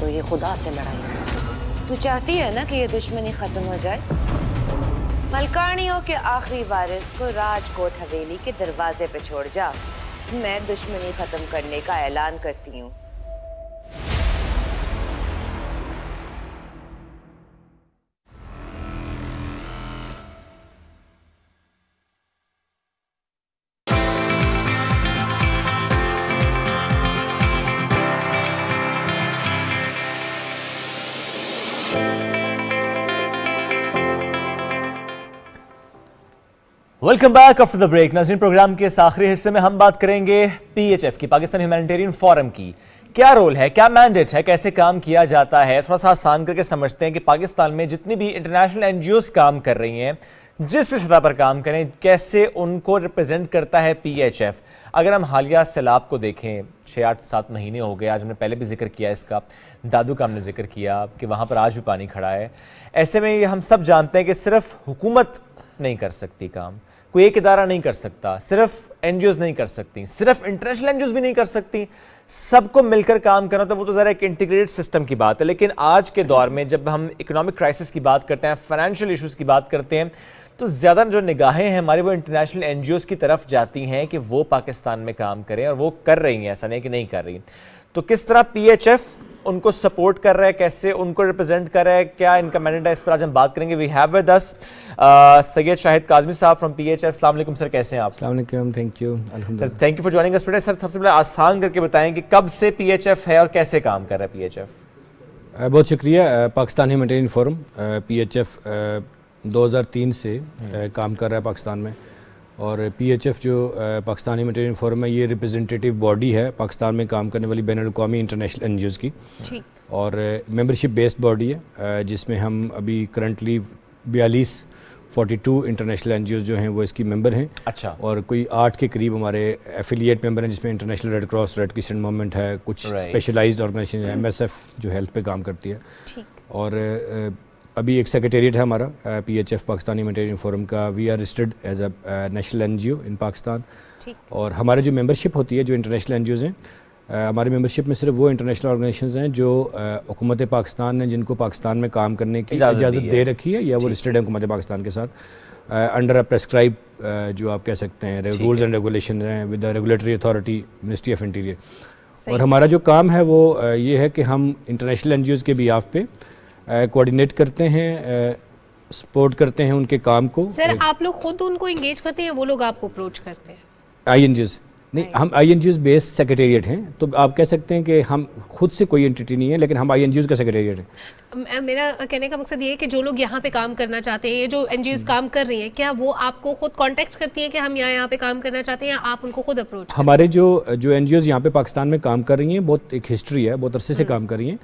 तो ये खुदा से लड़ाई तू चाहती है ना कि ये दुश्मनी खत्म हो जाए मलकानियों के आखिरी वारिस को राजकोट हवेली के दरवाजे पे छोड़ जा मैं दुश्मनी खत्म करने का ऐलान करती हूँ welcome back after the break नजरीन प्रोग्राम के आखिरी हिस्से में हम बात करेंगे पीएचएफ की पाकिस्तान ह्यूमैनिटेरियन फोरम की क्या रोल है क्या मैंडेट है कैसे काम किया जाता है थोड़ा सा आसान करके समझते हैं कि पाकिस्तान में जितनी भी इंटरनेशनल एनजीओ काम कर रही हैं जिस भी सतह पर काम करें कैसे उनको रिप्रेजेंट करता है पीएचएफ अगर हम हालिया सैलाब को देखें छः आठ सात महीने हो गए आज हमने पहले भी जिक्र किया इसका दादू का हमने जिक्र किया कि वहाँ पर आज भी पानी खड़ा है ऐसे में हम सब जानते हैं कि सिर्फ हुकूमत नहीं कर सकती काम कोई एक इदारा नहीं कर सकता सिर्फ एन नहीं कर सकती सिर्फ इंटरनेशनल एन भी नहीं कर सकती सबको मिलकर काम करना तो वो तो ज़रा एक इंटीग्रेटेड सिस्टम की बात है लेकिन आज के दौर में जब हम इकोनॉमिक क्राइसिस की बात करते हैं फाइनेंशियल इशूज़ की बात करते हैं तो ज़्यादा जो निगाहें हैं हमारी वो इंटरनेशनल एन की तरफ जाती हैं कि वो पाकिस्तान में काम करें और वो कर रही हैं ऐसा नहीं कि नहीं कर रही तो किस तरह पीएचएफ उनको सपोर्ट कर रहा है कैसे उनको रिप्रेजेंट कर रहा है क्या इनका मैनेट है इस पर आज हम बात करेंगे we have with us Syed Shahid Kazmi साहब फ्रॉम पीएचएफ अस्सलाम वालेकुम सर कैसे हैं आप अस्सलाम thank you sir thank you for joining us today sir सबसे पहले आसान करके बताएं कि कब से पीएचएफ है और कैसे काम कर रहा है पीएचएफ बहुत शुक्रिया पाकिस्तान ह्यूमैनिटेरियन फोरम पीएचएफ 2003 से हम्म। काम कर रहा है पाकिस्तान में और पीएचएफ जो पाकिस्तानी मटेरियल फोरम है ये रिप्रेजेंटेटिव बॉडी है पाकिस्तान में काम करने वाली बैन अवी इंटरनेशनल एन की और मेंबरशिप बेस्ड बॉडी है जिसमें हम अभी करंटली बयालीस 42 इंटरनेशनल एन जो हैं वो इसकी मेंबर हैं अच्छा और कोई आठ के करीब हमारे एफिलिएट मेंबर हैं जिसमें international red cross red crescent movement है कुछ specialised organisation M S F जो हेल्थ पे काम करती है और अभी एक सेक्रेटेरिएट है हमारा P H F Pakistan humanitarian forum का we are registered as a national N G O in Pakistan और हमारे जो मेम्बरशिप होती है जो इंटरनेशनल एन जी ओज़ हैं हमारे मेम्बरशिप में सिर्फ वो इंटरनेशनल ऑर्गेनाइजेशन हैं जो हुकूमत पाकिस्तान ने जिनको पाकिस्तान में काम करने की इजाज़त दे रखी है या वो रजिस्टर्ड है हुकूमत पाकिस्तान के साथ अंडर अ प्रेस्क्राइब जो आप कह सकते हैं रूल्स एंड रेगुलेशन हैं with regulatory authority ministry of interior और हमारा जो काम है वो ये है कि हम इंटरनेशनल एन के भी पे कोऑर्डिनेट करते हैं सपोर्ट करते हैं उनके काम को सर आप लोग खुद उनको इंगेज करते हैं वो लोग आपको अप्रोच करते हैं आई एन जीज नहीं हम I N Gs based secretariat हैं तो आप कह सकते हैं कि हम खुद से कोई एंटिटी नहीं है लेकिन हम आई एन ओज का सेक्रेटेरिएट हैं मेरा कहने का मकसद ये है कि जो लोग यहाँ पे काम करना चाहते हैं जो एन जी हम्म। काम कर रही हैं क्या वो आपको खुद कॉन्टैक्ट करती हैं कि हम यहाँ यहाँ पे काम करना चाहते हैं आप उनको खुद अप्रोच हमारे जो जो एन जी ओज़ यहाँ पे पाकिस्तान में काम कर रही हैं बहुत एक हिस्ट्री है बहुत अरसे से हम्म। काम कर रही हैं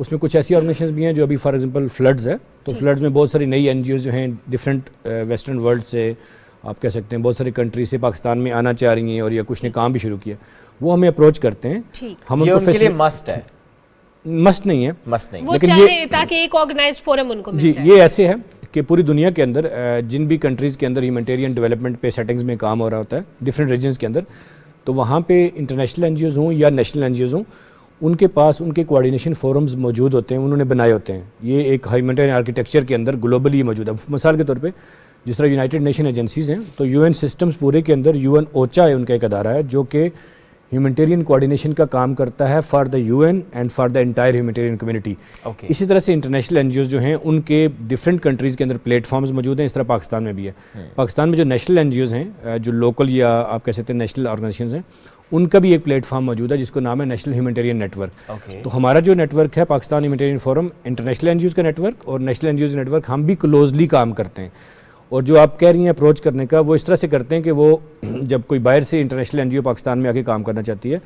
उसमें कुछ ऐसी ऑर्गेनाइजेशन भी हैं जो अभी फॉर एग्जांपल फ्लड्स है तो फ्लड्स में बहुत सारी नई एन जो हैं डिफरेंट वेस्टर्न वर्ल्ड से आप कह सकते हैं बहुत सारी कंट्री से पाकिस्तान में आना चाह रही हैं और या कुछ ने काम भी शुरू किया वो हमें अप्रोच करते हैं हम उनको उनके लिए मस्ट है मस्त नहीं है मस्त नहीं लेकिन ये ताकि एक ऑर्गेनाइज्ड फोरम उनको मिल जी ये ऐसे है कि पूरी दुनिया के अंदर uh, जिन भी कंट्रीज़ के अंदर ह्यूमटेरियन डेवलपमेंट पे सेटिंग्स में काम हो रहा होता है डिफरेंट रीजन के अंदर तो वहाँ पे इंटरनेशनल एन हों या नेशनल एन हों उनके पास उनके कोऑर्डिनेशन फोरम्स मौजूद होते हैं उन्होंने बनाए होते हैं ये एक ह्यूमनिटेरियन आर्किटेक्चर के अंदर ग्लोबली मौजूद है मिसाल के तौर पे जिस तरह यूनाइटेड नेशन एजेंसीज़ हैं तो यू सिस्टम्स पूरे के अंदर यू ओचा है उनका एक अदारा है जो कि ह्यूमटेरियन कोऑर्डिनेशन का काम करता है for the you and for the entire community community इसी तरह से इंटरनेशनल एन जो हैं उनके डिफरेंट कंट्रीज़ के अंदर प्लेटफॉर्म्स मौजूद हैं इस तरह पाकिस्तान में भी है hmm. पाकिस्तान में जो नेशनल एन हैं जो लोकल या आप कह सकते हैं नेशनल ऑर्गेनाइजेशन हैं उनका भी एक प्लेटफॉर्म मौजूद है जिसको नाम है नेशनल ह्यूमटेरियन नेटवर्क तो हमारा जो नेटवर्क है Pakistan humanitarian forum international N का नेटवर्क और नेशनल एन नेटवर्क हम भी क्लोजली काम करते हैं और जो आप कह रही हैं अप्रोच करने का वो इस तरह से करते हैं कि वो जब कोई बाहर से इंटरनेशनल एन पाकिस्तान में आके काम करना चाहती है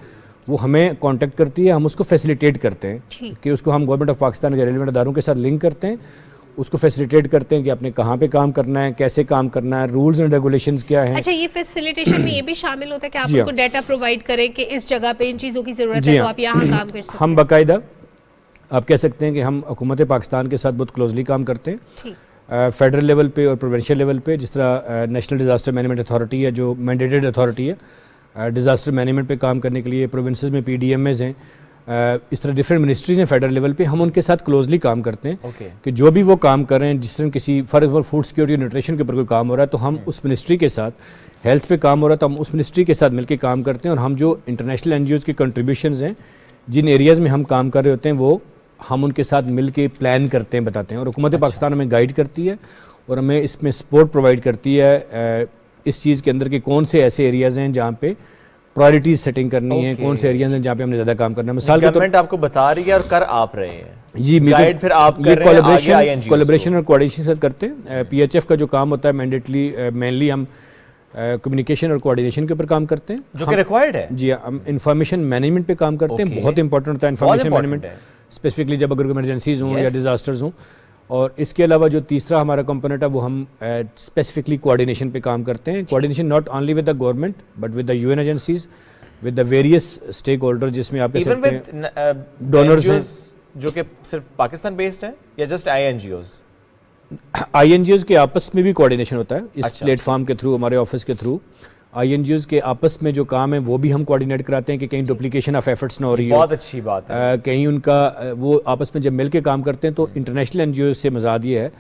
वो हमें कांटेक्ट करती है हम उसको फैसिलिटेट करते हैं कि उसको हम गवर्नमेंट ऑफ पाकिस्तान के रेलवे अदारों के साथ लिंक करते हैं उसको फैसिलिटेट करते हैं कि आपने कहाँ पे काम करना है कैसे काम करना है रूल्स एंड रेगुलेशंस क्या है अच्छा ये फैसिलिटेशन में ये भी शामिल होता है कि आप हाँ। उनको डाटा प्रोवाइड करें कि इस जगह पे इन चीज़ों की ज़रूरत है तो हाँ। आप यहाँ काम कर सकते हम बाकायदा आप कह सकते हैं कि हम हुकूमत पाकिस्तान के साथ बहुत क्लोजली काम करते हैं फेडरल लेवल पे और प्रोवेंशियल लेवल पे जिस तरह नेशनल डिज़ास्टर मैनेजमेंट अथॉरिटी है जो मैंडेटेड अथॉरिटी है डिज़ास्टर मैनेजमेंट पे काम करने के लिए प्रोविंसेस में पी हैं इस तरह डिफरेंट मिनिस्ट्रीज हैं फेडरल लेवल पे हम उनके साथ क्लोजली काम करते हैं okay. कि जो भी वो काम कर रहे हैं जिस तरह किसी for example food security nutrition के ऊपर कोई काम हो रहा है तो हम hmm. उस मिनिस्ट्री के साथ हेल्थ पे काम हो रहा है तो हम उस मिनिस्ट्री के साथ मिलकर काम करते हैं और हम जो इंटरनेशनल एन के कंट्रीब्यूशन हैं जिन एरियाज़ में हम काम कर रहे होते हैं वो हम उनके साथ मिल के प्लान करते हैं बताते हैं और हुकूमत अच्छा। पाकिस्तान हमें गाइड करती है और हमें इसमें सपोर्ट प्रोवाइड करती है इस चीज़ के अंदर के कौन से ऐसे एरियाज़ हैं जहाँ पर प्रायोरिटी सेटिंग करनी है कौन से एरियाज हैं जहाँ पे हमने ज्यादा काम करना है मिसाल गवर्नमेंट तो, आपको बता रही है और कर आप रहे हैं जी गाइड फिर आप ये कोलेब्रेशन कोलेब्रेशन और कोऑर्डिनेशन साथ करते हैं पीएचएफ का जो काम होता है मैंडेटली मेनली हम कम्युनिकेशन और कोऑर्डिनेशन के ऊपर काम करते हैं जो कि रिक्वायर्ड है जी हम इंफॉर्मेशन मैनेजमेंट पे काम करते हैं बहुत इंपॉर्टेंट होता है इंफॉर्मेशन मैनेजमेंट स्पेसिफिकली जब अगर इमरजेंसीज हों या डिजास्टर्स हों और इसके अलावा जो तीसरा हमारा कंपोनेंट है वो हम स्पेसिफिकली कोऑर्डिनेशन पे काम करते हैं coordination not only with the government but with the UN agencies with the various stakeholder जिसमें आप डोनर्स uh, जो कि सिर्फ पाकिस्तान बेस्ड हैं या जस्ट आई एनजीओ के आपस में भी कोऑर्डिनेशन होता है इस प्लेटफॉर्म अच्छा।, अच्छा। के थ्रू हमारे ऑफिस के थ्रू आई के आपस में जो काम है वो भी हम कोऑर्डिनेट कराते हैं कि कहीं डुप्लीकेशन ऑफ एफर्ट्स ना हो रही है बहुत अच्छी बात है आ, कहीं उनका वो आपस में जब मिल के काम करते हैं तो इंटरनेशनल एन से मजाद ये है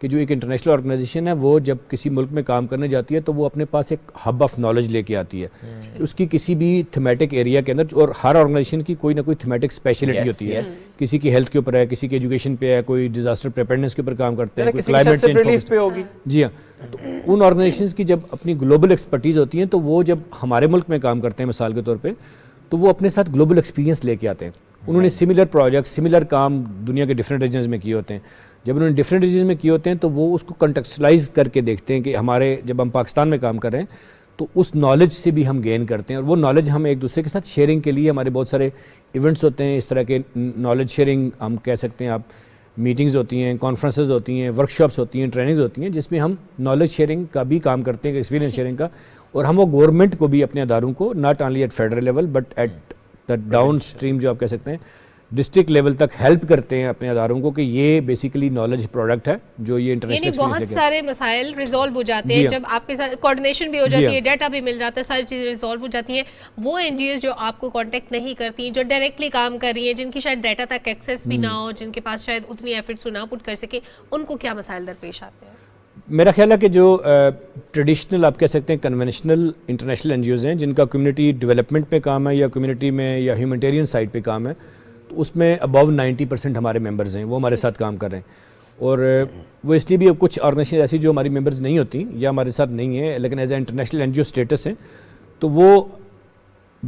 कि जो एक इंटरनेशनल ऑर्गेनाइजेशन है वो जब किसी मुल्क में काम करने जाती है तो वो अपने पास एक हब ऑफ नॉलेज लेके आती है hmm. उसकी किसी भी थीमेटिक एरिया के अंदर और हर ऑर्गेनाइजेशन की कोई ना कोई थीमेटिक स्पेशलिटी yes, होती है किसी की हेल्थ के ऊपर है किसी की एजुकेशन पे है कोई डिजास्टर प्रिपेयरनेस के ऊपर काम करते हैं क्लाइमेट चेंज पे होगी जी हाँ तो उन ऑर्गेनाइजेशन की जब अपनी ग्लोबल एक्सपर्टीज होती हैं तो वो जब हमारे मुल्क में काम करते हैं मिसाल के तौर पर तो वो अपने साथ ग्लोबल एक्सपीरियंस लेके आते हैं उन्होंने सिमिलर प्रोजेक्ट सिमिलर काम दुनिया के डिफरेंट रीजन में किए होते हैं जब उन्होंने डिफरेंट रीजन में किए होते हैं तो वो उसको कंटेक्चुलाइज करके देखते हैं कि हमारे जब हम पाकिस्तान में काम कर रहे हैं तो उस नॉलेज से भी हम गेन करते हैं और वो नॉलेज हम एक दूसरे के साथ शेयरिंग के लिए हमारे बहुत सारे इवेंट्स होते हैं इस तरह के नॉलेज शेयरिंग हम कह सकते हैं आप मीटिंग्स होती हैं कॉन्फ्रेंसेज होती हैं वर्कशॉप्स होती हैं ट्रेनिंग्स होती हैं जिसमें हम नॉलेज शेयरिंग का भी काम करते हैं एक्सपीरियंस शेयरिंग का और हम वो गवर्नमेंट को भी अपने अदारों को not only at federal level but at the downstream जो आप कह सकते हैं डिस्ट्रिक्ट लेवल तक हेल्प करते हैं अपने अदारों को कि ये बेसिकली नॉलेज प्रोडक्ट है जो ये इंटरनेशनल बहुत सारे मसाइल रिजोल्व हो जाते हैं हाँ। जब आपके साथ कोऑर्डिनेशन भी हो जाती हाँ। है डाटा भी मिल जाता है सारी चीज़ें रिजॉल्व हो जाती हैं वो एन जो आपको कॉन्टेक्ट नहीं करती जो डायरेक्टली काम कर रही है जिनकी शायद डाटा तक एक्सेस भी ना हम्म। हो जिनके पास शायद उतनी एफर्ट्स ना पुट कर सके उनको क्या मसाइल दरपेश आते हैं मेरा ख्याल है कि जो ट्रेडिशनल आप कह सकते हैं कन्वेंशनल इंटरनेशनल एन हैं जिनका कम्युनिटी डेवलपमेंट पे काम है या कम्युनिटी में या ह्यूमटेरियन साइड पे काम है तो उसमें अबव 90 परसेंट हमारे मेंबर्स हैं वो हमारे साथ काम कर रहे हैं और वो इसलिए भी अब कुछ ऑर्गेनाइजेशन ऐसी जो हमारी मेंबर्स नहीं होती या हमारे साथ नहीं है लेकिन as a international N status है तो वो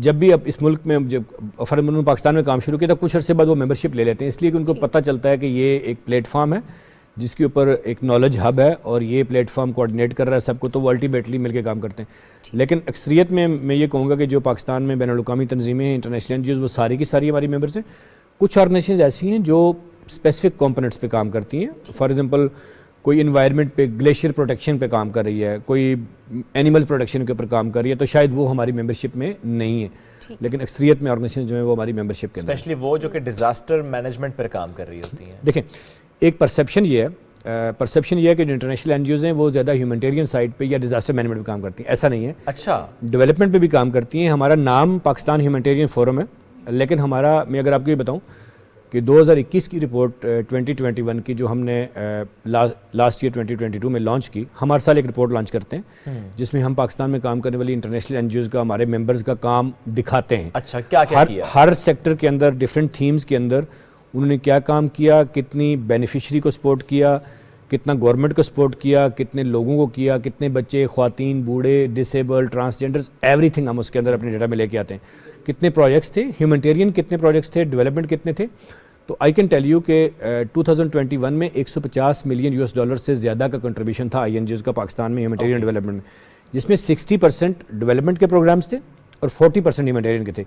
जब भी अब इस मुल्क में जब फर्ज पाकिस्तान में काम शुरू किया तो कुछ अर्से बाद वो मेंबरशिप ले लेते हैं इसलिए कि उनको पता चलता है कि ये एक प्लेटफॉर्म है जिसके ऊपर एक नॉलेज हब है और ये प्लेटफॉर्म कोऑर्डिनेट कर रहा है सबको तो वो अल्टीमेटली मिलकर काम करते हैं लेकिन अक्सरियत में मैं ये कहूँगा कि जो पाकिस्तान में बैन अवी तनजीमें हैं इंटरनेशनल एन वो सारी की सारी हमारी मेम्बर्स हैं कुछ ऑर्गेनाइजेशन ऐसी हैं जो स्पेसिफिक कॉम्पोनेंट्स पर काम करती हैं फॉर एग्जाम्पल कोई इन्वायरमेंट पे ग्लेशियर प्रोटेक्शन पे काम कर रही है कोई एनिमल प्रोटेक्शन के ऊपर काम कर रही है तो शायद वो हमारी मेंबरशिप में नहीं है लेकिन अक्सरियत में ऑर्गेनाइजेशन जो है वो हमारी मेंबरशिप के स्पेशली वो जो कि डिजास्टर मैनेजमेंट पर काम कर रही होती हैं देखें एक परसेप्शन ये है परसेप्शन ये है कि जो इंटरनेशनल एन हैं वो ज़्यादा ह्यूमटेरियन साइड पे या डिजास्टर मैनेजमेंट पे काम करती हैं ऐसा नहीं है अच्छा डेवलपमेंट पे भी काम करती हैं हमारा नाम पाकिस्तान ह्यूमटेरियन फोरम है लेकिन हमारा मैं अगर आपको ये बताऊँ कि 2021 की रिपोर्ट 2021 की जो हमने लास्ट ईयर 2022 में लॉन्च की हम हर साल एक रिपोर्ट लॉन्च करते हैं हम्म। जिसमें हम पाकिस्तान में काम करने वाली इंटरनेशनल एन का हमारे मेंबर्स का काम दिखाते हैं अच्छा क्या क्या हर, किया? हर सेक्टर के अंदर डिफरेंट थीम्स के अंदर उन्होंने क्या काम किया कितनी बेनिफिशरी को सपोर्ट किया कितना गवर्नमेंट को सपोर्ट किया कितने लोगों को किया कितने बच्चे खातन बूढ़े डिसेबल ट्रांसजेंडर्स एवरीथिंग हम उसके अंदर अपने डेटा में लेके आते हैं कितने प्रोजेक्ट्स थे ह्यूमटेरियन कितने प्रोजेक्ट्स थे डेवलपमेंट कितने थे तो आई कैन टेल यू के uh, 2021 में 150 मिलियन यूएस डॉलर से ज़्यादा का कंट्रीब्यूशन था आई का पाकिस्तान में ह्यूमटेरियन डेवलपमेंट में जिसमें सिक्सटी परसेंट डेवलपमेंट के प्रोग्राम्स थे और फोर्टी परसेंट ह्यूमटेरियन के थे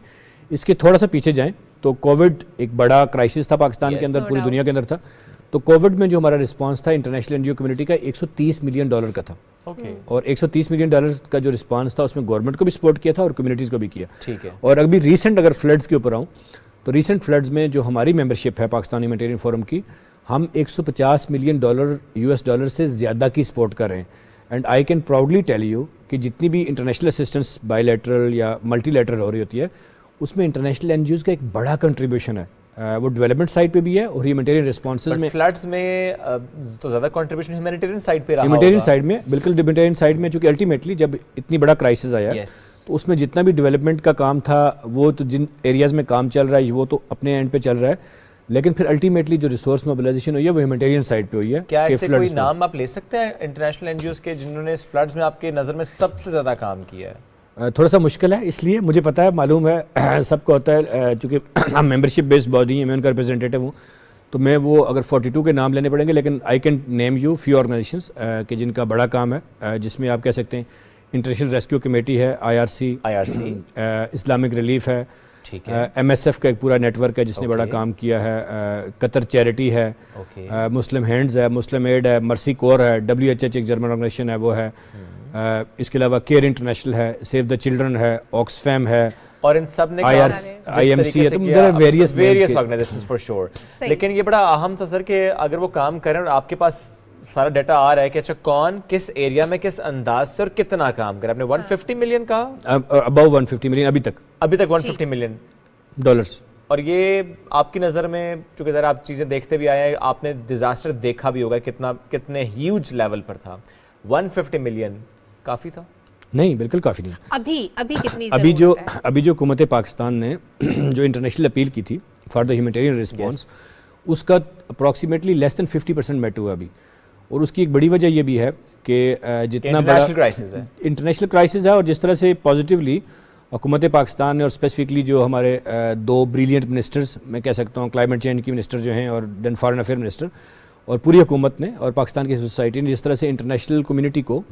इसके थोड़ा सा पीछे जाएँ तो कोविड एक बड़ा क्राइसिस था पाकिस्तान yes, के अंदर पूरी दुनिया के अंदर था तो कोविड में जो हमारा रिस्पांस था इंटरनेशनल एनजीओ कम्युनिटी का 130 मिलियन डॉलर का था okay. और 130 मिलियन डॉलर का जो रिस्पांस था उसमें गवर्नमेंट को भी सपोर्ट किया था और कम्युनिटीज को भी किया ठीक है और अभी रिसेंट अगर फ्लड्स के ऊपर आऊँ तो रिसेंट फ्लड्स में जो हमारी मेंबरशिप है पाकिस्तान ह्यूमेटेरियन फोरम की हम 150 मिलियन डॉलर यूएस डॉलर से ज़्यादा की सपोर्ट कर रहे हैं and I can proudly tell you कि जितनी भी इंटरनेशनल असिस्टेंस बायोलेटरल या मल्टीलेटरल हो रही होती है उसमें इंटरनेशनल एन का एक बड़ा कंट्रीब्यूशन है वो डेवलपमेंट साइड पे भी है और ह्यूमेटेरियन रिस्पॉन्स में फ्लड्स में तो ज़्यादा कॉन्ट्रीब्यूशन ह्यूमेटेरियन साइड पे रहा ह्यूमैनिटेरियन साइड में बिल्कुल ह्यूमेटेरियन साइड में चूँकि अल्टीमेटली जब इतनी बड़ा क्राइसिस आया yes. तो उसमें जितना भी डेवलपमेंट का काम था वो तो जिन एरियाज़ में काम चल रहा है वो तो अपने एंड पे चल रहा है लेकिन फिर अल्टीमेटली जो रिसोर्स मोबिलाइजेशन हुई है वो ह्यूमेटेरियन साइड पे हुई है क्या ऐसे कोई नाम आप ले सकते हैं इंटरनेशनल एनजीओ के जिन्होंने इस फ्लड्स में आपके नज़र में सबसे ज़्यादा काम किया है थोड़ा सा मुश्किल है इसलिए मुझे पता है मालूम है सबको होता है चूँकि हम मेम्बरशिप बेस्ड बॉडी हैं मैं उनका रिप्रेजेंटेटिव हूँ तो मैं वो अगर 42 के नाम लेने पड़ेंगे लेकिन I can name you few organisation कि जिनका बड़ा काम है जिसमें आप कह सकते हैं इंटरनेशनल रेस्क्यू कमेटी है आईआरसी आईआरसी इस्लामिक रिलीफ है ठीक है एमएसएफ का एक पूरा नेटवर्क है जिसने okay. बड़ा काम किया है आ, कतर चैरिटी है okay. आ, मुस्लिम हैंड्स है मुस्लिम एड है मर्सी कोर है डब्ल्यू एक जर्मन ऑर्गेनाइजेशन है वो है हम्म। Uh, इसके अलावा केयर इंटरनेशनल है सेव द चिल्ड्रन है ऑक्सफैम है और इन सब ने तो लेकिन ये बड़ा अहम था सर कि अगर वो काम करें और आपके पास सारा डाटा आ रहा है कि अच्छा कौन किस एरिया में किस अंदाज से और कितना काम करे आपने 150 हाँ। मिलियन कहा अबव 150 मिलियन अभी तक अभी तक 150 मिलियन डॉलर्स और ये आपकी नज़र में चूंकि ज़रा आप चीज़ें देखते भी आए आपने डिज़ास्टर देखा भी होगा कितना कितने ह्यूज लेवल पर था 150 मिलियन काफ़ी था नहीं बिल्कुल काफ़ी नहीं अभी अभी कितनी अभी जो है? अभी जो हुकूमत पाकिस्तान ने जो इंटरनेशनल अपील की थी फॉर द ह्यूमटेरियन रिस्पॉन्स उसका approximately less than fifty percent met हुआ अभी और उसकी एक बड़ी वजह यह भी है कि जितना इंटरनेशनल क्राइसिस है इंटरनेशनल क्राइसिस है और जिस तरह से पॉजिटिवली हुकूमत पाकिस्तान ने और स्पेसिफिकली जो हमारे दो ब्रिलियंट मिनिस्टर्स मैं कह सकता हूँ क्लाइमेट चेंज की मिनिस्टर जो हैं और देन फॉरन अफेयर मिनिस्टर और पूरी हुकूमत ने और पाकिस्तान की सोसाइटी ने जिस तरह से इंटरनेशनल कम्यूनिटी को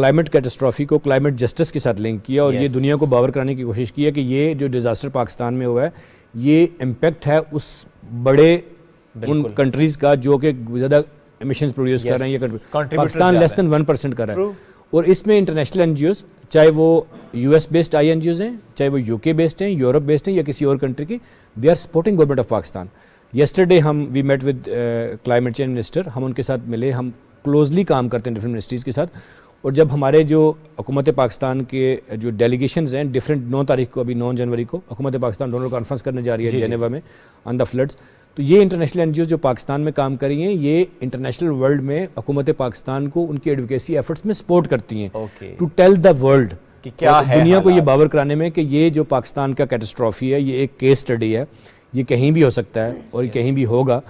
क्लाइमेट कैटेस्ट्रॉफी को क्लाइमेट जस्टिस के साथ लिंक किया और yes. ये दुनिया को बावर कराने की कोशिश की है कि ये जो डिज़ास्टर पाकिस्तान में हुआ है ये इम्पेक्ट है उस बड़े उन कंट्रीज़ का जो कि ज़्यादा एमिशन प्रोड्यूस कर रहे हैं ये Pakistan less than one percent कर रहा है और इसमें इंटरनेशनल एन चाहे वो यूएस बेस्ड आई एन हैं चाहे वो यूके बेस्ड हैं यूरोप बेस्ड हैं या किसी और कंट्री की they are supporting government of Pakistan yesterday हम we met with climate change minister हम उनके साथ मिले हम क्लोजली काम करते हैं डिफरेंट मिनिस्ट्रीज़ के साथ और जब हमारे जो हुकूमत पाकिस्तान के जो डेलीगेशन हैं डिफरेंट नौ तारीख को अभी नौ जनवरी को हुकूमत पाकिस्तान डोनर कॉन्फ्रेंस करने जा रही है जेनेवा में ऑन द फ्लड्स तो ये इंटरनेशनल एन जो पाकिस्तान में काम करी हैं ये इंटरनेशनल वर्ल्ड में हुकूमत पाकिस्तान को उनकी एडवोकेसी एफर्ट्स में सपोर्ट करती हैं टू टेल द वर्ल्ड कि क्या है दुनिया को ये बावर कराने में कि ये जो पाकिस्तान का कैटेस्ट्रॉफी है ये एक केस स्टडी है ये कहीं भी हो सकता है और ये कहीं भी होगा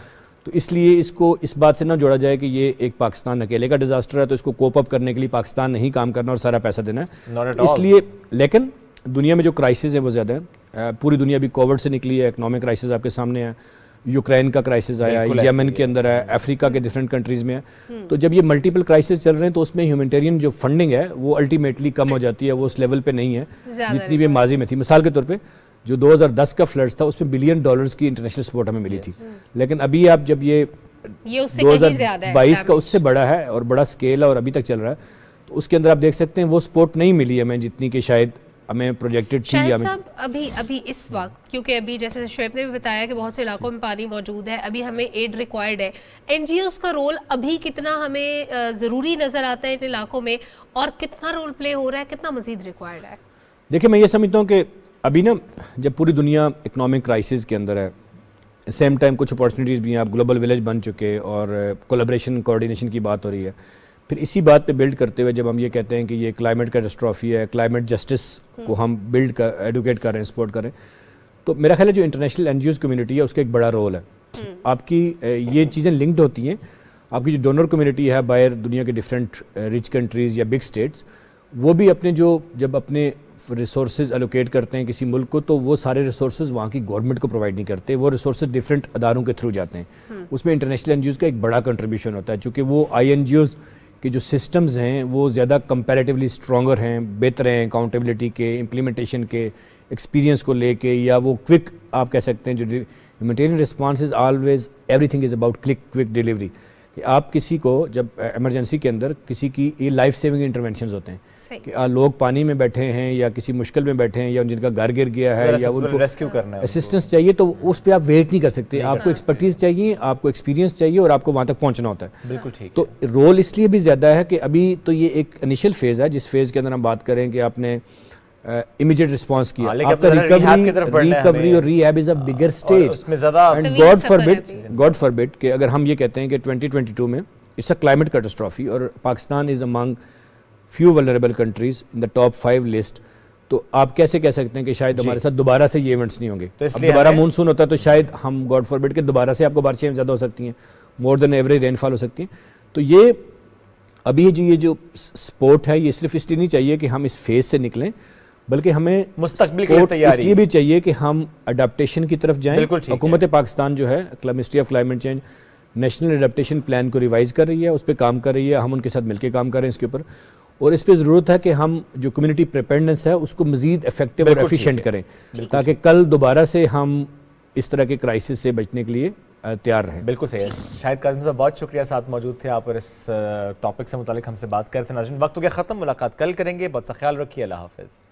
तो इसलिए इसको इस बात से ना जोड़ा जाए कि ये एक पाकिस्तान अकेले का डिजास्टर है तो इसको कोप अप करने के लिए पाकिस्तान नहीं काम करना और सारा पैसा देना है इसलिए लेकिन दुनिया में जो क्राइसिस है वो ज़्यादा है पूरी दुनिया अभी कोविड से निकली है इकोनॉमिक क्राइसिस आपके सामने है यूक्रेन का क्राइसिस आया है यमन के अंदर है अफ्रीका के डिफरेंट कंट्रीज़ में है हम्म। तो जब ये मल्टीपल क्राइसिस चल रहे हैं तो उसमें ह्यूमटेरियन जो फंडिंग है वो अल्टीमेटली कम हो जाती है वो उस लेवल पे नहीं है जितनी भी माजी में थी मिसाल के तौर पर जो 2010 का फ्लड्स था उसमें बिलियन डॉलर्स की इंटरनेशनल सपोर्ट हमें मिली yes. थी hmm. लेकिन अभी आप जब ये दो हजार बाईस का उससे बड़ा है और बड़ा स्केल है और अभी तक चल रहा है तो उसके अंदर आप देख सकते हैं वो सपोर्ट नहीं मिली हमें जितनी कि शायद हमें प्रोजेक्टेड थी हमें अभी अभी इस वक्त क्योंकि अभी जैसे शुएब ने भी बताया कि बहुत से इलाकों में पानी मौजूद है अभी हमें एड रिक्वायर्ड है एन का रोल अभी कितना हमें ज़रूरी नज़र आता है इन इलाकों में और कितना रोल प्ले हो रहा है कितना मजीद रिक्वायर्ड है देखिए मैं ये समझता हूँ कि अभी ना जब पूरी दुनिया इकोनॉमिक क्राइसिस के अंदर है सेम टाइम कुछ अपॉर्चुनिटीज़ भी हैं आप ग्लोबल विलेज बन चुके और कोलाब्रेशन कोऑर्डिनेशन की बात हो रही है फिर इसी बात पे बिल्ड करते हुए जब हम ये कहते हैं कि ये क्लाइमेट कैटास्ट्रॉफी है क्लाइमेट हम्म। जस्टिस को हम बिल्ड कर एडुकेट कर रहे हैं सपोर्ट करें तो मेरा ख्याल है जो इंटरनेशनल एन कम्युनिटी है उसका एक बड़ा रोल है हम्म। आपकी ये चीज़ें लिंक्ड होती हैं आपकी जो डोनर कम्युनिटी है बायर दुनिया के डिफरेंट रिच कंट्रीज़ या बिग स्टेट्स वो भी अपने जो जब अपने रिसोर्स एलोकेट करते हैं किसी मुल्क को तो वो सारे रिसोर्स वहाँ की गवर्नमेंट को प्रोवाइड नहीं करते वो रिसोर्स डिफरेंट अदारों के थ्रू जाते हैं हम्म। उसमें इंटरनेशनल एन का एक बड़ा कंट्रीब्यूशन होता है चूँकि वो आई एन के जो सिस्टम्स हैं वो ज़्यादा कंपेरेटिवली स्ट्रॉगर हैं बेहतर हैं अकाउंटेबिलिटी के इम्प्लीमेंटेशन के एक्सपीरियंस को लेके या वो क्विक आप कह सकते हैं जो material response is always thing is about click quick delivery कि आप किसी को जब एमरजेंसी के अंदर किसी की ये लाइफ सेविंग इंटरवेंशन होते हैं कि आ, लोग पानी में बैठे हैं या किसी मुश्किल में बैठे हैं या जिनका घर गिर गया है या उनको रेस्क्यू करना है असिस्टेंस चाहिए तो उस पर आप वेट नहीं कर सकते आपको एक्सपर्टीज चाहिए आपको एक्सपीरियंस चाहिए और आपको वहां तक पहुंचना होता है बिल्कुल ठीक तो रोल इसलिए भी ज़्यादा है कि अभी तो ये एक इनिशियल फेज़ है जिस फेज़ के अंदर हम बात करें कि आपने इमीडिएट रिस्पॉन्स किया हाँ, आपका रिकवरी रिकवरी और rehab is a bigger stage and God forbid God forbid कि अगर हम ये कहते हैं कि 2022 में इट्स अ क्लाइमेट कैटास्ट्रॉफी और Pakistan is among few vulnerable countries in the top five list तो आप कैसे कह सकते हैं कि शायद हमारे साथ दोबारा से ये इवेंट्स नहीं होंगे तो इसलिए दोबारा मानसून होता है तो शायद हम गॉड फॉरबिड के दोबारा से आपको बारिशें ज़्यादा हो सकती हैं मोर देन एवरेज रेनफॉल हो सकती है तो ये अभी जो ये जो स्पोर्ट है ये सिर्फ इसलिए नहीं चाहिए कि हम इस फेज से निकलें बल्कि हमें मुस्तकबिल के लिए तैयारी इसलिए भी चाहिए कि हम अडाप्टेशन की तरफ जाएं हुकूमत पाकिस्तान जो है ministry of climate change national adaptation plan को रिवाइज कर रही है उस पर काम कर रही है हम उनके साथ मिलकर काम कर रहे हैं इसके ऊपर और इस पर ज़रूरत है कि हम जो कम्युनिटी प्रिपेयर्डनेस है उसको मज़ीद इफेक्टिव और एफिशिएंट करें ताकि कल दोबारा से हम इस तरह के क्राइसिस से बचने के लिए तैयार रहें बिल्कुल सही है शाहिद काजम साहब बहुत शुक्रिया साथ मौजूद थे आप और इस टॉपिक से मुतलिक हमसे बात करते नाजिन वक्त हो गया ख़त्म मुलाकात कल करेंगे बहुत सा ख्याल रखिए अल्लाह हाफिज़